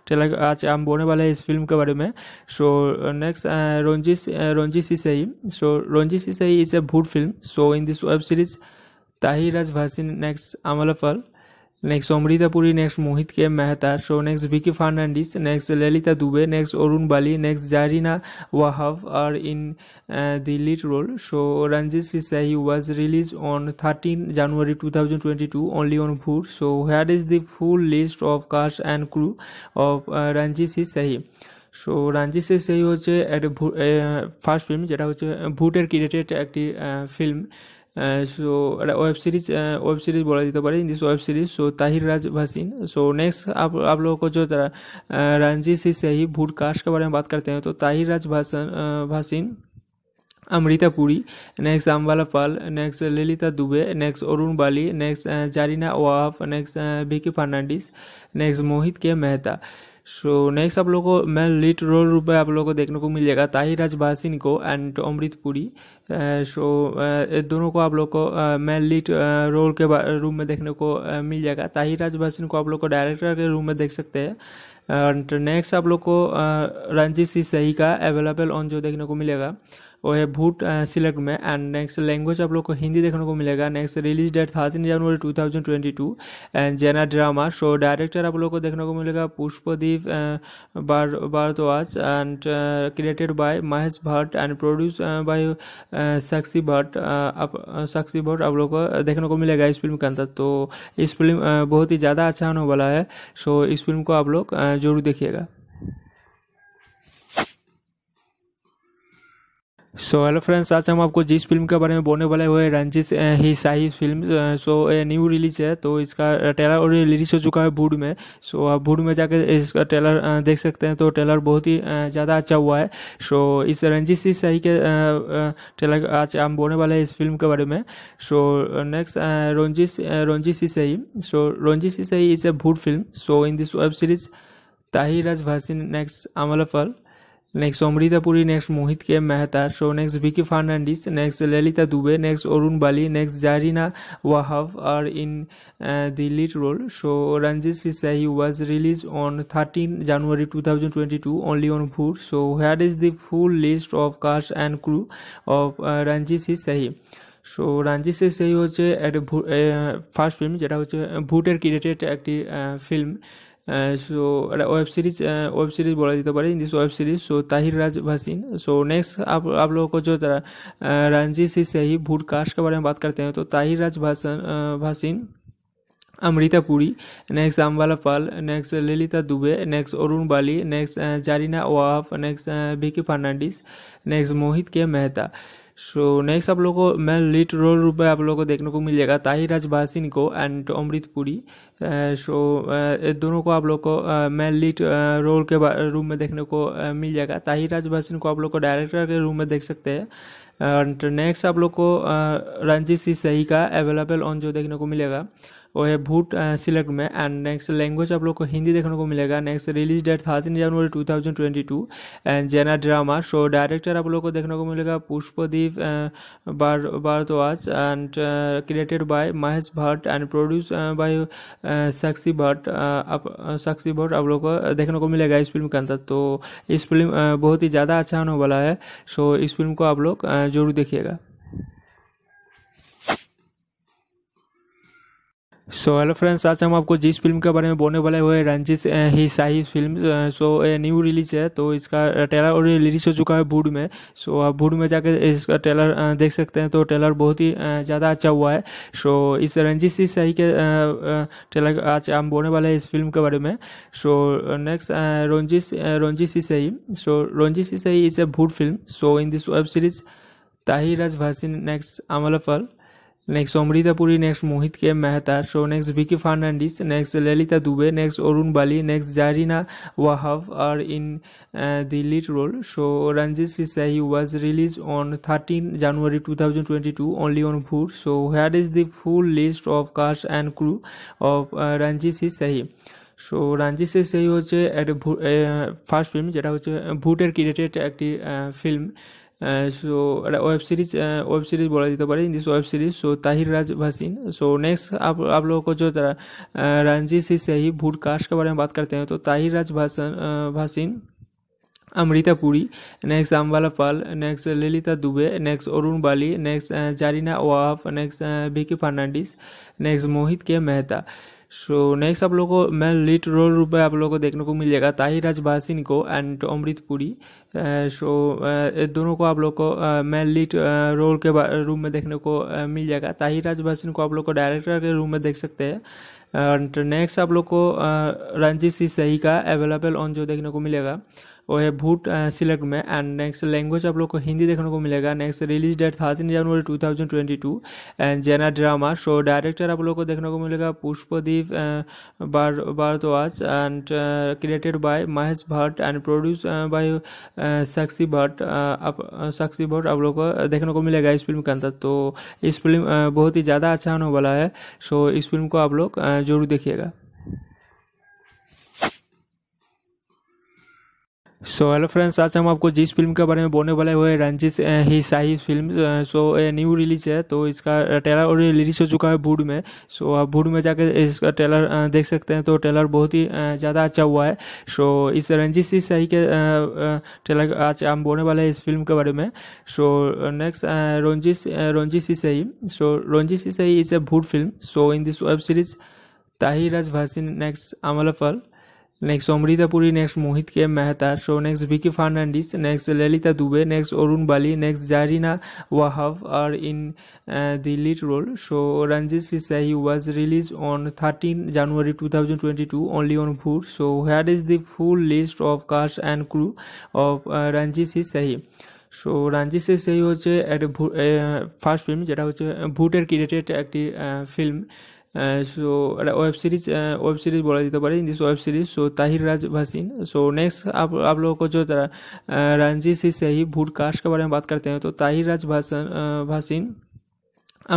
ट्रेलर आज हम बोलने वाले हैं इस फिल्म के बारे में सो नेक्स्ट रंजित रंजिश Hi Sahi so Ranjish Hi Sahi is a Bhud film so in this web series ताहिराज Bhasin next अमल फल next Amrita Puri next Mohit K Mehta so next Vicky Fernandes next Lalita Dubey next Arun Bali next Zarina Wahab are in the lead role so Ranjit সিসাহি was release on thirteen January two thousand twenty two only on ভুর so where is the full list of cast and crew of Ranjit সিসাহি so রঞ্জিত সিসাহি হচ্ছে একটা ফার্স্ট ফিল্ম যেটা হচ্ছে ভুটের ক্রিয়েটেড একটি film uh, so web series series web series বলা যেতে পারে in this web series Tahir Raj Bhasin so next आप आप लोगों को जो रणजी सिंह से ही कास्ट के बारे में बात करते हैं तो ताहिर राज भासन भासीन अमृता पुरी नेक्स्ट अम्बाला पाल next Lalita Dubey next Arun Bali next Zarina वाफ next Vicky Fernandes next Mohit K Mehta सो नेक्स्ट आप लोग को मैं लीड रोल रूप में आप लोग को देखने को मिल जाएगा ताहिराज बासिन को and Amrit Puri so uh, uh, दोनों को आप लोग को uh, मैं लीड रोल के रूप में देखने को मिल जाएगा ताहिराज बासिन को आप लोग को डायरेक्टर के रूप में देख सकते हैं एंड नेक्स्ट आप लोग को रंजीत सिंह सही का अवेलेबल ऑन जो देखने को मिलेगा वो है भूट सिलेक्ट में एंड नेक्स्ट लैंग्वेज आप लोग को हिंदी देखने को मिलेगा next release date thirteen January two thousand twenty two and genre drama show director आप लोग को देखने को मिलेगा Pushpdeep Bhardwaj and created by Mahesh Bhatt and produce by Sakshi Bhatt Sakshi Bhatt आप लोग को देखने को मिलेगा इस फिल्म के अंदर तो इस फिल्म बहुत ही ज़्यादा अच्छा होने वाला है सो इस फिल्म को आप लोग जरूर देखिएगा सो हेलो फ्रेंड्स आज हम आपको जिस फिल्म के बारे में बोलने वाले हुए रंजिश ही शाही फिल्म सो ये न्यू रिलीज है तो इसका ट्रेलर और रिलीज हो चुका है भूड में सो आप भूड में जाकर इसका ट्रेलर देख सकते हैं तो ट्रेलर बहुत ही ज़्यादा अच्छा हुआ है सो इस रंजिश ही शाही के ट्रेलर आज हम बोलने वाले हैं इस फिल्म के बारे में सो नेक्स्ट रंजिश रंजिश Hi Sahi so Ranjish Hi Sahi is a Bhud film so in this web series Raj Bhasin next फल next Amrita Puri next Mohit K Mehta so next Vicky Fernandes next Lalita Dubey next Arun Bali next Zarina Wahab are in the lead role so Ranjit সিসাহি was release on thirteen January two thousand twenty two only on ভুর so where is the full list of cast and crew of Ranjit সিসাহি so রঞ্জিত সে হচ্ছে একটা ফার্স্ট ফিল্ম যেটা হচ্ছে ভুটের ক্রিয়েটেড একটি ফিল্ম uh, সো uh, একটা ওয়েব সিरीज ওয়েব সিरीज বলা যেতে পারে in this web series so Raj Bhasin so next आप आप लोगों को जो रणजी सिंह से ही कास्ट के बारे में बात करते हैं तो ताहिर राज भासन भासीन अमृता पुरी नेक्स्ट अम्बाला पाल next Lalita Dubey next Arun Bali next Zarina वाफ next Vicky Fernandes next Mohit K Mehta सो नेक्स्ट आप लोगों को मैं लीड रोल रूप में आप लोगों को देखने को मिल जाएगा ताही राजभासिन को and Amrit Puri so uh, uh, दोनों को आप लोग को uh, मैं लीड रोल के रूप में देखने को मिल जाएगा ताही राजभासिन को आप लोग को डायरेक्टर के रूप में देख सकते हैं एंड नेक्स्ट आप लोग को रंजीत सिंह सही का अवेलेबल ऑन जो देखने को मिलेगा वो है भूट सिलेक्ट में एंड नेक्स्ट लैंग्वेज आप लोग को हिंदी देखने को मिलेगा next release date thirteen January two thousand twenty two and genre drama show director आप लोग को देखने को मिलेगा पुष्पदीप बार Bhardwaj and created by Mahesh Bhatt and produce by Sakshi Bhatt Sakshi Bhatt आप लोग को देखने को मिलेगा इस फिल्म के अंदर तो इस फिल्म बहुत ही ज़्यादा अच्छा होने वाला है सो इस फिल्म को आप लोग जरूर देखिएगा सो हेलो फ्रेंड्स आज हम आपको जिस फिल्म के बारे में बोलने वाले हुए रंजित ही शाही फिल्म सो ये न्यू रिलीज है तो इसका ट्रेलर और रिलीज हो चुका है भूड में सो so, आप भूड में जाकर इसका ट्रेलर देख सकते हैं तो ट्रेलर बहुत ही ज़्यादा अच्छा हुआ है सो so, इस रंजित ही शाही के ट्रेलर आज हम बोलने वाले हैं इस फिल्म के बारे में so next Ranjit Ranjit Hi Sahi so Ranjit Hi Sahi is a Bhud film so in this web series Raj Bhasin next अमल फल next Amrita Puri next Mohit K Mehta so next Vicky Fernandes next Lalita Dubey next Arun Bali next Zarina Wahab are in the lead role so Ranjit সিসাহি was release on thirteen January two thousand twenty two only on ভুর so where is the full list of cast and crew of Ranjit সিসাহি so রাঞ্জিত সেই হচ্ছে একটা ফার্স্ট ফিল্ম যেটা হচ্ছে ভুটের uh, ক্রিয়েটেড একটি film uh, so web series web series बोला যেতে পারে in this web series so Tahir Raj Bhasin so next आप आप लोगों को जो रंजीत सिंह से ही कास्ट के बारे में बात करते हैं तो ताहिर राज भासन भासिन अमृता पुरी नेक्स्ट अम्बाला पाल next Lalita Dubey next Arun Bali next Zarina वाफ next Vicky Fernandes next Mohit K Mehta सो नेक्स्ट आप लोगों को मैं लीड रोल रूप में आप लोगों को देखने को मिल जाएगा ताहिराज बासिन को and Amrit Puri so uh, uh, दोनों को आप लोग को uh, मैं लीड रोल के रूप में देखने को मिल जाएगा ताहिराज बासिन को आप लोग को डायरेक्टर के रूप में देख सकते हैं एंड नेक्स्ट आप लोग को रंजीत सिंह सही का अवेलेबल ऑन जो देखने को मिलेगा वो है भूट सिलेक्ट uh, में एंड नेक्स्ट लैंग्वेज आप लोग को हिंदी देखने को मिलेगा next release date thirteen January two thousand twenty two and genre drama show director आप लोग को देखने को मिलेगा Pushpdeep Bhardwaj and created by Mahesh Bhatt and produce by Sakshi Bhatt आप साक्षी uh, भट्ट आप लोग को uh, देखने को मिलेगा इस फिल्म के अंदर तो इस फिल्म बहुत ही ज़्यादा अच्छा होने वाला है सो इस फिल्म को आप लोग जरूर देखिएगा सो हेलो फ्रेंड्स आज हम आपको जिस फिल्म के बारे में बोलने वाले हुए Ranjish Hi Sahi film so a new release है तो इसका ट्रेलर और रिलीज हो चुका है भूड में सो so, आप भूड में जाकर इसका ट्रेलर देख सकते हैं तो ट्रेलर बहुत ही ज़्यादा अच्छा हुआ है सो so, इस रंजिश ही शाही के ट्रेलर आज हम बोलने वाले हैं इस फिल्म के बारे में सो नेक्स्ट रंजित रंजिश Hi Sahi so Ranjish Hi Sahi is a Bhud film so in this web series Raj Bhasin next अमल फल next Amrita Puri next Mohit K Mehta so next Vicky Fernandes next Lalita Dubey next Arun Bali next Zarina Wahab are in the lead role so Ranjit সিসাহি was release on thirteen January two thousand twenty two only on ভুট so where is the full list of cast and crew of Ranjit সিসাহি so রঞ্জিত সিসাহি হচ্ছে একটা ফার্স্ট ফিল্ম যেটা হচ্ছে ভুটের ক্রিয়েটেড একটি film uh, so web series series web series বলা যেতে পারে in this web series Tahir Raj Bhasin so next आप आप लोगों को जो रणजी सिंह से ही कास्ट के बारे में बात करते हैं तो ताहिर राज भासन भासीन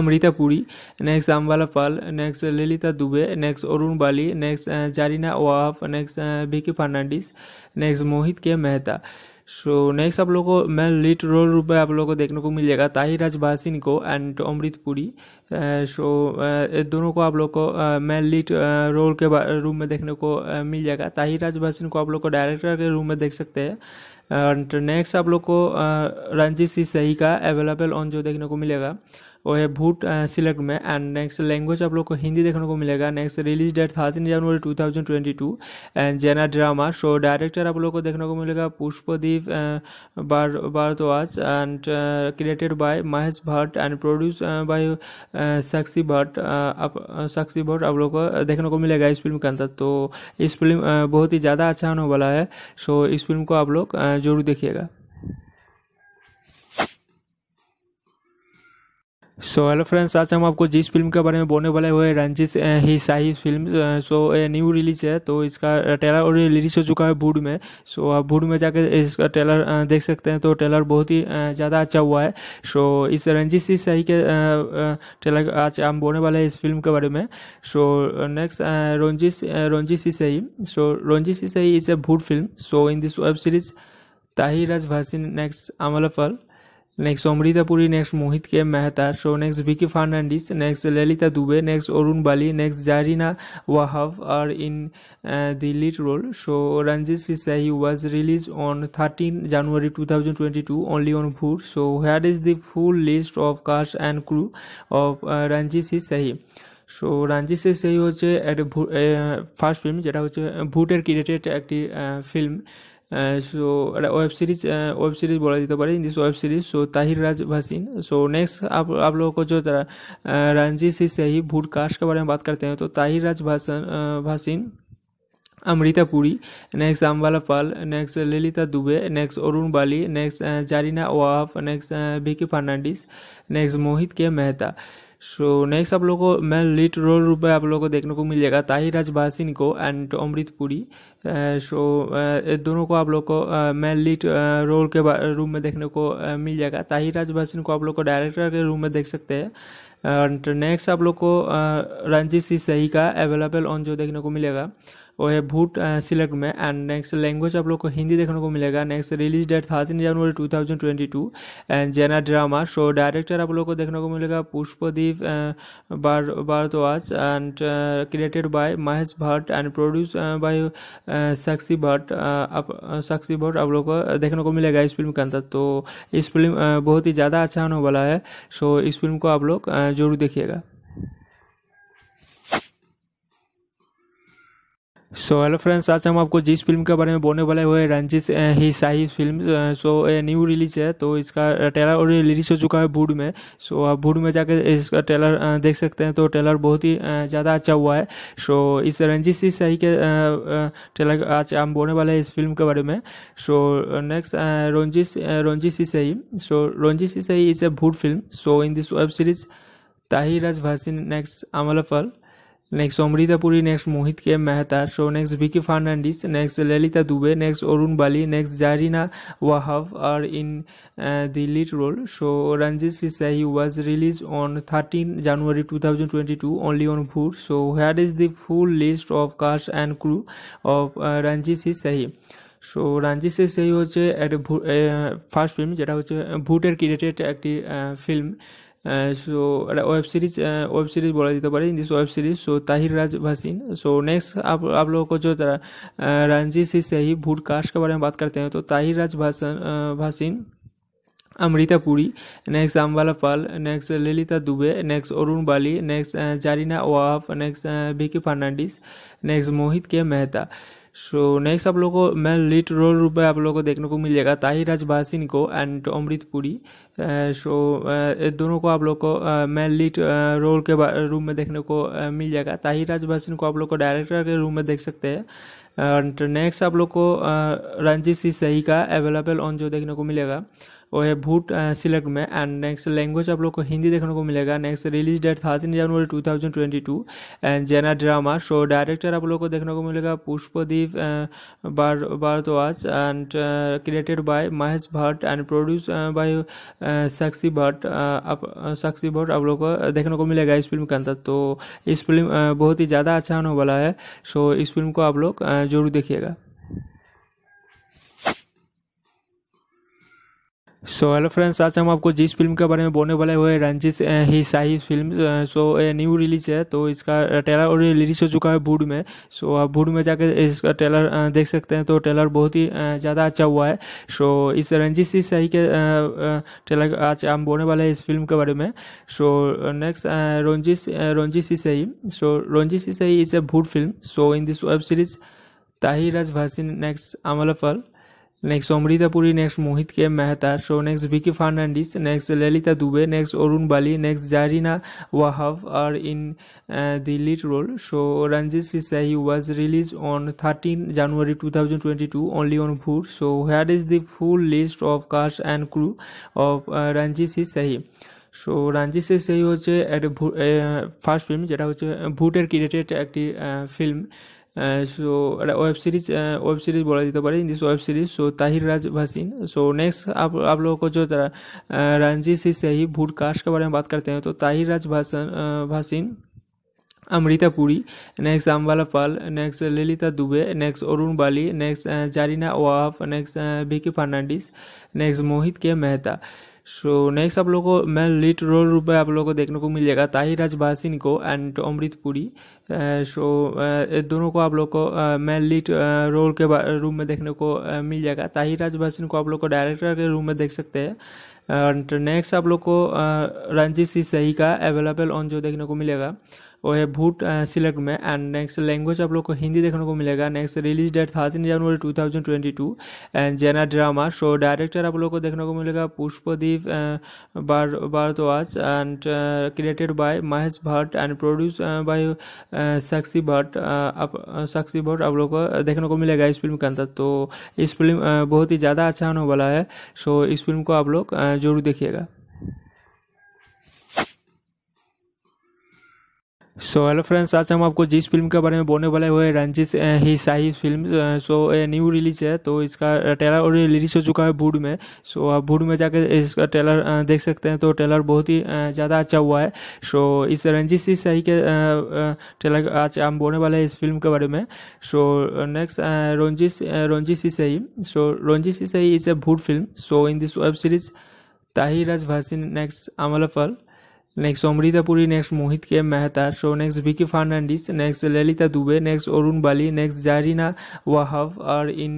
अमृता पुरी नेक्स्ट अम्बाला पाल next Lalita Dubey next Arun Bali next Zarina वाफ next Vicky Fernandes next Mohit K Mehta सो नेक्स्ट आप लोग को मैं लीड रोल रूप में आप लोगों को देखने को मिल जाएगा राज राजभासिन को and Amrit Puri so uh, uh, दोनों को आप लोग को uh, मैं लीड रोल के रूम में देखने को मिल जाएगा राज भासिन को आप लोग को डायरेक्टर के रूम में देख सकते हैं एंड नेक्स्ट आप लोग को रंजीत सिंह सही का अवेलेबल ऑन जो देखने को मिलेगा वो है भूट सिलेक्ट uh, में एंड नेक्स्ट लैंग्वेज आप लोग को हिंदी देखने को मिलेगा next release date thirteen January two thousand twenty two and genre drama show director आप लोग को देखने को मिलेगा Pushpdeep Bhardwaj and created by Mahesh Bhatt and produce by Sakshi Bhatt Sakshi Bhatt आप uh, लोग को देखने को मिलेगा इस फिल्म के अंदर तो इस फिल्म uh, बहुत ही ज़्यादा अच्छा होने वाला है सो इस फिल्म को आप लोग जरूर देखिएगा सो हेलो फ्रेंड्स आज हम आपको जिस फिल्म के बारे में बोलने वाले हुए रंजिश ही शाही फिल्म सो ये न्यू रिलीज है तो इसका ट्रेलर और रिलीज हो चुका है भूड में सो आप भूड में जाकर इसका ट्रेलर देख सकते हैं तो ट्रेलर बहुत ही ज़्यादा अच्छा हुआ है सो इस रंजिश ही शाही के ट्रेलर आज हम बोलने वाले हैं इस फिल्म के बारे में सो नेक्स्ट रंजिश रंजिश Hi Sahi so Ranjish Hi Sahi is a Bhud film so in this web series Raj Bhasin next फल next Amrita Puri next Mohit K Mehta so next Vicky Fernandes next Lalita Dubey next Arun Bali next Zarina Wahab are in the lead role so Ranjit সিসাহি was release on thirteen January two thousand twenty two only on ভুর so where is the full list of cast and crew of Ranjit সিসাহি so রঞ্জিত সিসাহি হচ্ছে একটা ফার্স্ট ফিল্ম যেটা হচ্ছে ভুটের ক্রিয়েটেড একটি ফিল্ম uh, সো uh, একটা ওয়েব সিরিজ ওয়েব সিরিজ বলা যেতে পারে in this web series Tahir Raj Bhasin so next आप आप लोगों को जो रणजी सिंह से ही कास्ट के बारे में बात करते हैं तो ताहिर राज भासन भासीन अमृता पुरी नेक्स्ट अम्बाला पाल next Lalita Dubey next Arun Bali next Zarina वाफ next Vicky Fernandes next Mohit K Mehta सो नेक्स्ट आप लोगों को मैं लीड रोल रूप में आप लोगों को देखने को मिलेगा ताहिर राज भासिन को एंड अमृत पुरी सो दोनों को आप लोग को मैन लीड रोल के रूम में देखने को मिल जाएगा ताहिर भसीन को आप लोग को डायरेक्टर के रूम में देख सकते हैं एंड नेक्स्ट आप लोग को रंजीत सिंह सही का अवेलेबल ऑन जो देखने को मिलेगा वो है भूट सिलेक्ट uh, में एंड नेक्स्ट लैंग्वेज आप लोग को हिंदी देखने को मिलेगा next release date thirteen January two thousand twenty two and genre drama show director आप लोग को देखने को मिलेगा Pushpdeep Bhardwaj and created by Mahesh Bhatt and produce by Sakshi Bhatt Sakshi Bhatt आप uh, लोग को देखने को मिलेगा इस फिल्म के अंदर तो इस फिल्म uh, बहुत ही ज़्यादा अच्छा होने वाला है सो इस फिल्म को आप लोग जरूर देखिएगा सो हेलो फ्रेंड्स आज हम आपको जिस फिल्म के बारे में बोलने वाले हुए Ranjish Hi Sahi film so a new release है तो इसका ट्रेलर और रिलीज हो चुका है भूड में सो आप भूड में जाकर इसका ट्रेलर देख सकते हैं तो ट्रेलर बहुत ही ज़्यादा अच्छा हुआ है सो इस रंजिश ही शाही के ट्रेलर आज हम बोलने वाले हैं इस फिल्म के बारे में सो नेक्स्ट रंजिश रंजिश Hi Sahi so Ranjish Hi Sahi is a Bhud film so in this web series Raj Bhasin next अमलफल next Amrita Puri next Mohit K Mehta so next Vicky Fernandes next Lalita Dubey next Arun Bali next Zarina Wahab are in the lead role so Ranjit সিসাহি was release on thirteen January two thousand twenty two only on ভুর so where is the full list of cast and crew of Ranjit সিসাহি so রাঞ্জিত সেই হচ্ছে একটা ফার্স্ট ফিল্ম যেটা হচ্ছে ভুটের ক্রিয়েটেড একটি film uh, so web series series web series বলা যেতে পারে in this web series Tahir Raj Bhasin so next आप आप लोगों को जो रणजी सिंह से ही सही कास्ट के बारे में बात करते हैं तो ताहिर राज भासन भासीन अमृता पुरी नेक्स्ट अम्बाला पाल next Lalita Dubey next Arun Bali next Zarina वाफ next Vicky Fernandes next Mohit K Mehta सो नेक्स्ट आप लोगों को मैं लीड रोल रूप में आप लोगों को देखने को मिल ताहिर ताहिराज भासिन को and Amrit Puri so uh, uh, दोनों को आप लोग को uh, मैं लीड रोल के रूप में देखने को मिल जाएगा ताहिराज भासिन को आप लोग को डायरेक्टर के रूप में देख सकते हैं एंड नेक्स्ट आप लोग को रंजीत सिंह सही का अवेलेबल ऑन जो देखने को मिलेगा वो है भूट सिलेक्ट uh, में एंड नेक्स्ट लैंग्वेज आप लोग को हिंदी देखने को मिलेगा next release date thirteen January two thousand twenty two and genre drama show director आप लोग को देखने को मिलेगा Pushpdeep Bhardwaj and created by Mahesh Bhatt and produce by Sakshi Bhatt Sakshi Bhatt आप uh, लोग को uh, देखने को मिलेगा इस फिल्म के अंदर तो इस फिल्म बहुत ही ज़्यादा अच्छा होने वाला है सो इस फिल्म को आप लोग जरूर देखिएगा सो हेलो फ्रेंड्स आज हम आपको जिस फिल्म के बारे में बोलने वाले हुए Ranjish Hi Sahi film so new release है तो इसका ट्रेलर और रिलीज हो चुका है बूड में सो so, आप बूड में जाकर इसका ट्रेलर देख सकते हैं तो ट्रेलर बहुत ही ज़्यादा अच्छा हुआ है सो so, इस रंजिश ही शाही के ट्रेलर आज हम बोलने वाले हैं इस फिल्म के बारे में सो नेक्स्ट रंजिश रंजिश Hi Sahi so Ranjish Hi Sahi is a Voot film so in this web series Raj Bhasin next फल next Amrita Puri next Mohit K Mehta so next Vicky Fernandes next Lalita Dubey next Arun Bali next Zarina Wahab are in the lead role so Ranjit সিসাহি was release on thirteen January two thousand twenty two only on ভুর so where is the full list of cast and crew of Ranjit সিসাহি so রঞ্জিত সে হচ্ছে একটা ফার্স্ট ফিল্ম যেটা হচ্ছে ভুটের ক্রিয়েটেড একটি film uh, so web series series web series বলা যেতে পারে in this web series Tahir Raj Bhasin so next आप आप लोगों को जो रणजी सिंह से ही कास्ट के बारे में बात करते हैं तो ताहिर राज भासन भासीन अमृता पुरी नेक्स्ट अम्बाला पाल next Lalita Dubey next Arun Bali next Zarina वाफ next Vicky Fernandes next Mohit K Mehta सो नेक्स्ट आप लोगों को मैं लीड रोल रूप में आप लोगों को देखने को मिलेगा राज राजभाषिन को and Amrit Puri so uh, uh, दोनों को आप लोग को uh, मैं लीड रोल के रूम में देखने को मिल जाएगा राज भासिन को आप लोग को डायरेक्टर के रूम में देख सकते हैं एंड नेक्स्ट आप लोग को रंजीत सिंह सही का अवेलेबल ऑन जो देखने को मिलेगा वो है भूट uh, सिलेक्ट में एंड नेक्स्ट लैंग्वेज आप लोग को हिंदी देखने को मिलेगा next release date thirteen January two thousand twenty two and genre drama show director आप लोग को देखने को मिलेगा Pushpdeep Bhardwaj and created by Mahesh Bhatt and produce by Sakshi Bhatt Sakshi Bhatt आप uh, लोग को देखने को मिलेगा इस फिल्म के अंदर तो इस फिल्म uh, बहुत ही ज़्यादा अच्छा होने वाला है सो इस फिल्म को आप लोग जरूर देखिएगा सो हेलो फ्रेंड्स आज हम आपको जिस फिल्म के बारे में बोलने वाले हुए रंजिश ही शाही फिल्म सो ये न्यू रिलीज है तो इसका ट्रेलर और रिलीज हो चुका है भूड में सो so, आप भूड में जाकर इसका ट्रेलर देख सकते हैं तो ट्रेलर बहुत ही ज़्यादा अच्छा हुआ है सो so, इस रंजिश ही शाही के ट्रेलर आज हम बोलने वाले हैं इस फिल्म के बारे में सो नेक्स्ट रंजिश रंजिश Hi Sahi so Ranjish Hi Sahi is a Bhud film so in this web series Raj Bhasin next Amala Paul next Amrita Puri next Mohit K Mehta so next Vicky Fernandes next Lalita Dubey next Arun Bali next Zarina Wahab are in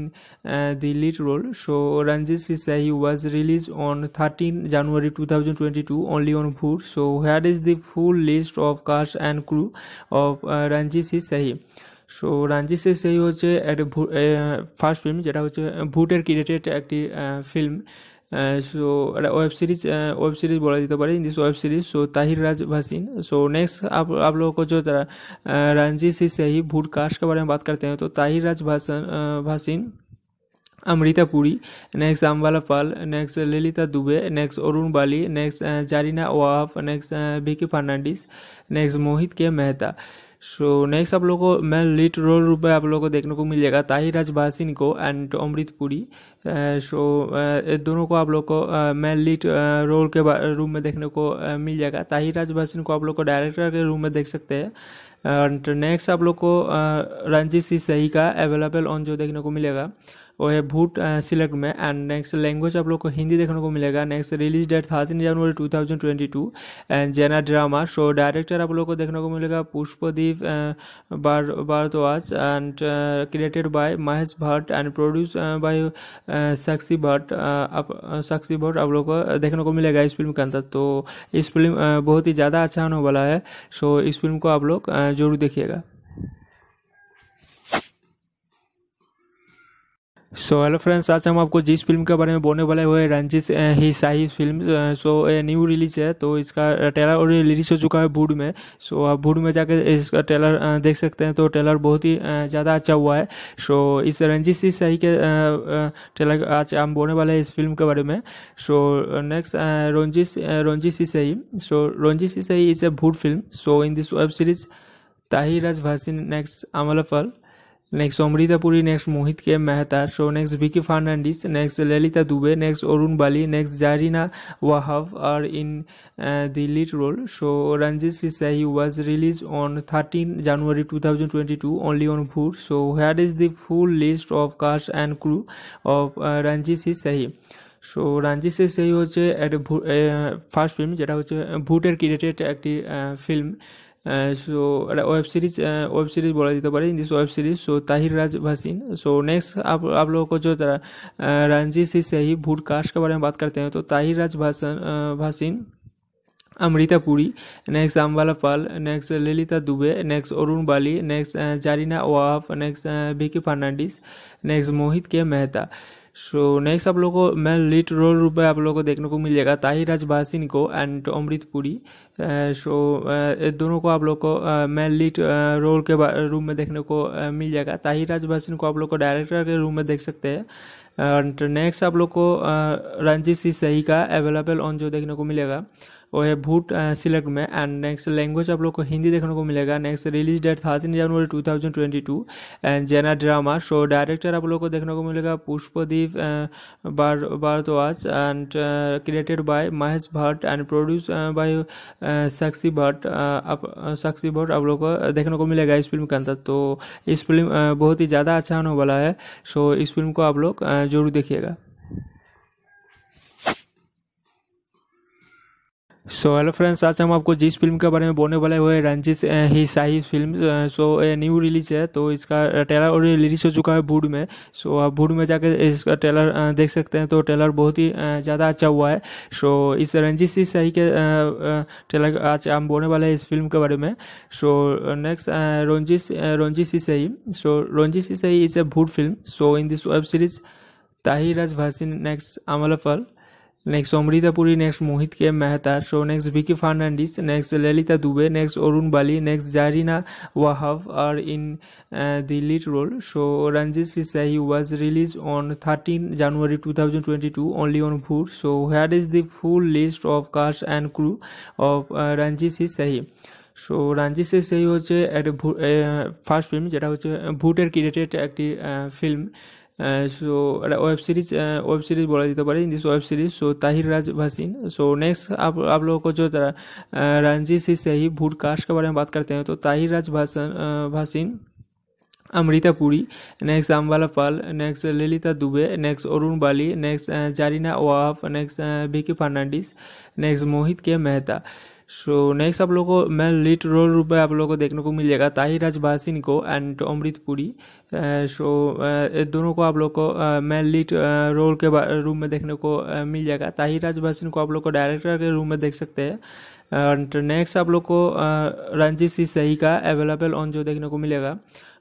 the lead role so Ranjit সিসাহি was release on thirteen January two thousand twenty two only on ভুট so where is the full list of cast and crew of Ranjit সিসাহি so রঞ্জিত সে সেই হচ্ছে একটা ফার্স্ট ফিল্ম যেটা হচ্ছে ভুটের ক্রিয়েটেড একটি ফিল্ম uh, সো uh, একটা ওয়েব সিরিজ ওয়েব সিরিজ বলা যেতে পারে in this web series Tahir Raj Bhasin so next आप आप लोगों को जो रंजीत सिंह सही कास्ट के बारे में बात करते हैं तो ताहिर राज भासन भासीन अमृता पुरी नेक्स्ट अम्बाला पाल next Lalita Dubey next Arun Bali next Zarina वाफ next Vicky Fernandes next Mohit K Mehta सो नेक्स्ट आप लोगों को मैं लीड रोल रूप में आप लोगों को देखने को मिल जाएगा ताहिर राज भासिन को एंड अमृत पुरी शो दोनों को आप लोग को मैन लीड रोल के रूम में देखने को मिल जाएगा ताहिराज भसीन को आप लोग को डायरेक्टर के रूम में देख सकते हैं एंड नेक्स्ट आप लोग को रंजीत सिंह सही का अवेलेबल ऑन जो देखने को मिलेगा वो है भूट सिलेक्ट में एंड नेक्स्ट लैंग्वेज आप लोग को हिंदी देखने को मिलेगा next release date thirteen January two thousand twenty two and genre drama show director आप लोग को देखने को मिलेगा Pushpdeep Bhardwaj and created by Mahesh Bhatt and produce by Sakshi Bhatt Sakshi Bhatt आप लोग को देखने को मिलेगा इस फिल्म के अंदर तो इस फिल्म बहुत ही ज़्यादा अच्छा होने वाला है सो इस फिल्म को आप लोग जरूर देखिएगा सो हेलो फ्रेंड्स आज हम आपको जिस फिल्म के बारे में बोलने वाले हुए Ranjish Hi Sahi film so a new release है तो इसका ट्रेलर और रिलीज हो चुका है भूड में सो आप भूड में जाकर इसका ट्रेलर देख सकते हैं तो ट्रेलर बहुत ही ज़्यादा अच्छा हुआ है सो इस रंजित ही शाही के ट्रेलर आज हम बोलने वाले हैं इस फिल्म के बारे में so next Ranjit Ranjit Hi Sahi so Ranjit Hi Sahi is a Bhud film so in this web series Raj Bhasin next अमल फल next Amrita Puri next Mohit K Mehta so next Vicky Fernandes next Lalita Dubey next Arun Bali next Zarina Wahab are in the lead role so Ranjit C Sahi was release on thirteen January two thousand twenty two only on ভোর so where is the full list of cast and crew of Ranjit C Sahi so রাঞ্জি সে সেই হচ্ছে একটা ফার্স্ট ফিল্ম যেটা হচ্ছে ভুটের ক্রিয়েটেড একটি film uh, so web series series web series বলা যেতে পারে in this web series so Tahir Raj so next आप आप लोगों को जो रंजीत सिंह से ही भूडकास्ट के बारे में बात करते हैं तो ताहिर राज भासन भासिन अमृता पुरी नेक्स्ट अम्बाला पाल next Lalita Dubey next Arun Bali next Zarina वाफ next Vicky Fernandes next Mohit K Mehta सो नेक्स्ट आप लोगों को मैं लीड रोल रूप में आप लोगों को देखने को मिल ताहिर ताहिराज बासिन को and Amritpuri so uh, uh, दोनों को आप लोग को uh, मैं लीड रोल के रूप में देखने को मिल जाएगा ताहिराज बासिन को आप लोग को डायरेक्टर के रूप में देख सकते हैं एंड नेक्स्ट आप लोग को रंजीत सिंह सही का अवेलेबल ऑन जो देखने को मिलेगा वो है भूट सिलेक्ट uh, में एंड नेक्स्ट लैंग्वेज आप लोग को हिंदी देखने को मिलेगा next release date thirteen January two thousand twenty two and genre drama show director आप लोग को देखने को मिलेगा पुष्पदीप बार Bhardwaj and created by Mahesh Bhatt and produce by Sakshi Bhatt आप साक्षी uh, भट्ट आप लोग को uh, देखने को मिलेगा इस फिल्म के अंदर तो इस फिल्म बहुत ही ज़्यादा अच्छा होने वाला है सो इस फिल्म को आप लोग जरूर देखिएगा सो हेलो फ्रेंड्स आज हम आपको जिस फिल्म के बारे में बोलने वाले हुए Ranjish Hi Sahi film so a new release है तो इसका ट्रेलर और रिलीज हो चुका है भूड में सो so, आप भूड में जाकर इसका ट्रेलर देख सकते हैं तो ट्रेलर बहुत ही ज़्यादा अच्छा हुआ है सो so, इस रंजिश ही शाही के ट्रेलर आज हम बोलने वाले हैं इस फिल्म के बारे में सो नेक्स्ट रंजिश रंजिश Hi Sahi so Ranjish Hi Sahi is a Bhud film so in this web series Raj Bhasin next अमल फल next Amrita Puri next Mohit K Mehta so next Vicky Fernandes next Lalita Dubey next Arun Bali next Zarina Wahab are in the lead role so Ranjit সিসাহি was release on thirteen January two thousand twenty two only on ভুট so where is the full list of cast and crew of Ranjit সিসাহি so রঞ্জিত সিসাহি হচ্ছে একটা ফার্স্ট ফিল্ম যেটা হচ্ছে ভুটের ক্রিয়েটেড একটি film uh, so web series series web series বলা যেতে পারে in this web series Tahir Raj Bhasin so next आप आप लोगों को जो रणजी सिंह से ही कास्ट के बारे में बात करते हैं तो ताहिर राज भासन भासीन अमृता पुरी नेक्स्ट अम्बाला पाल next Lalita Dubey next Arun Bali next Zarina वाफ next Vicky Fernandes next Mohit K Mehta सो नेक्स्ट आप लोग को मैं लीड रोल रूप में आप लोग को देखने को मिल जाएगा राज राजभाषिन को and Amrit Puri so uh, uh, दोनों को आप लोग को uh, मैं लीड रोल के रूप में देखने को मिल जाएगा राज राजभाषिन को आप लोग को डायरेक्टर के रूप में देख सकते हैं एंड नेक्स्ट आप लोग को रंजीत सिंह सही का अवेलेबल ऑन जो देखने को मिलेगा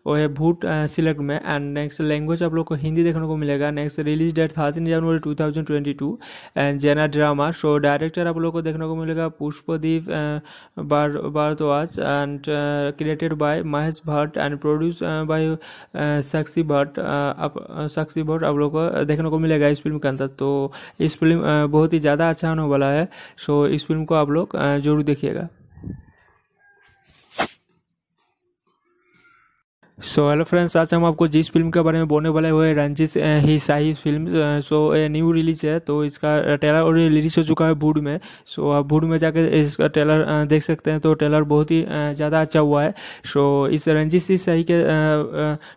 वो है भूट सिलेक्ट में एंड नेक्स्ट लैंग्वेज आप लोग को हिंदी देखने को मिलेगा next release date thirteen January two thousand twenty two and genre drama show director आप लोग को देखने को मिलेगा Pushpdeep Bhardwaj and created by Mahesh Bhatt and produce by Sakshi Bhatt Sakshi Bhatt आप लोग को देखने को मिलेगा इस फिल्म के अंदर तो इस फिल्म बहुत ही ज़्यादा अच्छा होने वाला है सो इस फिल्म को आप लोग जरूर देखिएगा सो हेलो फ्रेंड्स आज हम आपको जिस फिल्म के बारे में बोलने वाले हुए रंजिश ही शाही फिल्म सो ये न्यू रिलीज है तो इसका ट्रेलर और रिलीज हो चुका है भूड में सो आप भूड में जाकर इसका ट्रेलर देख सकते हैं तो ट्रेलर बहुत ही ज़्यादा अच्छा हुआ है सो इस रंजिश ही शाही के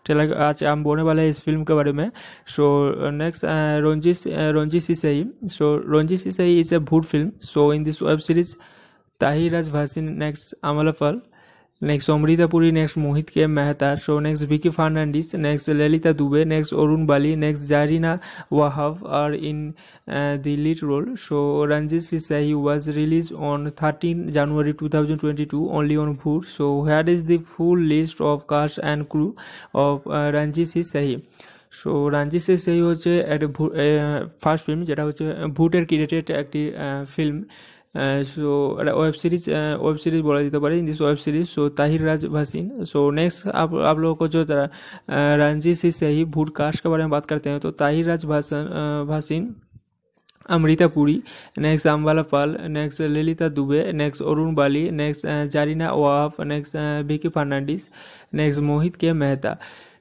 ट्रेलर आज हम बोलने वाले हैं इस फिल्म के बारे में सो नेक्स्ट रंजिश रंजिश Hi Sahi so Ranjish Hi Sahi is a Bhud film so in this web series Raj Bhasin next फल next Amrita Puri next Mohit K Mehta so next Vicky Fernandes next Lalita Dubey next Arun Bali next Zarina Wahab are in the lead role so Ranjit সিসাহি was release on thirteen January two thousand twenty two only on ভুর so where is the full list of cast and crew of Ranjit সিসাহি so রঞ্জিত সে হচ্ছে একটা ফার্স্ট ফিল্ম যেটা হচ্ছে ভুটের ক্রিয়েটেড একটি ফিল্ম uh, সো uh, একটা ওয়েব সিरीज ওয়েব সিरीज বলা যেতে পারে in this web series so Raj Bhasin so next आप आप लोगों को जो रणजी सिंह से ही कास्ट के बारे में बात करते हैं तो ताहिर राज भासन भासीन अमृता पुरी नेक्स्ट अम्बाला पाल next Lalita Dubey next Arun Bali next Zarina वाफ next Vicky Fernandes next Mohit K Mehta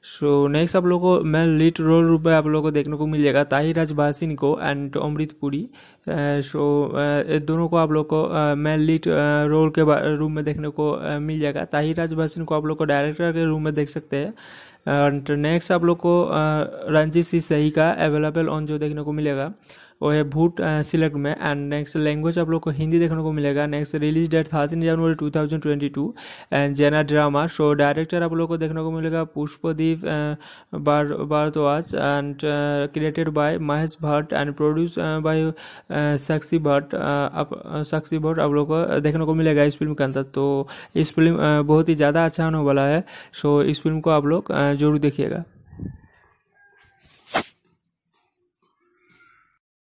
सो नेक्स्ट आप लोगों को मैं लीड रोल रूप में आप लोगों को देखने को मिल जाएगा ताहिराज बासिन को and Amrit Puri so uh, uh, दोनों को आप लोग को uh, मैं लीड रोल के रूप में देखने को मिल जाएगा ताहिराज बासिन को आप लोग को डायरेक्टर के रूप में देख सकते हैं एंड नेक्स्ट आप लोग को रंजीत सिंह सही का अवेलेबल ऑन जो देखने को मिलेगा वो है भूट सिलेक्ट में एंड नेक्स्ट लैंग्वेज आप लोग को हिंदी देखने को मिलेगा next release date thirteen January two thousand twenty two and genre drama show director आप लोग को देखने को मिलेगा पुष्पदीप बार Bhardwaj and created by Mahesh Bhatt and produce by Sakshi Bhatt Sakshi Bhatt आप लोग को देखने को मिलेगा इस फिल्म के अंदर तो इस फिल्म बहुत ही ज़्यादा अच्छा होने वाला है सो इस फिल्म को आप लोग जरूर देखिएगा